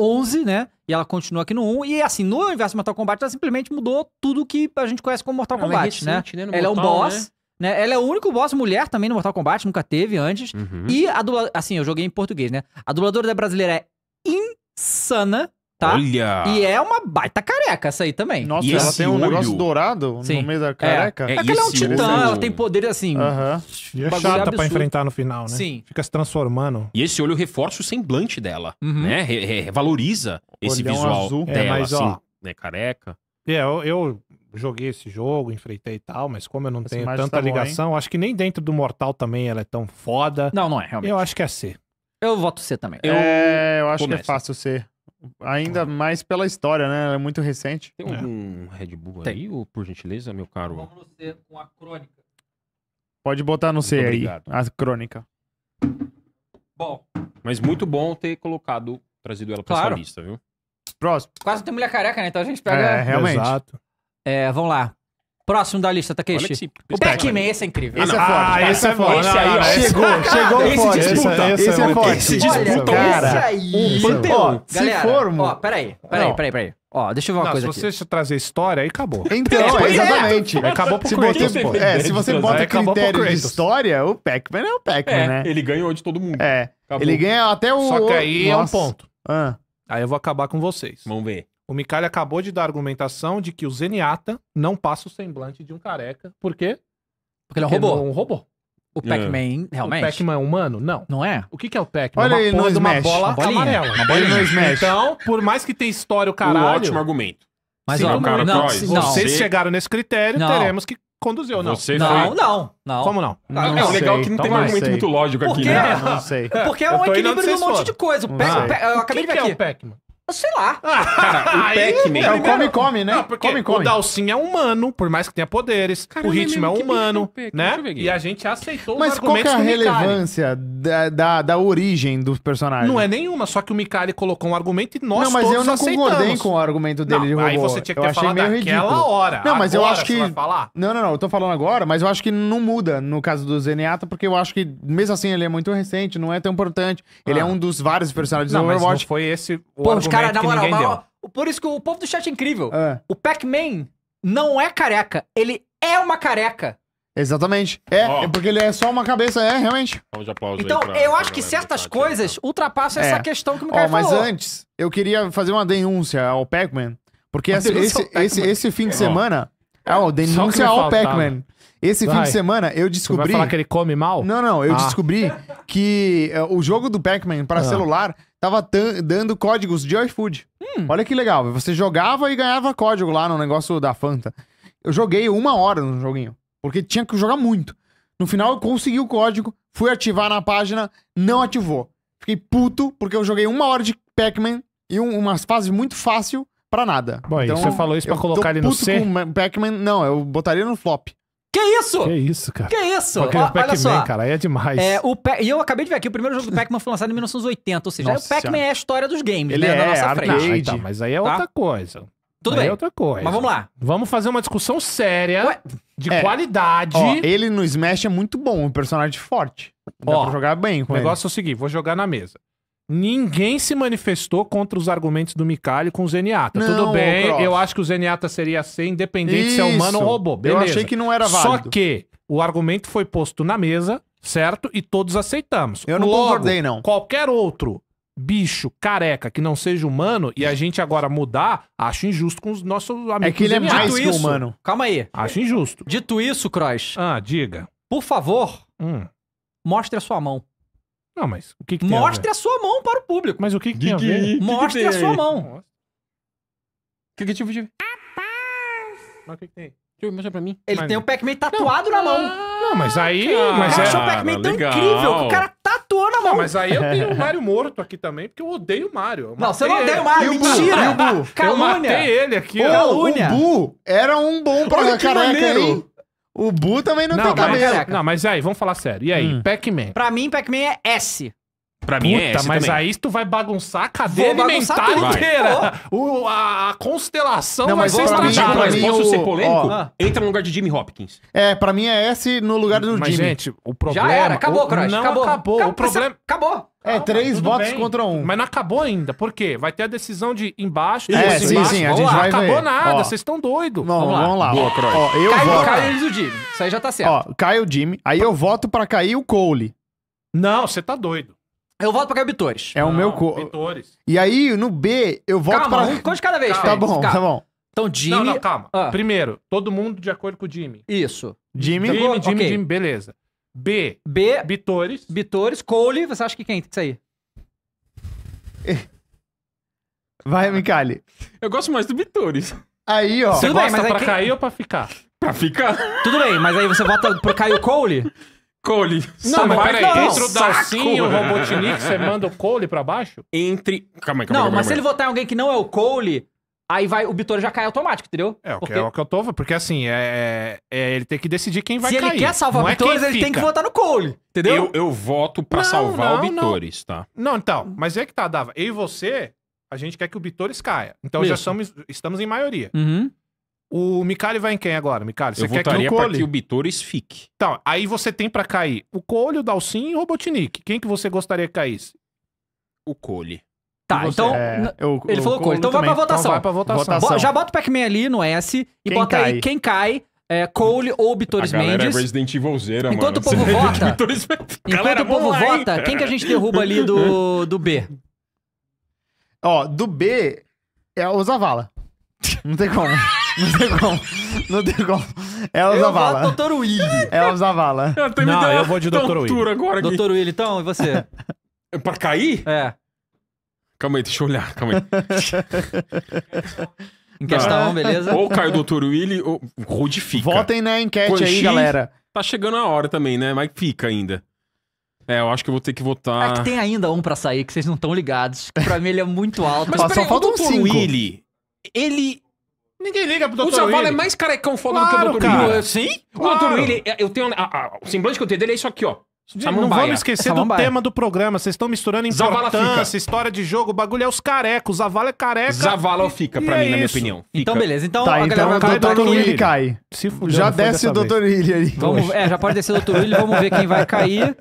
[SPEAKER 1] 11, é, né? E ela continua aqui no 1. E assim, no universo Mortal Kombat, ela simplesmente mudou tudo que a gente conhece como Mortal ela ah, Kombat, é recente, né? né? ela Mortal, é um boss. Né? Né? Ela é o único boss mulher também no Mortal Kombat, nunca teve antes. Uhum. E a dubladora. Assim, eu joguei em português, né? A dubladora brasileira é insana. Tá? Olha! E é uma baita careca essa aí também. Nossa, e ela tem um olho? negócio
[SPEAKER 4] dourado Sim. no
[SPEAKER 1] meio da careca. É, é, é que ela é um titã, olho? ela tem poderes assim. Uh
[SPEAKER 3] E é chata absurdo. pra enfrentar no final, né? Sim. Fica se transformando.
[SPEAKER 2] E esse olho reforça o semblante dela, uhum. né? Re -re Valoriza esse visual azul. É, dela, é, mas, assim, ó, né?
[SPEAKER 3] Careca. É, eu, eu joguei esse jogo, enfrentei e tal, mas como eu não tenho tanta tá ligação, acho que nem dentro do Mortal também ela é tão
[SPEAKER 4] foda. Não, não é, realmente. Eu acho que é C. Eu voto C também. Eu... É, eu acho Começa. que é fácil C. Ainda mais pela história, né? Ela é muito recente. Tem é.
[SPEAKER 2] algum é. Red Bull Tem. aí, ou, por gentileza, meu caro? Vamos no
[SPEAKER 1] C com a crônica.
[SPEAKER 4] Pode botar no muito C obrigado. aí, a crônica.
[SPEAKER 2] Bom. Mas muito bom ter colocado, trazido ela pra claro. sua lista, viu?
[SPEAKER 1] Próximo. Quase tem mulher careca, né? Então a gente pega. É, realmente. Exato. É, vamos lá. Próximo da lista, Takeshi. O Pac-Man, esse é incrível. Ah, é ah, é esse é forte. Ah, esse é forte. Esse aí, ó. Chegou, chegou esse forte. Disputa. Esse, esse é forte. Esse disputa. Cara, esse aí. panteão. se for... Ó, peraí, peraí, peraí, peraí.
[SPEAKER 4] Ó, deixa eu ver uma
[SPEAKER 3] não, coisa se aqui. você trazer história, aí acabou. Então, é, exatamente. É. Acabou por se você, É, se você bota critério de
[SPEAKER 4] história, o Pac-Man é o Pac-Man, é, né? ele ganhou de todo mundo. É. Acabou. Ele ganha até o... Só que aí Nossa. é um ponto.
[SPEAKER 3] Ah. Aí eu vou acabar com vocês. Vamos ver. O Micali acabou de dar a argumentação de que o Zenyatta não passa o semblante de um careca. Por quê? Porque ele é um robô. É um robô. O Pac-Man, é. realmente. O Pac-Man é humano? Não. Não é? O que, que é o Pac-Man? Olha uma aí, uma bola amarela. Uma bola no Smash. Então, por mais que tenha história o caralho... É um ótimo argumento. Mas, ó, não, não, se vocês chegaram nesse critério, não. teremos que conduzir ou não.
[SPEAKER 2] Você não, foi... não, não. Como não? Ah, não é o legal que não tem um argumento sei. muito lógico Porque... aqui, né? Não sei.
[SPEAKER 1] Porque é um equilíbrio de um monte de coisa. O Eu acabei de ver aqui. é o Pac-Man? Sei lá. Ah, cara, o
[SPEAKER 3] Pac-Man. É o é come-come, né? Não, porque come, come. o Dalsin é humano, por mais que tenha poderes. Caramba, o é ritmo é, humano, né? E a gente aceitou Mas qual é a relevância
[SPEAKER 4] da, da, da, origem do personagem? Não
[SPEAKER 3] é nenhuma, só que o Mikali colocou um argumento e nós Não, mas eu não aceitamos. concordei com o
[SPEAKER 4] argumento dele não, de robô. Aí você tinha que ter eu falado naquela hora. Não, mas agora eu acho que... Não, não, não. Eu tô falando agora, mas eu acho que não muda no caso do Zenyatta, porque eu acho que, mesmo assim, ele é muito recente, não é tão
[SPEAKER 1] importante. Ele é ah. é um dos vários
[SPEAKER 4] personagens não, do Overwatch. Não, foi esse o Pô, Cara, na moral, mas, ó,
[SPEAKER 1] por isso que o povo do chat é incrível. É. O Pac-Man não é careca, ele é uma careca.
[SPEAKER 4] Exatamente. É, oh. é porque ele é só uma cabeça, é, realmente. Então, pra, eu pra acho que
[SPEAKER 1] certas coisas aqui, então. ultrapassam é. essa questão que o Micael oh, mas falou. Mas antes,
[SPEAKER 4] eu queria fazer uma denúncia ao Pac-Man. Porque esse, Pac esse, esse fim de semana... oh, denúncia ao Pac-Man. Esse Vai. fim de semana eu descobri. Você vai falar que ele come mal? Não, não. Eu ah. descobri que uh, o jogo do Pac-Man para ah. celular tava dando códigos de iFood. Hum. Olha que legal. Você jogava e ganhava código lá no negócio da Fanta. Eu joguei uma hora no joguinho, porque tinha que jogar muito. No final eu consegui o código, fui ativar na página, não ativou. Fiquei puto, porque eu joguei uma hora de Pac-Man e um, umas fases muito fácil pra nada. Bom, então, você falou isso pra colocar ele no C? Pac-Man, não, eu botaria no flop. Que isso? Que isso, cara. Que isso?
[SPEAKER 1] Porque o, Pac-Man, cara,
[SPEAKER 3] aí é
[SPEAKER 4] demais.
[SPEAKER 1] É, o e eu acabei de ver aqui, o primeiro jogo do Pac-Man foi lançado em 1980, ou seja, é o Pac-Man é a história dos games, Ele né? É, na nossa arcade, frente. Então, mas aí é tá? outra coisa. Tudo aí é bem. é outra
[SPEAKER 4] coisa. Mas vamos lá. Vamos
[SPEAKER 1] fazer uma discussão séria, Ué? de é. qualidade.
[SPEAKER 4] Ó, ele no Smash é muito bom, um personagem forte. Dá Ó, pra jogar bem com o ele. negócio é o seguinte, vou
[SPEAKER 3] jogar na mesa. Ninguém se manifestou contra os argumentos do Micali com o Zeniata. Não, Tudo bem, eu acho que o Zeniata seria ser assim, independente Isso. se é humano ou robô. Beleza. Eu achei que não era válido. Só que o argumento foi posto na mesa, certo? E todos aceitamos. Eu não Logo, concordei, não. Qualquer outro bicho careca que não seja humano e a gente agora mudar,
[SPEAKER 1] acho injusto com os nossos amigos. É que ele é mais que humano. Calma aí. Acho injusto. Dito isso, Croix. Ah, diga. Por favor, hum. mostre a sua mão. Não, mas o que, que Mostre a, a, sua mão para o público. Mas o que, que, que, que Mostre a sua mão. Que que tipo de... Rapaz! Mas o que, que tem? Deixa eu mostrar pra mim. Ele mas... tem o Pac-Man tatuado não, na mão. Não,
[SPEAKER 3] mas aí. Ah, mas cara, é... achou o Pac-Man tão legal. incrível que o cara
[SPEAKER 1] tatuou na mão. Não, mas aí eu tenho o
[SPEAKER 3] Mario morto aqui também, porque eu odeio o Mario. não, você não odeia o Mario, mentira! Calúnia! Eu matei ele aqui. O
[SPEAKER 1] Bu era um bom pra Olha, caraca, hein? O Bu também não, não tem mas,
[SPEAKER 3] Não, mas aí, vamos falar sério. E aí, Hum. Pac-Man?
[SPEAKER 1] Pra mim, Pac-Man é S.
[SPEAKER 3] Pra mim é S mas também. aí tu vai bagunçar a cadeia Vou bagunçar alimentar inteira. O, a, a constelação Não, vai mas ser vou pra estragada. pra mas posso o- ser polêmico? ó.
[SPEAKER 4] Entra no lugar de Jimmy Hopkins. É, pra mim é S no lugar do Mas, Jimmy. gente, o problema... Já era, acabou, o, Não acabou. acabou. O problema...
[SPEAKER 3] Acabou. É, três votos bem. contra um. Mas não acabou ainda. Por quê? Vai ter a decisão de embaixo, é, depois sim,
[SPEAKER 1] Sim, a gente vai Acabou ver.
[SPEAKER 4] nada, vocês estão doidos. Não, vamos lá. Vamos lá. Boa, Croy. Ó, eu Caio, voto. Caio e
[SPEAKER 1] o Jimmy. Isso aí já tá certo. Ó,
[SPEAKER 4] Caio o Jimmy. Aí eu voto pra cair o Cole. Não, você tá doido. Eu voto pra o Bitores. É o meu Cole. Bitores. E aí, no B, eu voto calma, pra... Calma, um de cada vez, Tá
[SPEAKER 3] bom, calma. tá bom. Então, Jimmy... Não, não, calma. Ah. Primeiro, todo
[SPEAKER 1] mundo de acordo com o Jimmy. Isso. Jimmy, Jimmy, Jimmy, okay. Jimmy, beleza. B. B. Bitores. Bitores. Cole, você acha que quem tem que sair?
[SPEAKER 4] Vai, Micali.
[SPEAKER 1] Eu gosto
[SPEAKER 3] mais do Bitores. Aí,
[SPEAKER 2] ó.
[SPEAKER 4] Você Tudo bem, gosta mas pra cair
[SPEAKER 3] ou pra ficar?
[SPEAKER 1] Pra ficar. Tudo bem, mas aí você vota cair o Cole? Cole. Não, mas peraí. não. Entre o Dalcinho e o Robotnik, você manda o
[SPEAKER 3] Cole pra baixo?
[SPEAKER 1] Entre. Calma aí, calma aí, Não, calma mas se ele votar em alguém que não é o Cole, Aí vai, o Bitor já cai automático, entendeu? É, o é porque... é o
[SPEAKER 3] que eu tô. Porque assim, é, é, é ele tem que decidir quem vai Se cair. Se ele quer salvar não o é Bitores, é ele fica. tem que votar no Cole, entendeu? Eu, eu voto pra não, salvar não, o Bitores, tá? Não, então, mas é que tá, Dava. Eu e você, a gente quer que o Bitores caia. Então Mesmo. já somos, estamos em maioria. Uhum. O Mikali vai em quem agora, Mikali? Você eu quer que o Cole... pra que o Bitores fique. Então, aí você tem pra cair o Cole, o Dalcin e o Robotnik. Quem que você gostaria que caísse? O Cole.
[SPEAKER 1] Tá, você, então. É, eu, ele falou Cole. Então vai pra votação. Então vai pra votação. votação. Já bota o Pac-Man ali no S e bota cai? aí quem cai. É, Cole ou Bitores é Mendes. É Resident
[SPEAKER 2] Evilzeira, enquanto mano. o povo
[SPEAKER 1] vota. enquanto o povo vota, quem que a gente derruba
[SPEAKER 4] ali do, do B? Ó, do B é o Zavala. Não tem como. Não tem como. Não tem como. É o eu Zavala. Eu Dr. Willy. É o Zavala. Eu não, eu vou de Dr. Então, Will. Agora Dr. Will,
[SPEAKER 1] então, e você? É pra cair? É.
[SPEAKER 2] Calma aí, deixa eu olhar, calma aí.
[SPEAKER 4] Enquete tá bom, beleza? Ou cai o Dr. Willy ou Rudifica. Votem na né, enquete Quan aí, galera.
[SPEAKER 2] Tá chegando a hora também, né? Mas fica ainda. É, eu acho que eu vou ter que votar. É que tem
[SPEAKER 1] ainda um pra sair que vocês não estão ligados. Que pra mim ele é muito alto. Mas, Mas só falta um cinco. Willy,
[SPEAKER 3] ele Ninguém liga pro Dr. O Zavala é mais carecão foda
[SPEAKER 2] claro, do que o Dr. Cara. Willy. Sim? O Dr. Willy, é, eu tenho. A, a, o semblante que eu tenho dele é isso aqui, ó. Samambaia. Não vamos esquecer Samambaia. do tema
[SPEAKER 3] do programa. Vocês estão misturando importância, história de jogo, o bagulho é os carecos. Zavala é careca. Zavala e, fica, pra é mim, é na minha opinião. Então, fica. Então, beleza. Então, tá, a galera então Dr. Willy cai.
[SPEAKER 4] Se fudeu, já desce o Dr. Willy aí.
[SPEAKER 1] Vamos, é, já pode descer o Dr. Willy, vamos ver quem vai cair.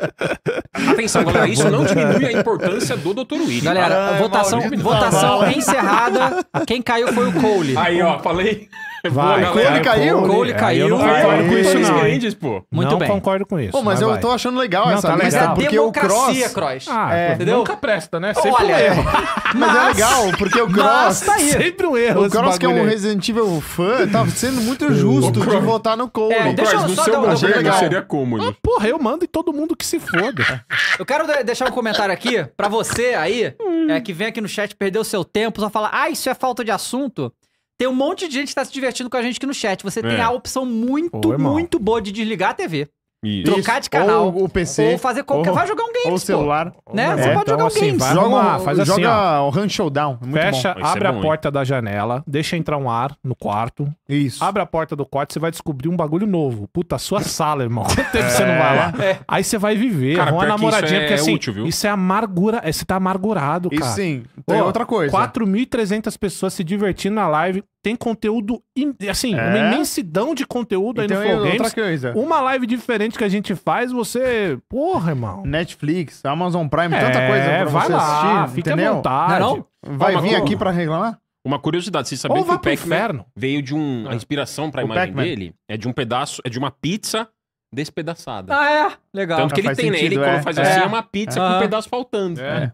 [SPEAKER 5] Atenção, galera, isso não diminui a
[SPEAKER 1] importância do Dr. Willy. Galera, votação, votação encerrada. Quem caiu foi o Cole. Aí, ó, falei. Vai. Boa, Cole caiu? Cole caiu. Eu não concordo com isso, não.
[SPEAKER 3] pô. Muito não bem. concordo com isso. Pô, mas, eu tô achando legal não, essa tá lista, legal. porque o Cross... Cross. Ah, é, entendeu? Nunca presta, né? Sempre Olha, um erro. Mas, é legal, porque o Cross... Tá sempre um erro O
[SPEAKER 4] Cross, que é um Resident Evil fã, tá sendo muito justo de votar no é, Cole. É, deixa eu só seu governo seria
[SPEAKER 1] cômodo. Ah, porra, eu mando e todo mundo que
[SPEAKER 4] se foda.
[SPEAKER 1] Eu quero deixar um comentário aqui pra você aí, é, que vem aqui no chat, perdeu seu tempo, só fala, ah, isso é falta de assunto. Tem um monte de gente que tá se divertindo com a gente aqui no chat. Você tem é. a opção muito, muito boa de desligar a TV. Isso. Trocar de canal. Ou o PC. Ou fazer qualquer. Ou, vai jogar um game. Ou o celular. Né? Você é, pode então, jogar um assim, games. Joga, faz assim, joga
[SPEAKER 3] ó, Showdown. Muito fecha, bom. É abre é bom, a porta hein? da janela, deixa entrar um ar no quarto. Isso. Abre a porta do quarto, você vai descobrir um bagulho novo. Puta, sua sala, irmão. Quanto tempo é. você não vai lá? É, é. Aí você vai viver. Cara, uma namoradinha, porque assim. Útil, isso é amargura. Você tá amargurado, cara. E sim. Tem Pô, outra coisa. 4.300 pessoas se divertindo na live tem conteúdo, assim, é? uma imensidão de conteúdo então, aí no então, Flow Games. Coisa. Uma live diferente que a gente faz, você. Porra, irmão. Netflix, Amazon Prime, é, tanta coisa pra
[SPEAKER 2] vai você lá, assistir. Fica entendeu? à vontade. Não, não? Vai vir como? aqui pra reclamar? Uma curiosidade, você sabia que o Pac-Man veio de um. A ah. inspiração pra o imagem dele é de um pedaço, é de uma pizza
[SPEAKER 3] despedaçada. Ah, é? Legal. Tanto que ah, ele tem né? sentido, nele, é. quando faz assim, é. é uma pizza com um pedaço faltando. É.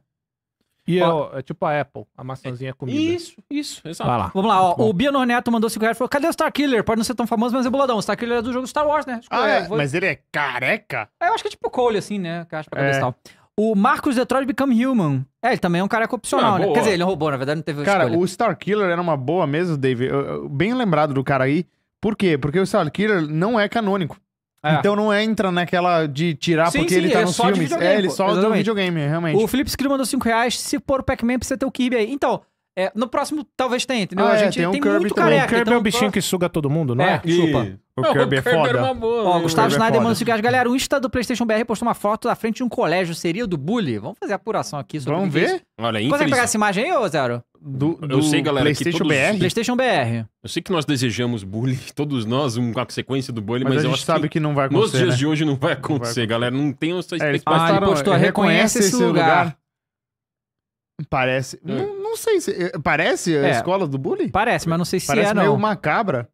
[SPEAKER 3] E é, ó, é, tipo a Apple, a maçãzinha é comida. Isso,
[SPEAKER 1] isso, exato. Vai lá. Vamos lá, ó, o Bianor Neto mandou 5 reais e falou: cadê o Star Killer? Pode não ser tão famoso, mas é boladão. O Star Killer é do jogo Star Wars, né? Acho ah, é, vou... Mas ele é careca? É, eu acho que é tipo Cole, assim, né? Caixa pra é. cabeça e tal. O Marcos Detroit Become Human. É, ele também é um careca opcional, não, ah, né? Quer dizer, ele roubou, na verdade, não teve Cara, escolha. o
[SPEAKER 4] Star Killer era uma boa mesmo, David. Bem lembrado do cara aí. Por quê? Porque o Star Killer não é canônico. É. Então não entra naquela de tirar sim, porque sim, ele tá é nos filmes. É, ele só do videogame, realmente. O
[SPEAKER 1] Felipe Screw mandou 5 reais. Se pôr o Pac-Man, precisa ter o Kirby aí. Então, é, no próximo talvez tenha, entendeu? Ah, a é, gente tem, um tem Kirby muito careca. O Kirby é então, é o bichinho que
[SPEAKER 3] suga todo mundo, não é? é? Chupa. O Kirby, o Kirby é foda. Boa, Ó, Gustavo Schneider mandou
[SPEAKER 1] 5 reais Galera, o Insta do PlayStation BR postou uma foto da frente de um colégio. Seria o do bully? Vamos fazer a apuração aqui sobre Vamos ver? Isso. Olha, Consegue pegar essa imagem aí, ô Zero? do, do eu sei, galera, PlayStation todos... BR. PlayStation BR.
[SPEAKER 2] Eu sei que nós desejamos bullying, todos nós, uma sequência do bullying, mas, mas a gente sabe que, que, não vai acontecer. Nos dias né? de hoje não vai acontecer, não vai acontecer. galera. Não tem essa é, expectativa. É, ah, ele postou, é, reconhece esse lugar. lugar.
[SPEAKER 4] Parece. É. Não, não, sei se. Eh, parece a é. escola do bullying? Parece,
[SPEAKER 1] mas não sei se parece é. Parece meio não. macabra.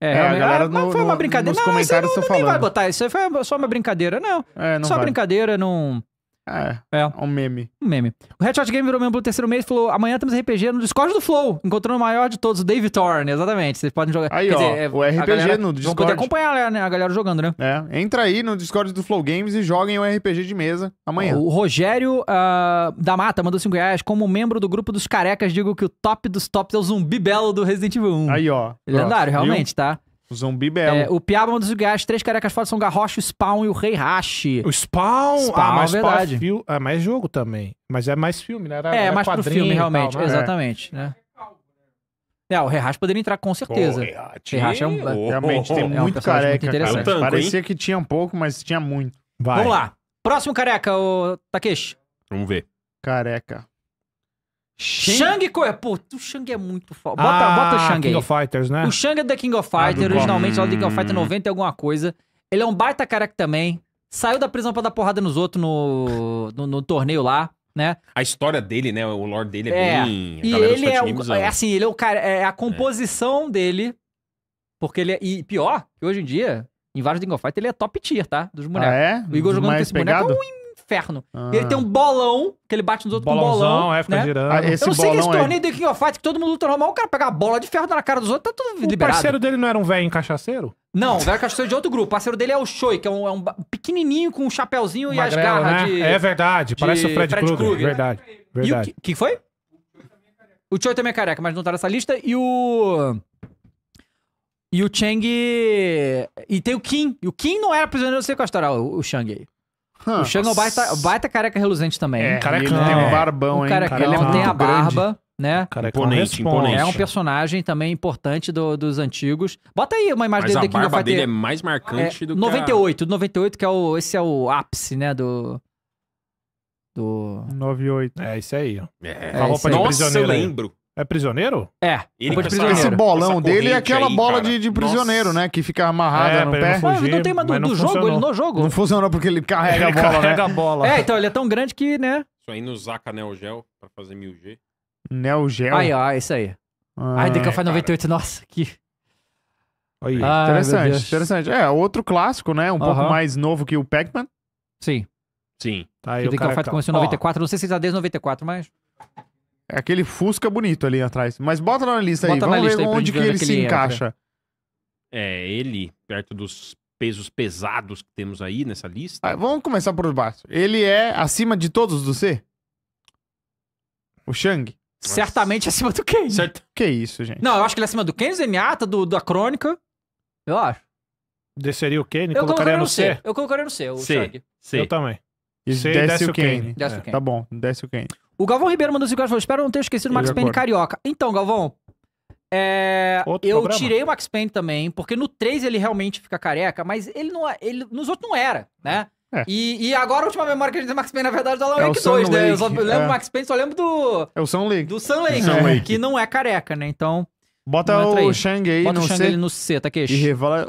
[SPEAKER 1] É, é, a ah, galera não foi uma brincadeira. Nos não, comentários não, estão falando. vai botar, isso foi só uma brincadeira, não. É, não só brincadeira, não. É, é, é. Um meme. Um meme. O Headshot Game virou membro do terceiro mês e falou: amanhã temos RPG no Discord do Flow, encontrando o maior de todos, o Dave Thorne. Exatamente. Vocês podem jogar. Aí, Quer ó, dizer, é, o RPG galera, no Discord. Vão poder acompanhar né, a galera jogando, né? É. Entra aí no Discord do Flow Games e joguem o RPG de mesa amanhã. O Rogério uh, da Mata mandou 5 reais. Como membro do grupo dos carecas, digo que o top dos tops é o zumbi belo do Resident Evil 1. Aí, ó. Lendário, realmente, viu? tá? O zumbi belo. É, o Piaba é um dos lugares, três carecas fodas são Garrosh, o Spawn e o Rei Hashi. O Spawn? Ah, Spawn ah, mas verdade. É, fil...
[SPEAKER 3] ah, mais jogo também. Mas é mais filme, né? Era, é, era mais pro filme, realmente. Tal, né?
[SPEAKER 1] Exatamente, né? É, o Rehash poderia entrar com certeza. Oh, Rehash é um. Oh, realmente, oh, tem é um careca. Muito cara. Tanco, Parecia hein? que
[SPEAKER 4] tinha um pouco, mas tinha muito.
[SPEAKER 1] Vai. Vamos lá. Próximo careca, o Takeshi. Vamos ver. Careca. Shang, Shang é, o Shang é muito foda. Bota, ah, bota o Shang King aí. of Fighters, né? O Shang é da King of Fighters, ah, originalmente hum. é o King of Fighters 90 hum. e alguma coisa. Ele é um baita careca também. Saiu da prisão pra dar porrada nos outros no, no, no torneio lá. Né?
[SPEAKER 2] A história dele, né? O lore dele é, é bem. E ele é, o, é, é, assim,
[SPEAKER 1] ele é o cara. É a composição é. dele. Porque ele é. E pior, que hoje em dia, em vários Dingo Fighters, ele é top tier, tá? Dos bonecos. Ah, é? O Igor jogando com esse pegado? boneco é um inferno. Ah. Ele tem um bolão, que ele bate nos outros Bolãozão, com um bolão. É, fica né? girando. Ah, eu não sei que esse torneio é... do King of Fight, que todo mundo luta normal, o cara pega a bola de ferro na cara dos outros, tá tudo o liberado. O parceiro dele não
[SPEAKER 3] era um velho cachaceiro?
[SPEAKER 1] Não, o velho cachaceiro de outro grupo. O parceiro dele é o Choi, que é um, é um pequenininho com um chapéuzinho Magrela, e as garras né? de... É verdade, parece o Fred, Fred Krueger. Kruger. Verdade,
[SPEAKER 3] né? verdade. E o
[SPEAKER 1] que, que foi? O Choi também é careca, mas não tá nessa lista. E o... E o Chang. E tem o Kim. E o Kim não era prisioneiro sequestral, o Shang. O ah, Xanga é um baita, baita careca reluzente também. É, carecão. Tem um barbão, hein? Carecão, ele tem é. a barba. Grande né? careca imponente, imponente. É um personagem também importante do, dos antigos. Bota aí uma imagem Mas dele a barba dele é mais marcante é, do 98, que a... 98 que é o esse é o ápice, né, do do 98. É isso aí, ó. É, a roupa é de Nossa, prisioneiro. eu lembro. É prisioneiro? É. Ele de prisioneiro. Esse bolão dele é aquela aí, bola de, de, prisioneiro, Nossa. né?
[SPEAKER 4] Que fica amarrada é, no pé. Não, fugir, não tem mais do, do jogo, ele no jogo. Não funciona porque ele carrega ele a bola, né? carrega né? a bola. É, então
[SPEAKER 1] ele é tão grande que, né?
[SPEAKER 2] Isso aí no Zaca Neo Geo pra fazer 1000G.
[SPEAKER 1] Neo Geo? Aí, ó, isso aí. Ah, Ai, DKF é, 98, nossa, que... Aí. Ah, interessante, interessante. É,
[SPEAKER 4] outro clássico, né? Um uh -huh. pouco mais novo que o Pac-Man.
[SPEAKER 1] Sim. Sim. Tá aí, o DKF começou em 94, não sei se é desde 94, mas...
[SPEAKER 4] É aquele Fusca bonito ali atrás. Mas bota na lista bota aí, na vamos lista ver aí onde que ele se encaixa.
[SPEAKER 2] É, ele, perto dos pesos pesados que temos aí nessa lista.
[SPEAKER 4] Ah, vamos começar por baixo. Ele é acima
[SPEAKER 1] de todos do C? O Shang? Nossa. Certamente acima do Ken. Certo. Que isso, gente? Não, eu acho que ele é acima do Ken, do Eniata, do, da Crônica. Eu acho.
[SPEAKER 3] Desceria o Ken, eu colocaria, colocaria no C. C. Eu colocaria no C, o C. Shang. C. Eu também. E desce, desce, o Ken. Desce
[SPEAKER 1] é. o Kane. Tá
[SPEAKER 4] bom, desce o Ken.
[SPEAKER 1] O Galvão Ribeiro mandou 5 reais e falou: Espero não ter esquecido o Max Payne Carioca. Então, Galvão, é, eu problema. tirei o Max Payne também, porque no 3 ele realmente fica careca, mas ele não é, ele nos outros não era, né? É. E, e, agora a última memória que a gente tem Max Payne, na verdade, tá é do Alan é Wake 2, né? Lake. Eu só lembro é. do Max Payne, só lembro do... É o Sam Lake. Do Sam Lake, né? Lake. que não é careca, né? Então... Bota o Shang aí Bota no o C. no
[SPEAKER 4] C, tá E revela,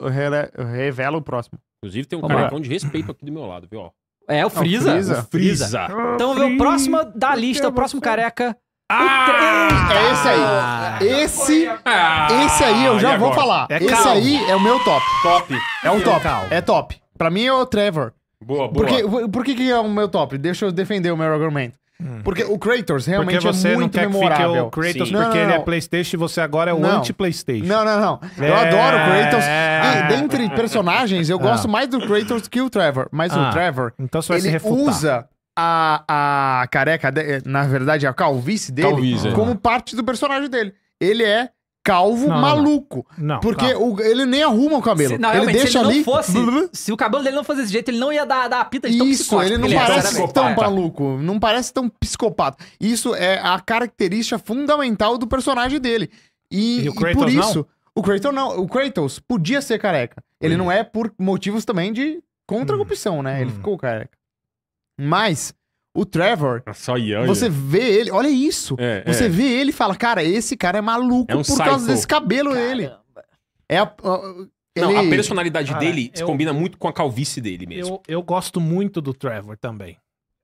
[SPEAKER 4] revela o próximo. Inclusive tem um
[SPEAKER 2] cartão carecão de respeito aqui do meu lado, viu? Ó, é, o Freeza. É, o Freeza. Então, o
[SPEAKER 1] próximo da lista, o próximo careca. Ah! É esse aí. Ah. Esse, esse aí eu já vou falar. É esse aí é o meu top. Top. É um é top.
[SPEAKER 4] É top. Pra mim é o Trevor. Boa, boa. Por que, por que, que é o meu top? Deixa eu defender o meu argumento. Hum. Porque o Kratos realmente porque é você é muito não quer memorável. Que o Kratos Sim. porque não, não, não. ele é PlayStation e você agora é o anti-PlayStation. Não, não, não. Eu é... adoro o Kratos. E, ah. dentre personagens, eu ah. gosto mais do Kratos que o Trevor. Mas ah. o Trevor, então você vai ele usa a, a careca, de, na verdade, a calvície dele calvície, ah. como parte do personagem dele.
[SPEAKER 1] Ele é calvo não, maluco. Não. não porque tá. o, ele nem arruma o cabelo. Se, não, ele deixa se ele ali. Fosse, se o cabelo dele não fosse desse jeito, ele não ia dar, dar a pinta de tão Isso, psicótico. Ele não ele é, parece é, tão
[SPEAKER 4] maluco. Não parece tão psicopata. Isso é a característica
[SPEAKER 1] fundamental do personagem
[SPEAKER 4] dele. E, e, e por isso. O Kratos não. O Kratos podia ser careca. Ele hum. não é por motivos também de contra-opção, né? Hum. Ele ficou careca. Mas o Trevor, ah, Só você vê ele, olha isso. É, você é. vê ele e fala, cara, esse cara é maluco É um por causa desse cabelo dele. É a, a- Não, a personalidade Cara, dele se combina
[SPEAKER 2] muito com a calvície dele mesmo.
[SPEAKER 3] Eu, eu gosto muito do Trevor também.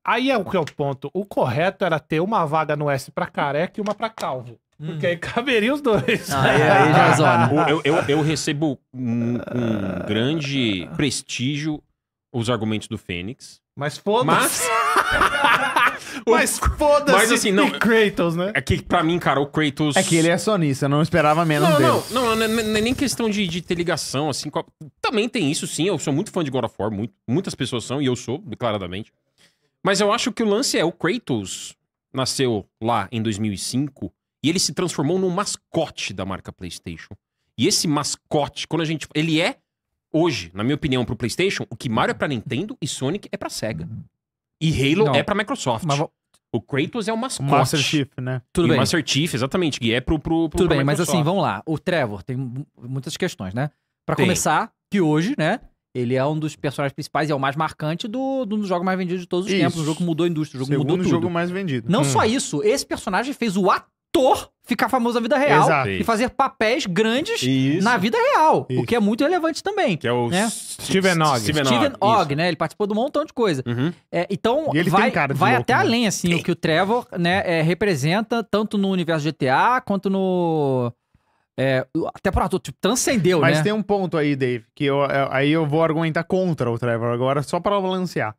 [SPEAKER 3] Aí é o que é o ponto. O correto era ter uma vaga no S pra careca e uma pra calvo. Porque hum. aí caberia os dois. Ah, aí, aí já zona. Eu, eu-
[SPEAKER 2] eu recebo um, um grande prestígio os argumentos do Fênix, Mas foda-se.
[SPEAKER 3] mas
[SPEAKER 4] Mas
[SPEAKER 2] foda-se. assim, não.
[SPEAKER 4] Kratos, né? É que pra mim, cara, o Kratos. É que ele é sonista, eu não esperava menos não, dele. Não,
[SPEAKER 2] não, não, não é nem questão de, de ter ligação, assim. A... Também tem isso, sim. Eu sou muito fã de God of War, muito, muitas pessoas são, e eu sou, declaradamente. Mas eu acho que o lance é: o Kratos nasceu lá em 2005 e ele se transformou num mascote da marca PlayStation. E esse mascote, quando a gente. Ele é, hoje, na minha opinião, pro PlayStation, o que Mario é pra Nintendo e Sonic é pra Sega. E Halo não. é pra Microsoft. Mas... O Kratos é o mascote. Master Chief,
[SPEAKER 1] né? Tudo e bem. Master
[SPEAKER 2] Chief, exatamente. E é pro, pro, pro Tudo bem, Microsoft. mas assim, vamos lá.
[SPEAKER 1] O Trevor tem muitas questões, né? Pra tem. começar, que hoje, né? Ele é um dos personagens principais e é o mais marcante do, do um dos jogos mais vendidos de todos os isso. tempos. O jogo mudou a indústria, o jogo Segundo mudou tudo. jogo mais vendido. Não hum. só isso, esse personagem fez o ato ator ficar famoso na vida real Exato. e fazer papéis grandes Isso. na vida real, Isso. o que é muito relevante também. Que é o né? Steven Ogg. Steven, Steven Ogg, né? Ele participou de um montão de coisa. Uhum. É, então, ele vai, vai louco, até né? além, assim, o que o Trevor né, é, representa, tanto no universo GTA, quanto no... É, até pro tipo, transcendeu, Mas né? Mas tem um
[SPEAKER 4] ponto aí, Dave, que eu, é, aí eu vou argumentar contra o Trevor agora, só para balancear.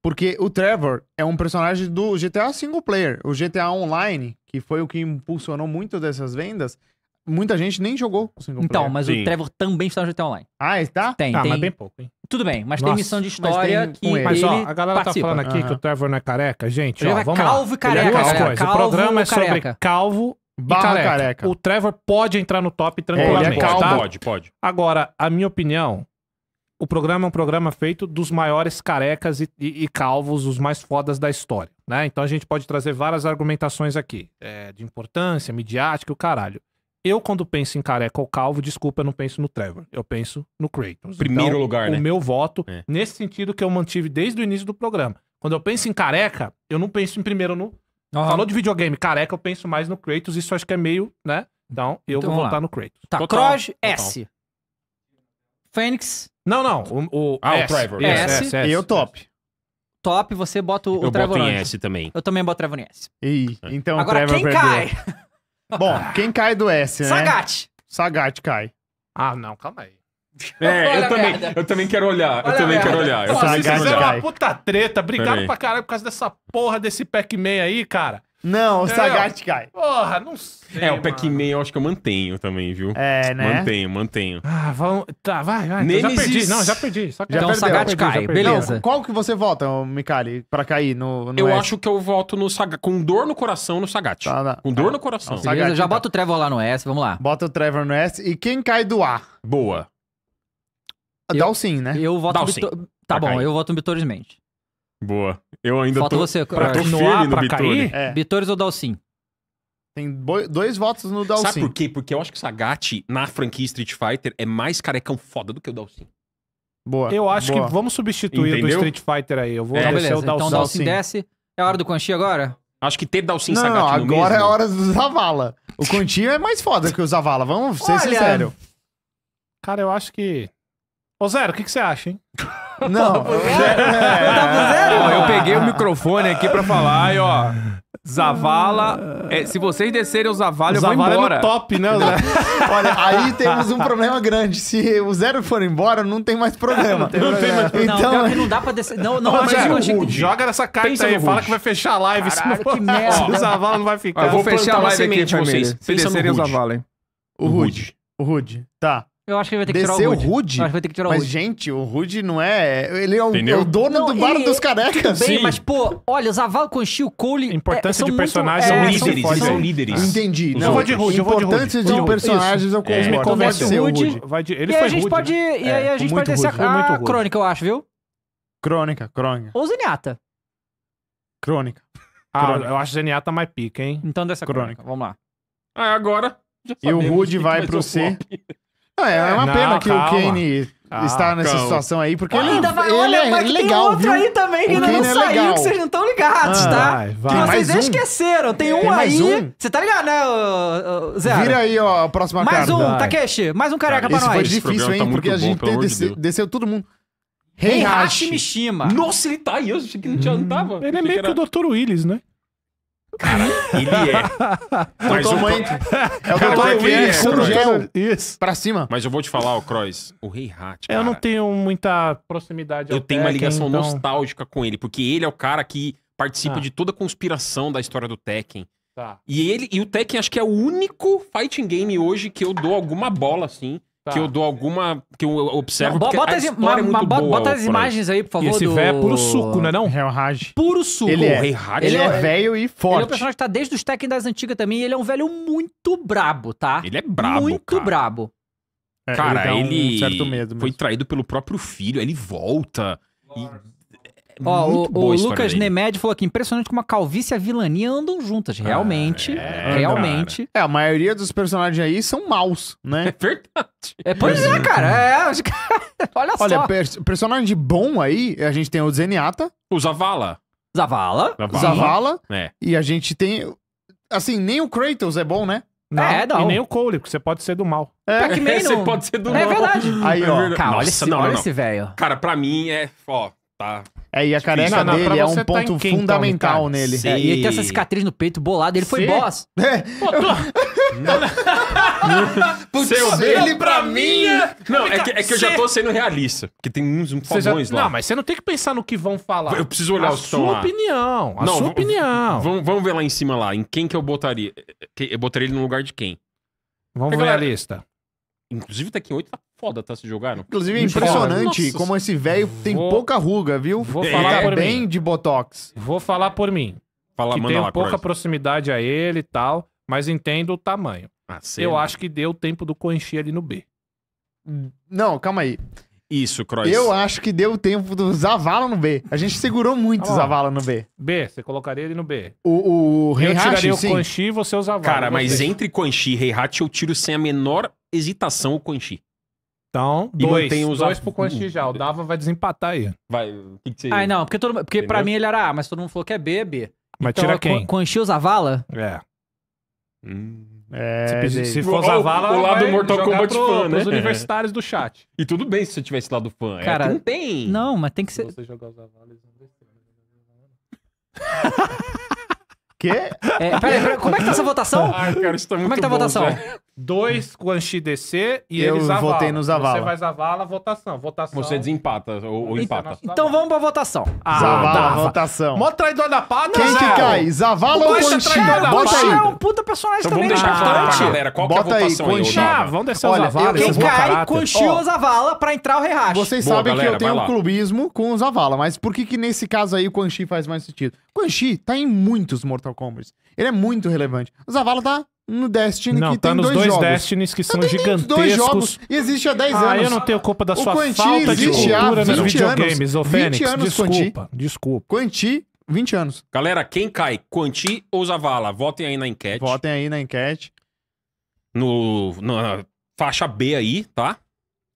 [SPEAKER 4] Porque o Trevor é um personagem do GTA single player. O GTA Online, que foi o que impulsionou muito dessas vendas, muita gente nem jogou o single Então, player. mas Sim. o Trevor
[SPEAKER 1] também está no GTA Online. Ah, está? Tem, ah, tem. mas bem pouco, hein? Tudo bem, mas Nossa, tem missão de história mas tem, ele. ó, a galera tá participa. tá falando aqui uhum. que o
[SPEAKER 3] Trevor não é careca, gente, ele ó, é vamos calvo lá. E é careca, é coisas. o programa é sobre calvo e careca. careca. O Trevor pode entrar no top tranquilamente. ele é calvo. Tá? Pode, pode. Agora, a minha opinião o programa é um programa feito dos maiores carecas e, e, e calvos, os mais fodas da história, né? Então a gente pode trazer várias argumentações aqui, é, de importância, midiática, o caralho. Eu, quando penso em careca ou calvo, desculpa, eu não penso no Trevor. Eu penso no Kratos. Primeiro então, lugar, o né? O meu voto, é. nesse sentido que eu mantive desde o início do programa. Quando eu penso em careca, eu não penso em primeiro no. Uhum. Falou de videogame, careca, eu penso mais no Kratos. Isso acho que é meio, né? Então, eu então, vou votar no Kratos. Tá, Croj S.
[SPEAKER 1] Fênix.
[SPEAKER 3] Não, não. O, o
[SPEAKER 2] ah, S, o Trevor. S, S, S, e o
[SPEAKER 1] top. Top, você bota o, eu o Trevor. Eu boto em S também. Eu também boto é. então o Trevor em S.
[SPEAKER 2] E, então Agora, quem perdeu. cai?
[SPEAKER 1] Bom, quem
[SPEAKER 4] cai do S, né? Sagat. Sagat cai. Ah, não, calma aí. É, eu também,
[SPEAKER 3] eu também quero olhar. Olha eu também quero olhar. Eu Nossa, vocês fizeram uma puta treta. Obrigado pra caralho por causa dessa porra desse Pac-Man aí, cara. Não, o é. Sagat cai. Porra, não sei. É, o Pac-Man
[SPEAKER 2] eu acho que eu mantenho também, viu? É, né? Mantenho, mantenho.
[SPEAKER 4] Ah, vamos. Tá, vai, vai. Então já perdi. Não, já perdi. Só então que Já então o Sagat cai, beleza. Qual que você vota, Mikali, pra cair no, no Eu S? acho que eu voto no Sagat. Com dor no coração, no Sagat. Tá, tá. Com
[SPEAKER 2] dor no coração. Sagat, já então. bota
[SPEAKER 1] o Trevor lá no S, vamos lá. Bota o Trevor no S.
[SPEAKER 4] E quem cai do A? Boa. Dá
[SPEAKER 1] o sim, né? Eu voto Dá o sim. Bito- Tá Pra bom, cair. eu voto no Bitores Mente. Boa. Eu ainda Falta tô... você, pra, é, tô no pra cair, é. Bitores é. ou Dalsim?
[SPEAKER 4] Tem dois votos no Dalsim.
[SPEAKER 2] Sabe por quê? Porque eu acho que o Sagat, na franquia Street Fighter, é mais carecão foda do que o Dalsim.
[SPEAKER 4] Boa. Eu acho boa. que vamos substituir Entendeu? do Street Fighter aí. Eu vou é, o Dalsim. Então o Dalsim desce.
[SPEAKER 1] É hora do Conchi agora? Acho que ter Dalsim Sagat não, agora mesmo. é hora
[SPEAKER 4] do Zavala. O Conti é mais foda que o Zavala, vamos ser sinceros. Cara, eu acho que
[SPEAKER 1] Ô, Zero,
[SPEAKER 3] o que, que você acha, hein? Não.
[SPEAKER 1] É. Tá ó, eu peguei o
[SPEAKER 4] microfone aqui
[SPEAKER 3] pra falar e, ó. Zavala. é, se vocês descerem o Zavala, eu vou Zavala embora. é no top,
[SPEAKER 4] né, Zé? Olha, aí temos um problema grande. Se o Zero for embora, não tem mais problema. Não tem mais problema. Então- não
[SPEAKER 1] dá pra descer. Não, não, Ô, mas Zero, eu Joga nessa carta aí, fala que vai fechar a live. Caralho, que merda. O Zavala não vai ficar. eu vou fechar a live aqui, pra vocês. Se Pensa descerem o
[SPEAKER 4] Zavala, hein? O Rude. O Rude. Tá. Eu acho que ele vai ter que Desceu tirar o Rude. Rude? Eu acho que vai ter que tirar o Mas, gente, o Rude não é. Ele é o, é o dono Não, do bar e- dos carecas. Bem, Sim. mas, pô, olha,
[SPEAKER 1] Zavala com Steel Cole. é, Importância são de personagens personagem é, é, são líderes, fortes. são líderes. Entendi. Eu vou de Rude, eu Importância de personagens é concordo. me Pode convence o Rude. Rude. Vai de, ele foi rude, pode. né? E aí É, a gente pode descer a, muito a ah, rude. crônica, eu acho,
[SPEAKER 4] viu? Crônica, crônica,
[SPEAKER 1] Ou Zenyatta. crônica. Ah, eu
[SPEAKER 3] acho o Zenyatta mais pica, hein? Então dessa crônica. Vamos lá.
[SPEAKER 1] Ah, agora.
[SPEAKER 4] E o Rude vai pro C. Não, ah, é, é, uma pena que o Kane ah, está nessa calma. situação aí, porque ah, ele, é ainda vai, ele é olha, é mas legal, tem outro viu? aí também que ainda Kane não é saiu, legal. que vocês não estão ligados, ah, tá? Vai, vai. vocês um?
[SPEAKER 1] esqueceram, tem, tem um aí. Um? Você tá ligado, né, Zé? Vira aí, ó, a próxima mais carta. Mais um, vai. Takeshi, mais um careca Cara, pra nós. foi difícil, hein, tá porque bom, a gente desceu, desceu
[SPEAKER 4] todo mundo. Heihachi
[SPEAKER 3] Mishima. Nossa, ele tá aí, eu achei que não, tinha, não tava. Ele é meio que o Dr. Willis, né? Cara, ele é.
[SPEAKER 2] Mas o Mãe. É o Cara, Dr. Mãe é, com Isso. Pra cima. Mas eu vou te falar, o Crois, o Rei Hat, cara, Eu
[SPEAKER 3] não tenho muita proximidade ao Eu tenho uma ligação então-
[SPEAKER 2] nostálgica com ele, porque ele é o cara que participa Ah. de toda a conspiração da história do Tekken. Tá. E ele e o Tekken acho que é o
[SPEAKER 3] único
[SPEAKER 2] fighting game hoje que eu dou alguma bola assim, Tá. Que eu dou alguma. Que eu observo. Não, bota, as,
[SPEAKER 4] ma, é ma, bota as imagens aí, por favor. E esse do... velho é puro suco, não é não? Hellhage. Puro suco. Ele é, ele é, é velho e forte. Ele é um personagem
[SPEAKER 1] que tá desde os Tekken das antigas também. E ele é um velho muito brabo, tá? Ele é brabo. Muito cara. brabo. É, cara, ele,
[SPEAKER 2] um ele foi traído pelo próprio filho. Ele volta. Lord. E Ó, muito o, o Lucas dele.
[SPEAKER 1] Nemed falou aqui, impressionante como a calvície e a vilania andam juntas. Ah, realmente, ah, é, é realmente. Cara. É, a maioria dos
[SPEAKER 4] personagens aí são maus, né? É verdade. É, pois é, cara. É, olha, olha só. Olha, per personagem bom aí, a gente tem o Zenyatta. O Zavala. Zavala. Zavala. É. E a gente tem... Assim, nem o Kratos é bom, né? É, não, é, não. E nem o Cole, porque você pode ser do mal. É, pac não... você pode ser do é mal. É verdade. Aí, ó. É cara, Nossa, olha esse, não, olha não,
[SPEAKER 2] esse
[SPEAKER 3] velho.
[SPEAKER 1] Cara,
[SPEAKER 2] pra mim é... Ó, tá. É, e a careca não, dele é um tá ponto fundamental tá
[SPEAKER 1] nele. É, e ele tem essa cicatriz no peito bolada, ele foi Sim. boss. É. Pô,
[SPEAKER 2] Putz, Seu ele pra mim. Não, é que, é que eu já tô sendo realista. Porque tem uns, fogões já... lá. Não, mas
[SPEAKER 3] você não tem que pensar no que vão falar. Eu preciso olhar a sua opinião. A não, sua
[SPEAKER 2] opinião. Vamos ver lá em cima lá. Em quem que eu botaria? Eu botaria ele no lugar de quem? Vamos ver a lista. Inclusive, o Tekken 8 tá foda, tá? Se jogando. Inclusive, é impressionante Nossa, como
[SPEAKER 4] esse velho tem pouca ruga, viu? Vou falar tá bem mim. de Botox.
[SPEAKER 3] Vou falar por mim. Fala, que tenho lá, pouca proximidade a ele e tal, mas entendo o tamanho. Ah, sei, Eu né? acho que deu tempo do Coenchi ali no B.
[SPEAKER 4] Não, calma aí.
[SPEAKER 3] Isso, Croix. Eu
[SPEAKER 4] acho que deu tempo do Zavala no B. A gente segurou muito tá o Zavala no B.
[SPEAKER 3] B, você colocaria ele no B.
[SPEAKER 4] O, o Heihachi, Eu tiraria
[SPEAKER 3] sim. o e você é o Zavala. Cara, mas entre Conchi e
[SPEAKER 2] Heihachi eu tiro sem a menor hesitação o Conchi. Então, e dois. Mantém os dois pro Conchi
[SPEAKER 1] uh. já. O Dava vai desempatar aí. Vai, o que, que você... Ah, não, porque, todo, porque pra mim ele era A, mas todo mundo falou que é B, é B. Mas então, tira quem? Conchi o Zavala? É. Hum... É, se, se fosse a vala, o lado Mortal Kombat pro, fã, né? Os universitários do
[SPEAKER 2] chat. E tudo bem se você tivesse lado fã.
[SPEAKER 1] É cara, é, não tem. Não, mas tem que ser. Se você jogar os avales, não né? Quê? É, peraí, pera, como é que tá essa votação? Ah, cara, isso tá muito Como é que tá a votação?
[SPEAKER 4] Cara.
[SPEAKER 3] Dois Quan Chi DC e eu ele Eu votei no Zavala. Você vai Zavala, votação. Votação. Você desempata ou, ou então empata. Então vamos pra votação. Ah,
[SPEAKER 2] Zavala, dava. Tá.
[SPEAKER 3] votação. Mó traidor da pata,
[SPEAKER 4] Quem que cai? Zavala ou Quan Chi? Bota aí. é um puta personagem então, também, vamos deixar importante. Né? Pra, galera, qual Bota que é a votação aí, Quan Chi. Ah, vamos descer Olha, o Zavala. Quem cai, Quan Chi ou
[SPEAKER 1] Zavala pra entrar o Rehash. Vocês
[SPEAKER 4] Boa, sabem galera, que eu tenho um clubismo com o Zavala, mas por que que nesse caso aí o Quan Chi faz mais sentido? Quan Chi tá em muitos Mortal Kombat. Ele é muito relevante. O Zavala tá no Destiny não, que tá tem nos dois, dois Destinies que tá são gigantescos. Dois jogos e existe há 10 anos. Ah, eu não tenho culpa da sua falta de cultura nos videogames, ô Fênix. Anos, desculpa, Quanti. desculpa. Quanti, 20 anos.
[SPEAKER 2] Galera, quem cai, Quanti ou Zavala? Votem aí na enquete. Votem aí na enquete. No, na faixa B aí, tá?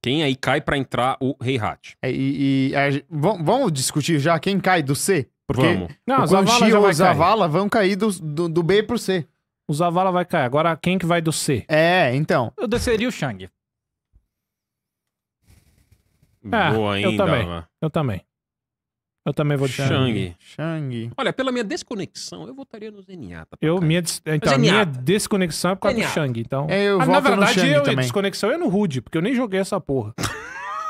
[SPEAKER 2] Quem aí cai para entrar o Rei hey
[SPEAKER 4] Hat? É, e, e vamos discutir já quem cai do C? Porque vamos. Não, o Zavala, Quanti ou Zavala vão cair do, do, do B pro C. O Zavala vai cair. Agora quem que vai do C? É, então. Eu desceria o Shang.
[SPEAKER 2] Boa ah, ainda, eu
[SPEAKER 4] também. Mano.
[SPEAKER 3] Eu também. Eu também vou de Shang. Shang.
[SPEAKER 2] Olha, pela minha desconexão, eu votaria no Zenyatta. Eu, minha, então, Zenyatta. minha
[SPEAKER 3] desconexão é por causa Zenyatta. do Shang, então. É, eu ah, na verdade, eu, também. desconexão é no Rude, porque eu nem joguei essa porra.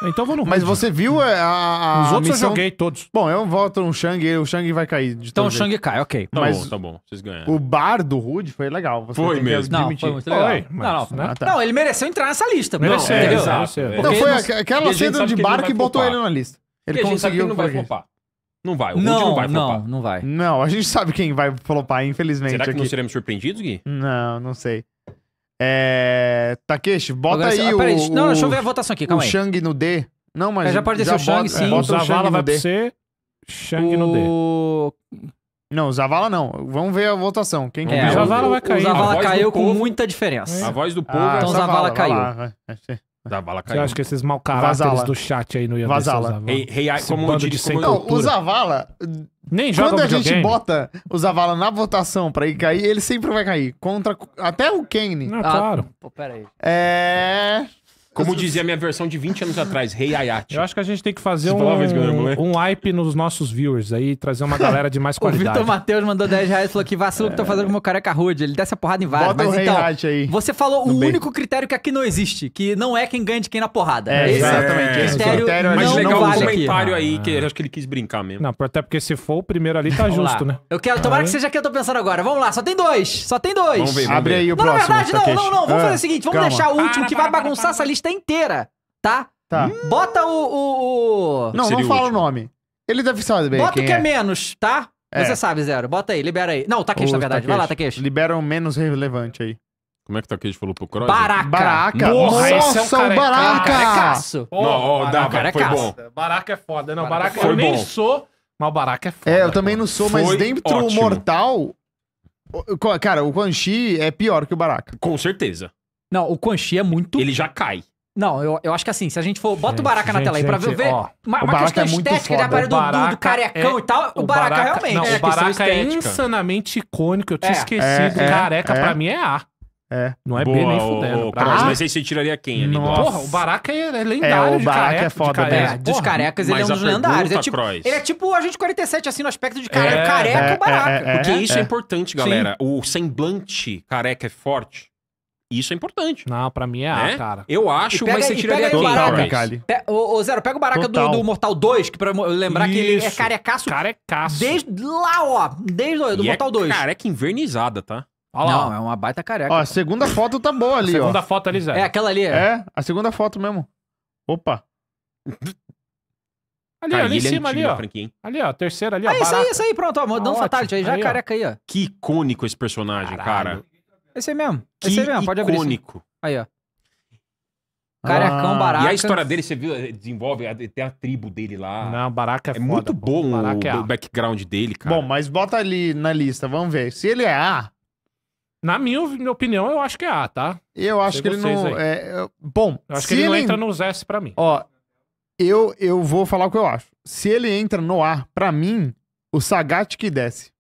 [SPEAKER 3] Então vou no Mas você
[SPEAKER 4] viu é, a, a Os outros missão... eu joguei todos. Bom, eu voto no Shang, o Shang vai cair. então o Shang cai, ok. Tá mas bom, tá
[SPEAKER 2] bom. Vocês ganharam.
[SPEAKER 4] O bar do Rude foi legal. Você foi mesmo. Não, foi muito legal. Foi, mas... não, não, ah, tá. não,
[SPEAKER 1] ele mereceu entrar nessa lista. Mereceu, é, exato. Não, foi aquela cena de bar que, que botou ele na
[SPEAKER 4] lista. Ele conseguiu. Ele não vai flopar. Não vai, o não, não vai flopar. Não, não vai. Não, a gente sabe quem vai flopar, infelizmente. Será que aqui. não seremos
[SPEAKER 2] surpreendidos, Gui?
[SPEAKER 4] Não, não sei. É... Takeshi, bota Agora, aí o, ah, peraí, o... Não, deixa eu ver a votação aqui, calma o aí. Shang no D. Não, mas... É, já pode descer o Shang, bota, sim. É, bota o Zavala vai pro C, Shang no D. O... Não, Zavala não. Vamos ver a votação. Quem que é, o Zavala vai cair. O né? Zavala caiu com muita diferença. A voz do ah, povo ah, é Então Zavala, Zavala caiu. Vai lá, vai. Da bala caiu. Você acha que esses mal caráteres Vazala. do chat aí no
[SPEAKER 3] ian Vazala. Reais rei, um como de como... Não, o
[SPEAKER 4] Zavala... Nem joga Quando a gente bota o Zavala na votação pra ir cair, ele sempre vai cair. Contra... Até o Kane. Não, ah, claro. Pô, pera aí. É...
[SPEAKER 2] Como dizia a minha versão de 20 anos atrás, Rei hey, Ayat. Eu acho
[SPEAKER 3] que a gente tem que fazer um, né? um hype nos nossos viewers aí, trazer uma galera de mais qualidade. o Vitor
[SPEAKER 1] Matheus mandou 10 reais e falou que vacilo que tô tá fazendo com o meu careca rude. Ele desce a porrada em vários. Bota mas um então, aí. você falou o único critério que aqui não existe, que não é quem ganha de quem na porrada. É, esse é exatamente. É, esse critério, critério mas é legal não vale comentário
[SPEAKER 2] aqui. aí, que ah. eu acho que ele quis brincar mesmo.
[SPEAKER 3] Não, até porque se for o primeiro ali, tá justo, né?
[SPEAKER 1] Eu quero, tomara tá que seja que eu tô pensando agora. Vamos lá, só tem dois. Só tem dois. Vamos ver, Abre aí o não, próximo. Na verdade, não, não, não. Vamos fazer o seguinte, vamos deixar o último que vai bagunçar essa lista lista inteira, tá? Tá. Bota o. o, o... Não, não fala o nome. Ele deve saber. Bota o que é, é. menos, tá? É. Você sabe, Zero. Bota aí, libera aí. Não, Takeshi, na verdade. Vai lá,
[SPEAKER 4] Takeshi. Libera o menos relevante aí. Como é que o Takeshi falou pro Cross? Baraca. Baraca. Nossa, Nossa esse é um careca. Baraca. Oh, não, oh, baraca. dá, foi é
[SPEAKER 3] bom. Baraca é foda. Não, Baraca, baraca eu nem sou, mas Baraca é foda. É, eu
[SPEAKER 4] também não sou, mas dentro ótimo. mortal... Cara, o Quan Chi é pior que o Baraca. Com certeza. Não, o Quan Chi é muito... Ele já cai. Não,
[SPEAKER 1] eu, eu acho que assim, se a gente for. Bota gente, o Baraka gente, na tela aí pra gente, ver. Ó, uma, uma questão é estética de aparelho do, do, carecão é, e tal. O, baraca Baraka, realmente. é, o Baraka
[SPEAKER 4] é
[SPEAKER 3] insanamente icônico. Eu tinha é, esquecido. É, é. Careca pra mim é A.
[SPEAKER 4] É. Não é Boa, B nem
[SPEAKER 2] fudendo. mas aí você tiraria quem ali? Nossa. Porra, o Baraka é, é lendário. É, o Baraka careca, é foda de mesmo. É, dos carecas, ele é um dos lendários. É tipo, ele
[SPEAKER 1] é tipo a gente 47, assim, no aspecto de careca, careca o Baraka. Porque isso é importante, galera.
[SPEAKER 2] O semblante careca é forte. Isso é
[SPEAKER 1] importante. Não, pra mim é A, né? cara. Eu acho, pega, mas você tira pega ele aqui. Pe ô, Zero, pega o Baraka do, do, Mortal 2, que pra lembrar Isso. que ele é carecaço. Carecaço. É desde lá, ó. Desde o do e é Mortal é 2. Careca invernizada, tá? Olha Não, é uma baita careca. Ó, a segunda foto tá boa
[SPEAKER 4] ali, a segunda ó.
[SPEAKER 3] foto ali,
[SPEAKER 2] Zero. É aquela ali. É, é
[SPEAKER 4] a segunda foto mesmo. Opa. Ali, ali em cima, ali, ó.
[SPEAKER 1] ali, ó, terceira ali, ó. Ah, isso aí, isso aí, pronto, ó. Dando ah, tá fatality aí, já aí, é careca aí, ó.
[SPEAKER 2] Que icônico esse personagem, Caralho. cara.
[SPEAKER 1] Esse aí mesmo. Que esse aí mesmo, pode icônico. abrir. Icônico. Aí, ó. Carecão, ah, baraca. E a história dele, você
[SPEAKER 2] viu, eh, desenvolve, tem
[SPEAKER 4] a tribo dele lá. Não, baraca. é, é foda, muito
[SPEAKER 1] bom o, é o
[SPEAKER 2] background dele,
[SPEAKER 4] cara. Bom, mas bota ali na lista, vamos ver. Se ele é A... Na minha, minha opinião, eu acho que é A, tá? Eu acho Sei que ele não... É, bom, eu acho que ele, ele não entra no S pra mim. Ó, eu, eu vou falar o que eu acho. Se ele entra no A, pra mim, o Sagat que desce.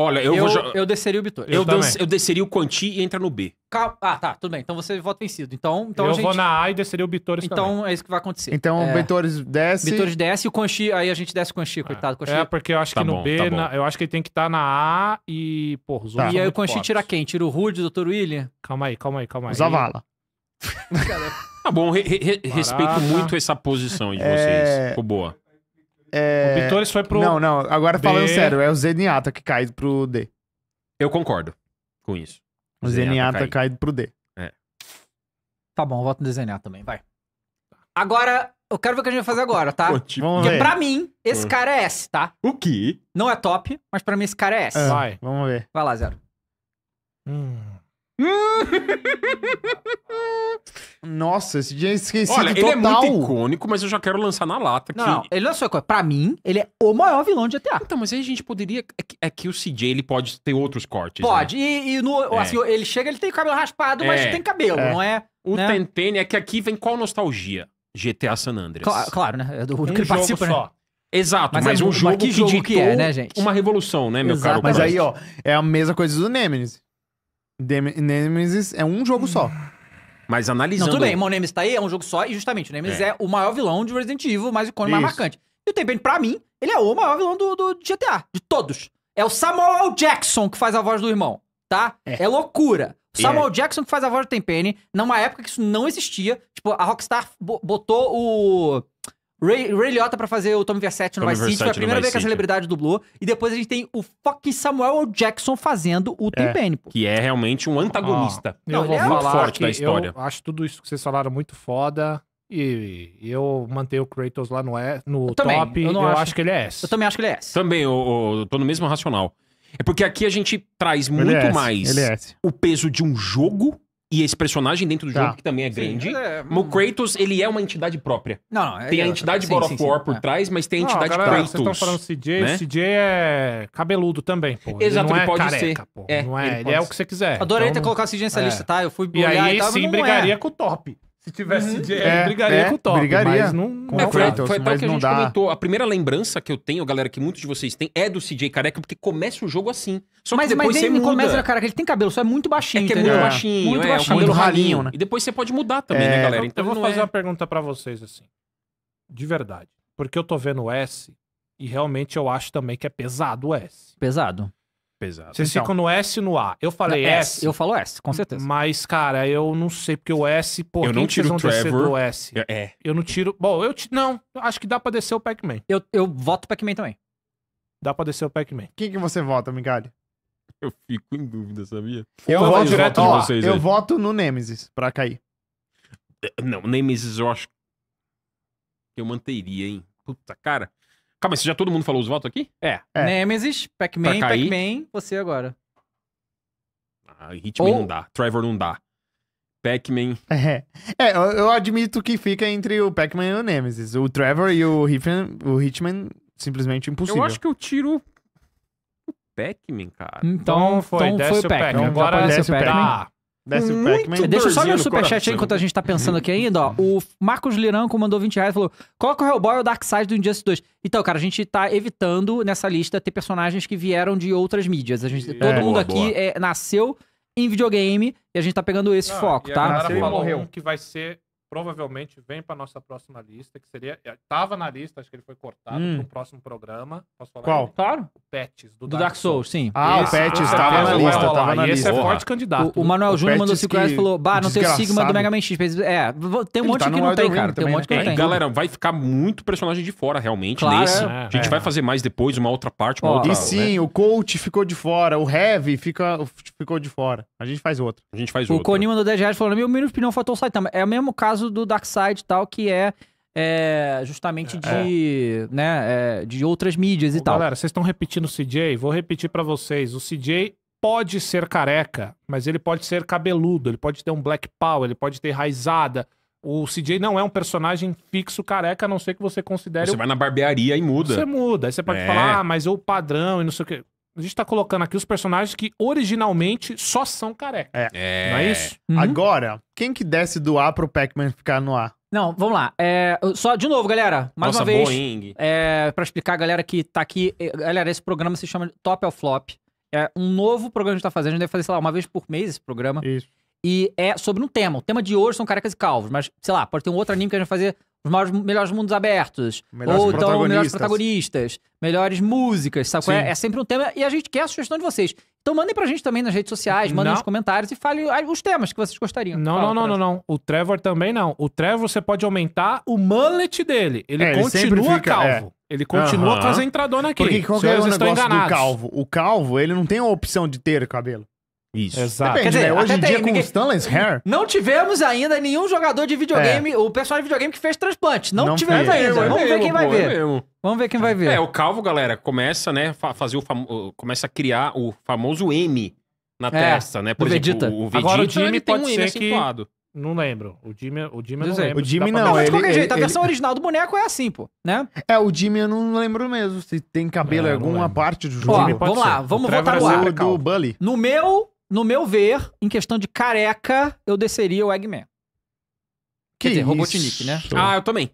[SPEAKER 2] Olha, eu, eu vou. Eu desceria o Bitor. Eu, eu, eu desceria o Quanti e entra no B.
[SPEAKER 1] Cal... Ah, tá, tudo bem. Então você vota vencido. Então, então eu gente... vou na A e desceria o Bitores Então também. é isso que vai acontecer. Então é... Bitores desce. Bitores desce e o Conchi. Aí a gente desce o Quanti, é. coitado. É, porque eu acho tá que no bom, B, tá na... eu acho que ele tem que estar tá na A
[SPEAKER 3] e. Porra, os tá. E aí o Conchi tira
[SPEAKER 1] quem? Tira o Rude, o Dr. William?
[SPEAKER 3] Calma aí, calma aí, calma aí. Zavala. tá bom, re, re, respeito muito essa
[SPEAKER 2] posição de é. vocês. É... Ficou boa.
[SPEAKER 4] É... O Pitores foi pro. Não, não. Agora falando sério, é o Zeniata que cai pro D. Eu concordo com isso.
[SPEAKER 1] O Zeniata Zenyatta cai. pro D. É. Tá bom, voto no Zenyatta também, vai. Agora, eu quero ver o que a gente vai fazer agora, tá? Tipo, Porque pra mim, esse hum. cara é S, tá? O quê? Não é top, mas pra mim esse cara é S. É. vai. Vamos ver. Vai lá, Zero. Hum.
[SPEAKER 4] Nossa, esse dia eu esqueci Olha, ele é muito icônico, mas eu já quero lançar na lata aqui. Não, ele não é só icônico.
[SPEAKER 1] Pra mim, ele é o maior vilão de GTA. Então, mas aí a gente poderia...
[SPEAKER 2] É que, é que o CJ, ele pode ter outros cortes, né? Pode. Né?
[SPEAKER 1] E, e no, é. assim, ele chega, ele tem o cabelo raspado, mas é. tem cabelo, é. não é?
[SPEAKER 2] O né? Tentene é que aqui vem qual nostalgia? GTA San Andreas. Claro,
[SPEAKER 4] claro né? É do, um que ele participa, né? só. Né?
[SPEAKER 2] Exato, mas, mas é um jogo, que, jogo que, que é, né, gente? uma
[SPEAKER 4] revolução, né, meu Exato, caro? Mas aí, ó, é a mesma coisa do Nemesis. Nemesis é um
[SPEAKER 1] jogo só.
[SPEAKER 2] Mas Não, analisando. tudo bem, o
[SPEAKER 1] Nemesis tá aí, é um jogo só, e justamente, o Nemesis é, É. o maior vilão de Resident Evil, mais icônico, mais marcante. E o Tempene, pra mim, ele é o maior vilão do, do GTA, de todos. É o Samuel Jackson que faz a voz do irmão, tá? É, é loucura. O é. Samuel Jackson que faz a voz do Tempene, numa época que isso não existia. Tipo, a Rockstar botou o. Ray, Ray Liotta pra fazer o Tommy Versetti no Tommy Vice City. Foi a primeira vez que a celebridade dublou. E depois a gente tem o fucking Samuel Jackson fazendo o Tim é, Penny,
[SPEAKER 2] Que é realmente um antagonista. Não, eu vou é muito forte da história.
[SPEAKER 3] Eu acho tudo isso que vocês falaram muito foda. E eu mantenho o Kratos lá no, e, no eu também, top. Eu, não eu acho, acho, que
[SPEAKER 2] ele é S. Eu também acho que ele é S. Também, eu, eu tô no mesmo racional. É porque aqui a gente traz é muito é S, mais é
[SPEAKER 3] o peso de um jogo
[SPEAKER 2] e esse personagem dentro do tá. jogo, que também é grande. Sim, é... O Kratos, ele é uma entidade própria. Não, não é... tem a entidade sim, God of War por é. trás, mas tem a entidade não, galera, Kratos. Vocês estão falando CJ, né? CJ
[SPEAKER 3] é cabeludo também, pô. Exato, ele, é pode careca, ser. É, não é, ele, é o que você quiser. Adorei então... ter colocado CJ nessa é. lista, tá? Eu fui e aí, e tal, sim, brigaria é. com o top. Se tivesse uhum. dinheiro, é, brigaria é, com o Top. Brigaria. Mas não,
[SPEAKER 2] com é, foi, Kratos, foi até o que a gente dá. comentou. A primeira lembrança que eu tenho, galera, que muitos de vocês têm, é do CJ Careca, porque começa o jogo assim. Só que mas, depois mas ele você muda. começa,
[SPEAKER 1] cara, que ele tem cabelo, só é muito baixinho. É que é muito é. baixinho, muito é, baixinho, cabelo ralinho, né? né? E
[SPEAKER 2] depois você pode mudar também, é. né, galera? Então eu vou fazer é- uma
[SPEAKER 3] pergunta para vocês, assim. De verdade. Porque eu tô vendo o S e realmente eu acho também que é pesado o S.
[SPEAKER 1] Pesado. Pesado. Vocês então, ficam
[SPEAKER 3] no S e no A. Eu falei S, é, S, Eu falo S, com certeza. Mas, cara, eu não sei, porque o S, pô, eu não tiro o Trevor. do
[SPEAKER 1] S? É.
[SPEAKER 3] Eu não tiro. Bom, eu t... Não, acho que dá pra descer o Pac-Man. Eu, eu voto Pac-Man também. Dá pra descer o Pac-Man.
[SPEAKER 4] Quem que você vota, Miguel? Eu fico em dúvida, sabia? Eu, eu voto direto ó, de vocês. Eu voto no Nemesis pra cair. É, não, Nemesis eu acho que
[SPEAKER 2] eu manteria, hein? Puta, cara. Calma, você já todo mundo falou os votos aqui? É.
[SPEAKER 1] é. Nemesis, Pac-Man, Pac-Man, você agora.
[SPEAKER 2] Ah, Hitman Ou... não dá. Trevor não dá.
[SPEAKER 4] Pac-Man. É, é eu, eu, admito que fica entre o Pac-Man e o Nemesis. O Trevor e o Hitman, o Hitman simplesmente impossível. Eu acho
[SPEAKER 3] que eu tiro
[SPEAKER 1] o
[SPEAKER 4] Pac-Man, cara. Então,
[SPEAKER 1] então foi, então desce foi o Pac-Man. Pac Agora desce o Pac-Man. Então Desce o Pac-Man. Deixa eu só ler o superchat aí enquanto a gente tá pensando aqui ainda, ó. O Marcos Liranco mandou 20 reais e falou: coloca o Hellboy ou o Darkseid do Injustice 2. Então, cara, a gente tá evitando nessa lista ter personagens que vieram de outras mídias. A gente, é, todo boa, mundo aqui é, nasceu em videogame e a gente tá pegando esse ah, foco, e tá? Cara, falou morreu.
[SPEAKER 3] que vai ser provavelmente vem para nossa próxima lista, que seria. Eh, tava na lista, acho que ele foi cortado hum. próximo programa. Posso falar? Qual? Claro. O do, do Dark, Dark Souls. Souls. sim. Ah, esse, o Pets estava na lista. Tava na e lista. esse é forte
[SPEAKER 1] candidato. O, o Manuel Júnior mandou 5 reais e falou: Bah, não tem o Sigma do Mega Man X. É, tem um monte tá que não tem, cara. tem um monte que né? não é, tem. Galera, vai
[SPEAKER 2] ficar muito personagem de fora, realmente, nesse. É, a gente é. vai fazer mais depois, uma outra parte, uma outra. E né? sim,
[SPEAKER 4] o coach ficou de fora, o heavy fica, ficou de fora. A gente faz outro. A gente faz outro. O
[SPEAKER 1] Coninho mandou 10 reais falou Meu minuto pneu faltou o Saitama. É o mesmo caso caso do Darkseid e tal, que é é, justamente é. de, é. Né, é, de outras mídias e Ô, tal. Galera, vocês estão repetindo o CJ?
[SPEAKER 3] Vou repetir para vocês. O CJ pode ser careca, mas ele pode ser cabeludo, ele pode ter um black power, ele pode ter raizada. O CJ não é um personagem fixo careca, a não ser que você considere. Você o... vai na
[SPEAKER 2] barbearia e muda. Você muda. Aí você pode é. falar, ah,
[SPEAKER 3] mas o padrão e não sei o quê. A gente tá colocando aqui os personagens que originalmente só são careca.
[SPEAKER 4] É. é. Não é isso? Uhum. uhum. Agora, quem que desce do ar pro Pac-Man ficar no ar
[SPEAKER 1] Não, vamos lá. É, só de novo, galera, mais Nossa, uma vez, Boeing. é, para explicar a galera que tá aqui, é, galera, esse programa se chama Top of Flop. É um novo programa que a gente tá fazendo, a gente deve fazer, sei lá, uma vez por mês esse programa. Isso. E é sobre um tema. O tema de hoje são carecas e calvos, mas sei lá, pode ter um outro anime que a gente vai fazer os maiores, melhores mundos abertos, melhores ou então melhores protagonistas, melhores músicas, sabe? É? é? sempre um tema e a gente quer a sugestão de vocês. Então mandem pra gente também nas redes sociais, mandem não. nos comentários e falem os temas que vocês gostariam. Não, não, não, não,
[SPEAKER 3] não. O Trevor também não. O Trevor você pode aumentar o mullet dele. Ele é, continua fica, é. calvo. É. Ele continua uhum. com as entradonas aqui. Porque qual que é o negócio enganados. do calvo?
[SPEAKER 4] O calvo, ele não tem a opção de ter cabelo. Isso. Exato. Depende, Quer dizer, né? Hoje em dia, com ninguém... Stanley's Hair...
[SPEAKER 1] Não tivemos ainda nenhum jogador de videogame, é. o personagem de videogame que fez transplante. Não, não tivemos fez. ainda. É vamos ver quem vai ver. É
[SPEAKER 2] Vamos ver quem vai ver. É, o Calvo, galera, começa, né, fazer o começa a criar o famoso M na é, testa, né? Por o exemplo, Vegeta. o Vegeta, Agora, o Jimmy tem
[SPEAKER 4] um
[SPEAKER 1] M acentuado.
[SPEAKER 3] Assim que... Não lembro. O Jimmy, o Jimmy não é. lembro. O Jimmy
[SPEAKER 4] não. Mas de qualquer ele, jeito, ele, a versão ele...
[SPEAKER 1] original do boneco é assim, pô,
[SPEAKER 4] né? É, o Jimmy eu não lembro mesmo. Se tem cabelo em alguma parte do jogo. Ó, vamos ser. lá, vamos voltar no ar. do Bully.
[SPEAKER 1] No meu, no meu ver, em questão de careca, eu desceria o Eggman.
[SPEAKER 2] Que Quer dizer, Robotnik, né? Ah, eu também.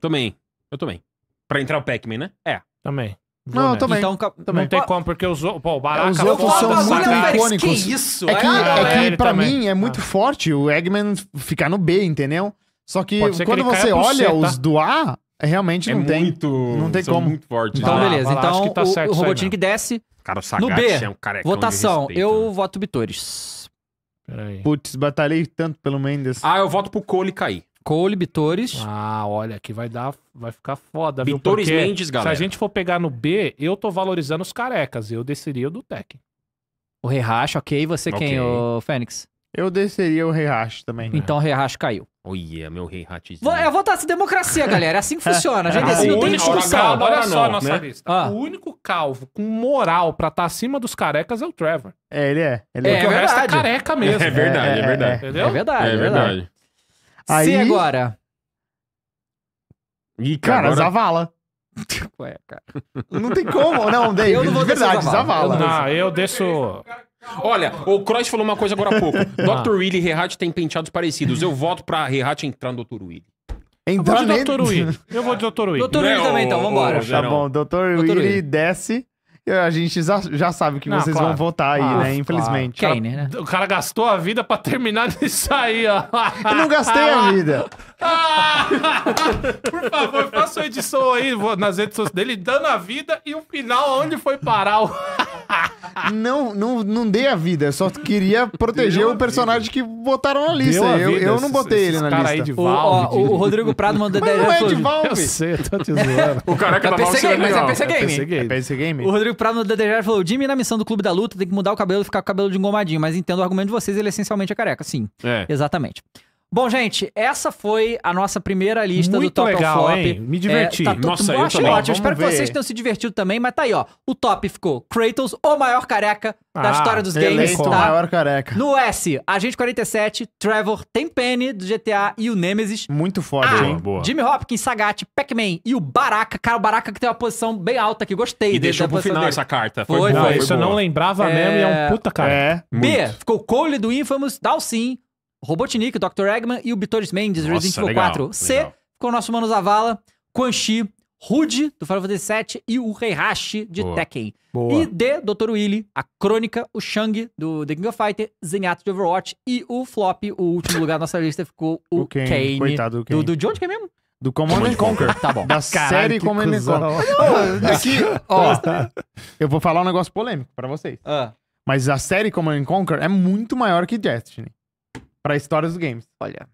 [SPEAKER 2] Também. Eu também. Pra entrar o Pac-Man, né? É. Também. Vou Não, eu também. Então,
[SPEAKER 1] Também. Não tem como,
[SPEAKER 2] porque os, o- pô, o Baraka... Os outros são muito cara, icônicos.
[SPEAKER 4] Que isso? É que, é, é, que pra também. mim é muito Ah. forte o Eggman ficar no B, entendeu? Só que que quando você olha C, tá? os do A, é realmente É não tem. muito. Não tem como. muito Então, né? beleza. então, tá o, o Robotnik né?
[SPEAKER 1] desce. Cara, no B, é um Votação. Respeito, eu né? voto Bitores. Peraí. Putz,
[SPEAKER 4] batalhei tanto pelo Mendes. Ah,
[SPEAKER 3] eu voto pro Cole cair.
[SPEAKER 4] Cole, Bitores. Ah, olha, que vai dar.
[SPEAKER 3] Vai ficar foda, Bitores viu? Mendes, galera. Se a gente for pegar no B, eu tô valorizando os carecas. Eu
[SPEAKER 1] desceria do Tech. O Rehash, ok. Você okay. quem, o Fênix? Eu desceria o Rehash também. Então o Rehash caiu. Olha, meu rei ratizinho. É votação democracia, galera. É assim
[SPEAKER 2] que funciona. A gente assim, não tem discussão. Olha só a nossa né? lista.
[SPEAKER 3] Ah. O único calvo com moral pra estar tá acima dos carecas é o Trevor. É, ele é. Ele é, é, é o resto é careca mesmo. É verdade, é, é, é verdade. É.
[SPEAKER 4] Entendeu? É verdade, é verdade. Aí... Se agora...
[SPEAKER 1] Ih, cara, agora... Zavala. Ué, cara. Não tem como. Não, daí, eu não vou de verdade,
[SPEAKER 2] Zavala. Zavala. Ah, eu não, eu deixo... Olha, o Cross falou uma coisa agora há pouco. Dr. Willy e Rehat têm penteados parecidos. Eu voto pra Rehat entrar no Dr. Willy.
[SPEAKER 4] Entrar eu vou de Dr. Willy.
[SPEAKER 2] Eu
[SPEAKER 3] vou de Dr. Willy.
[SPEAKER 2] Dr. Willy também, então, vambora. Tá bom,
[SPEAKER 4] Dr. Willy desce. A gente já sabe que Não, vocês claro. vão votar aí, ah, né? Infelizmente. Claro. né?
[SPEAKER 3] O cara gastou a vida pra terminar de sair ó. Eu não gastei a vida. Ah! Por favor, faça a edição aí nas redes sociais dele, dando a vida e o final, onde foi parar o...
[SPEAKER 4] não, não, não dei a vida, eu só queria proteger Deu o personagem que botaram
[SPEAKER 1] na lista. Eu, vida, eu não botei esse, ele na lista. Aí de Valve, o, o, o Rodrigo Prado mandou 10 Mas não é de Valve. Eu sei, tô te zoando. o cara é da PC Game, mas é PC Game. É PC Game. É o Rodrigo Prado no DDJ falou: Jimmy, na missão do Clube da Luta, tem que mudar o cabelo e ficar com o cabelo de engomadinho. Mas entendo o argumento de vocês, ele é essencialmente é careca. Sim. É. Exatamente. Bom, gente, essa foi a nossa primeira lista Muito do Top legal, Flop. Hein? Me é, diverti. É, tá nossa, eu também. Ótimo. Espero ver. que vocês tenham se divertido também, mas tá aí, ó. O top ficou Kratos, o maior careca da ah, história dos games. Tá? O maior careca. No S, Agente 47, Trevor Tempene do GTA e o Nemesis. Muito foda ah, hein? Boa. Jimmy Hopkins, Sagat, Pac-Man e o Baraka. Cara, o Baraka que tem uma posição bem alta aqui, gostei. E deixou pro final dele. essa carta. Foi, foi.
[SPEAKER 3] Boa, não, foi isso boa. eu não lembrava é... mesmo e é um puta cara.
[SPEAKER 1] É, é. B, ficou Cole do Infamous, Dalsim, Robotnik, Dr. Eggman e o Bitores Mendes, Nossa, Resident Evil 4. Legal. C, com ficou o nosso Mano Zavala, Quan Chi, Rude, do Final Fantasy VII, e o Heihashi, de Boa. Tekken. Boa. E D, Dr. Willy, a Crônica, o Shang, do The King of Fighter, Zenyatta de Overwatch, e o Flop, o último lugar da nossa lista, ficou o, o Kane. Coitado do Kane. Do, do, de onde que é mesmo?
[SPEAKER 4] Do Command and Conquer. Tá bom. Da série Command and Conquer. Aqui, é é ó. Eu vou falar um negócio polêmico pra vocês. Ah. Mas a série Command and Conquer é muito maior que Destiny pra história dos games. Olha.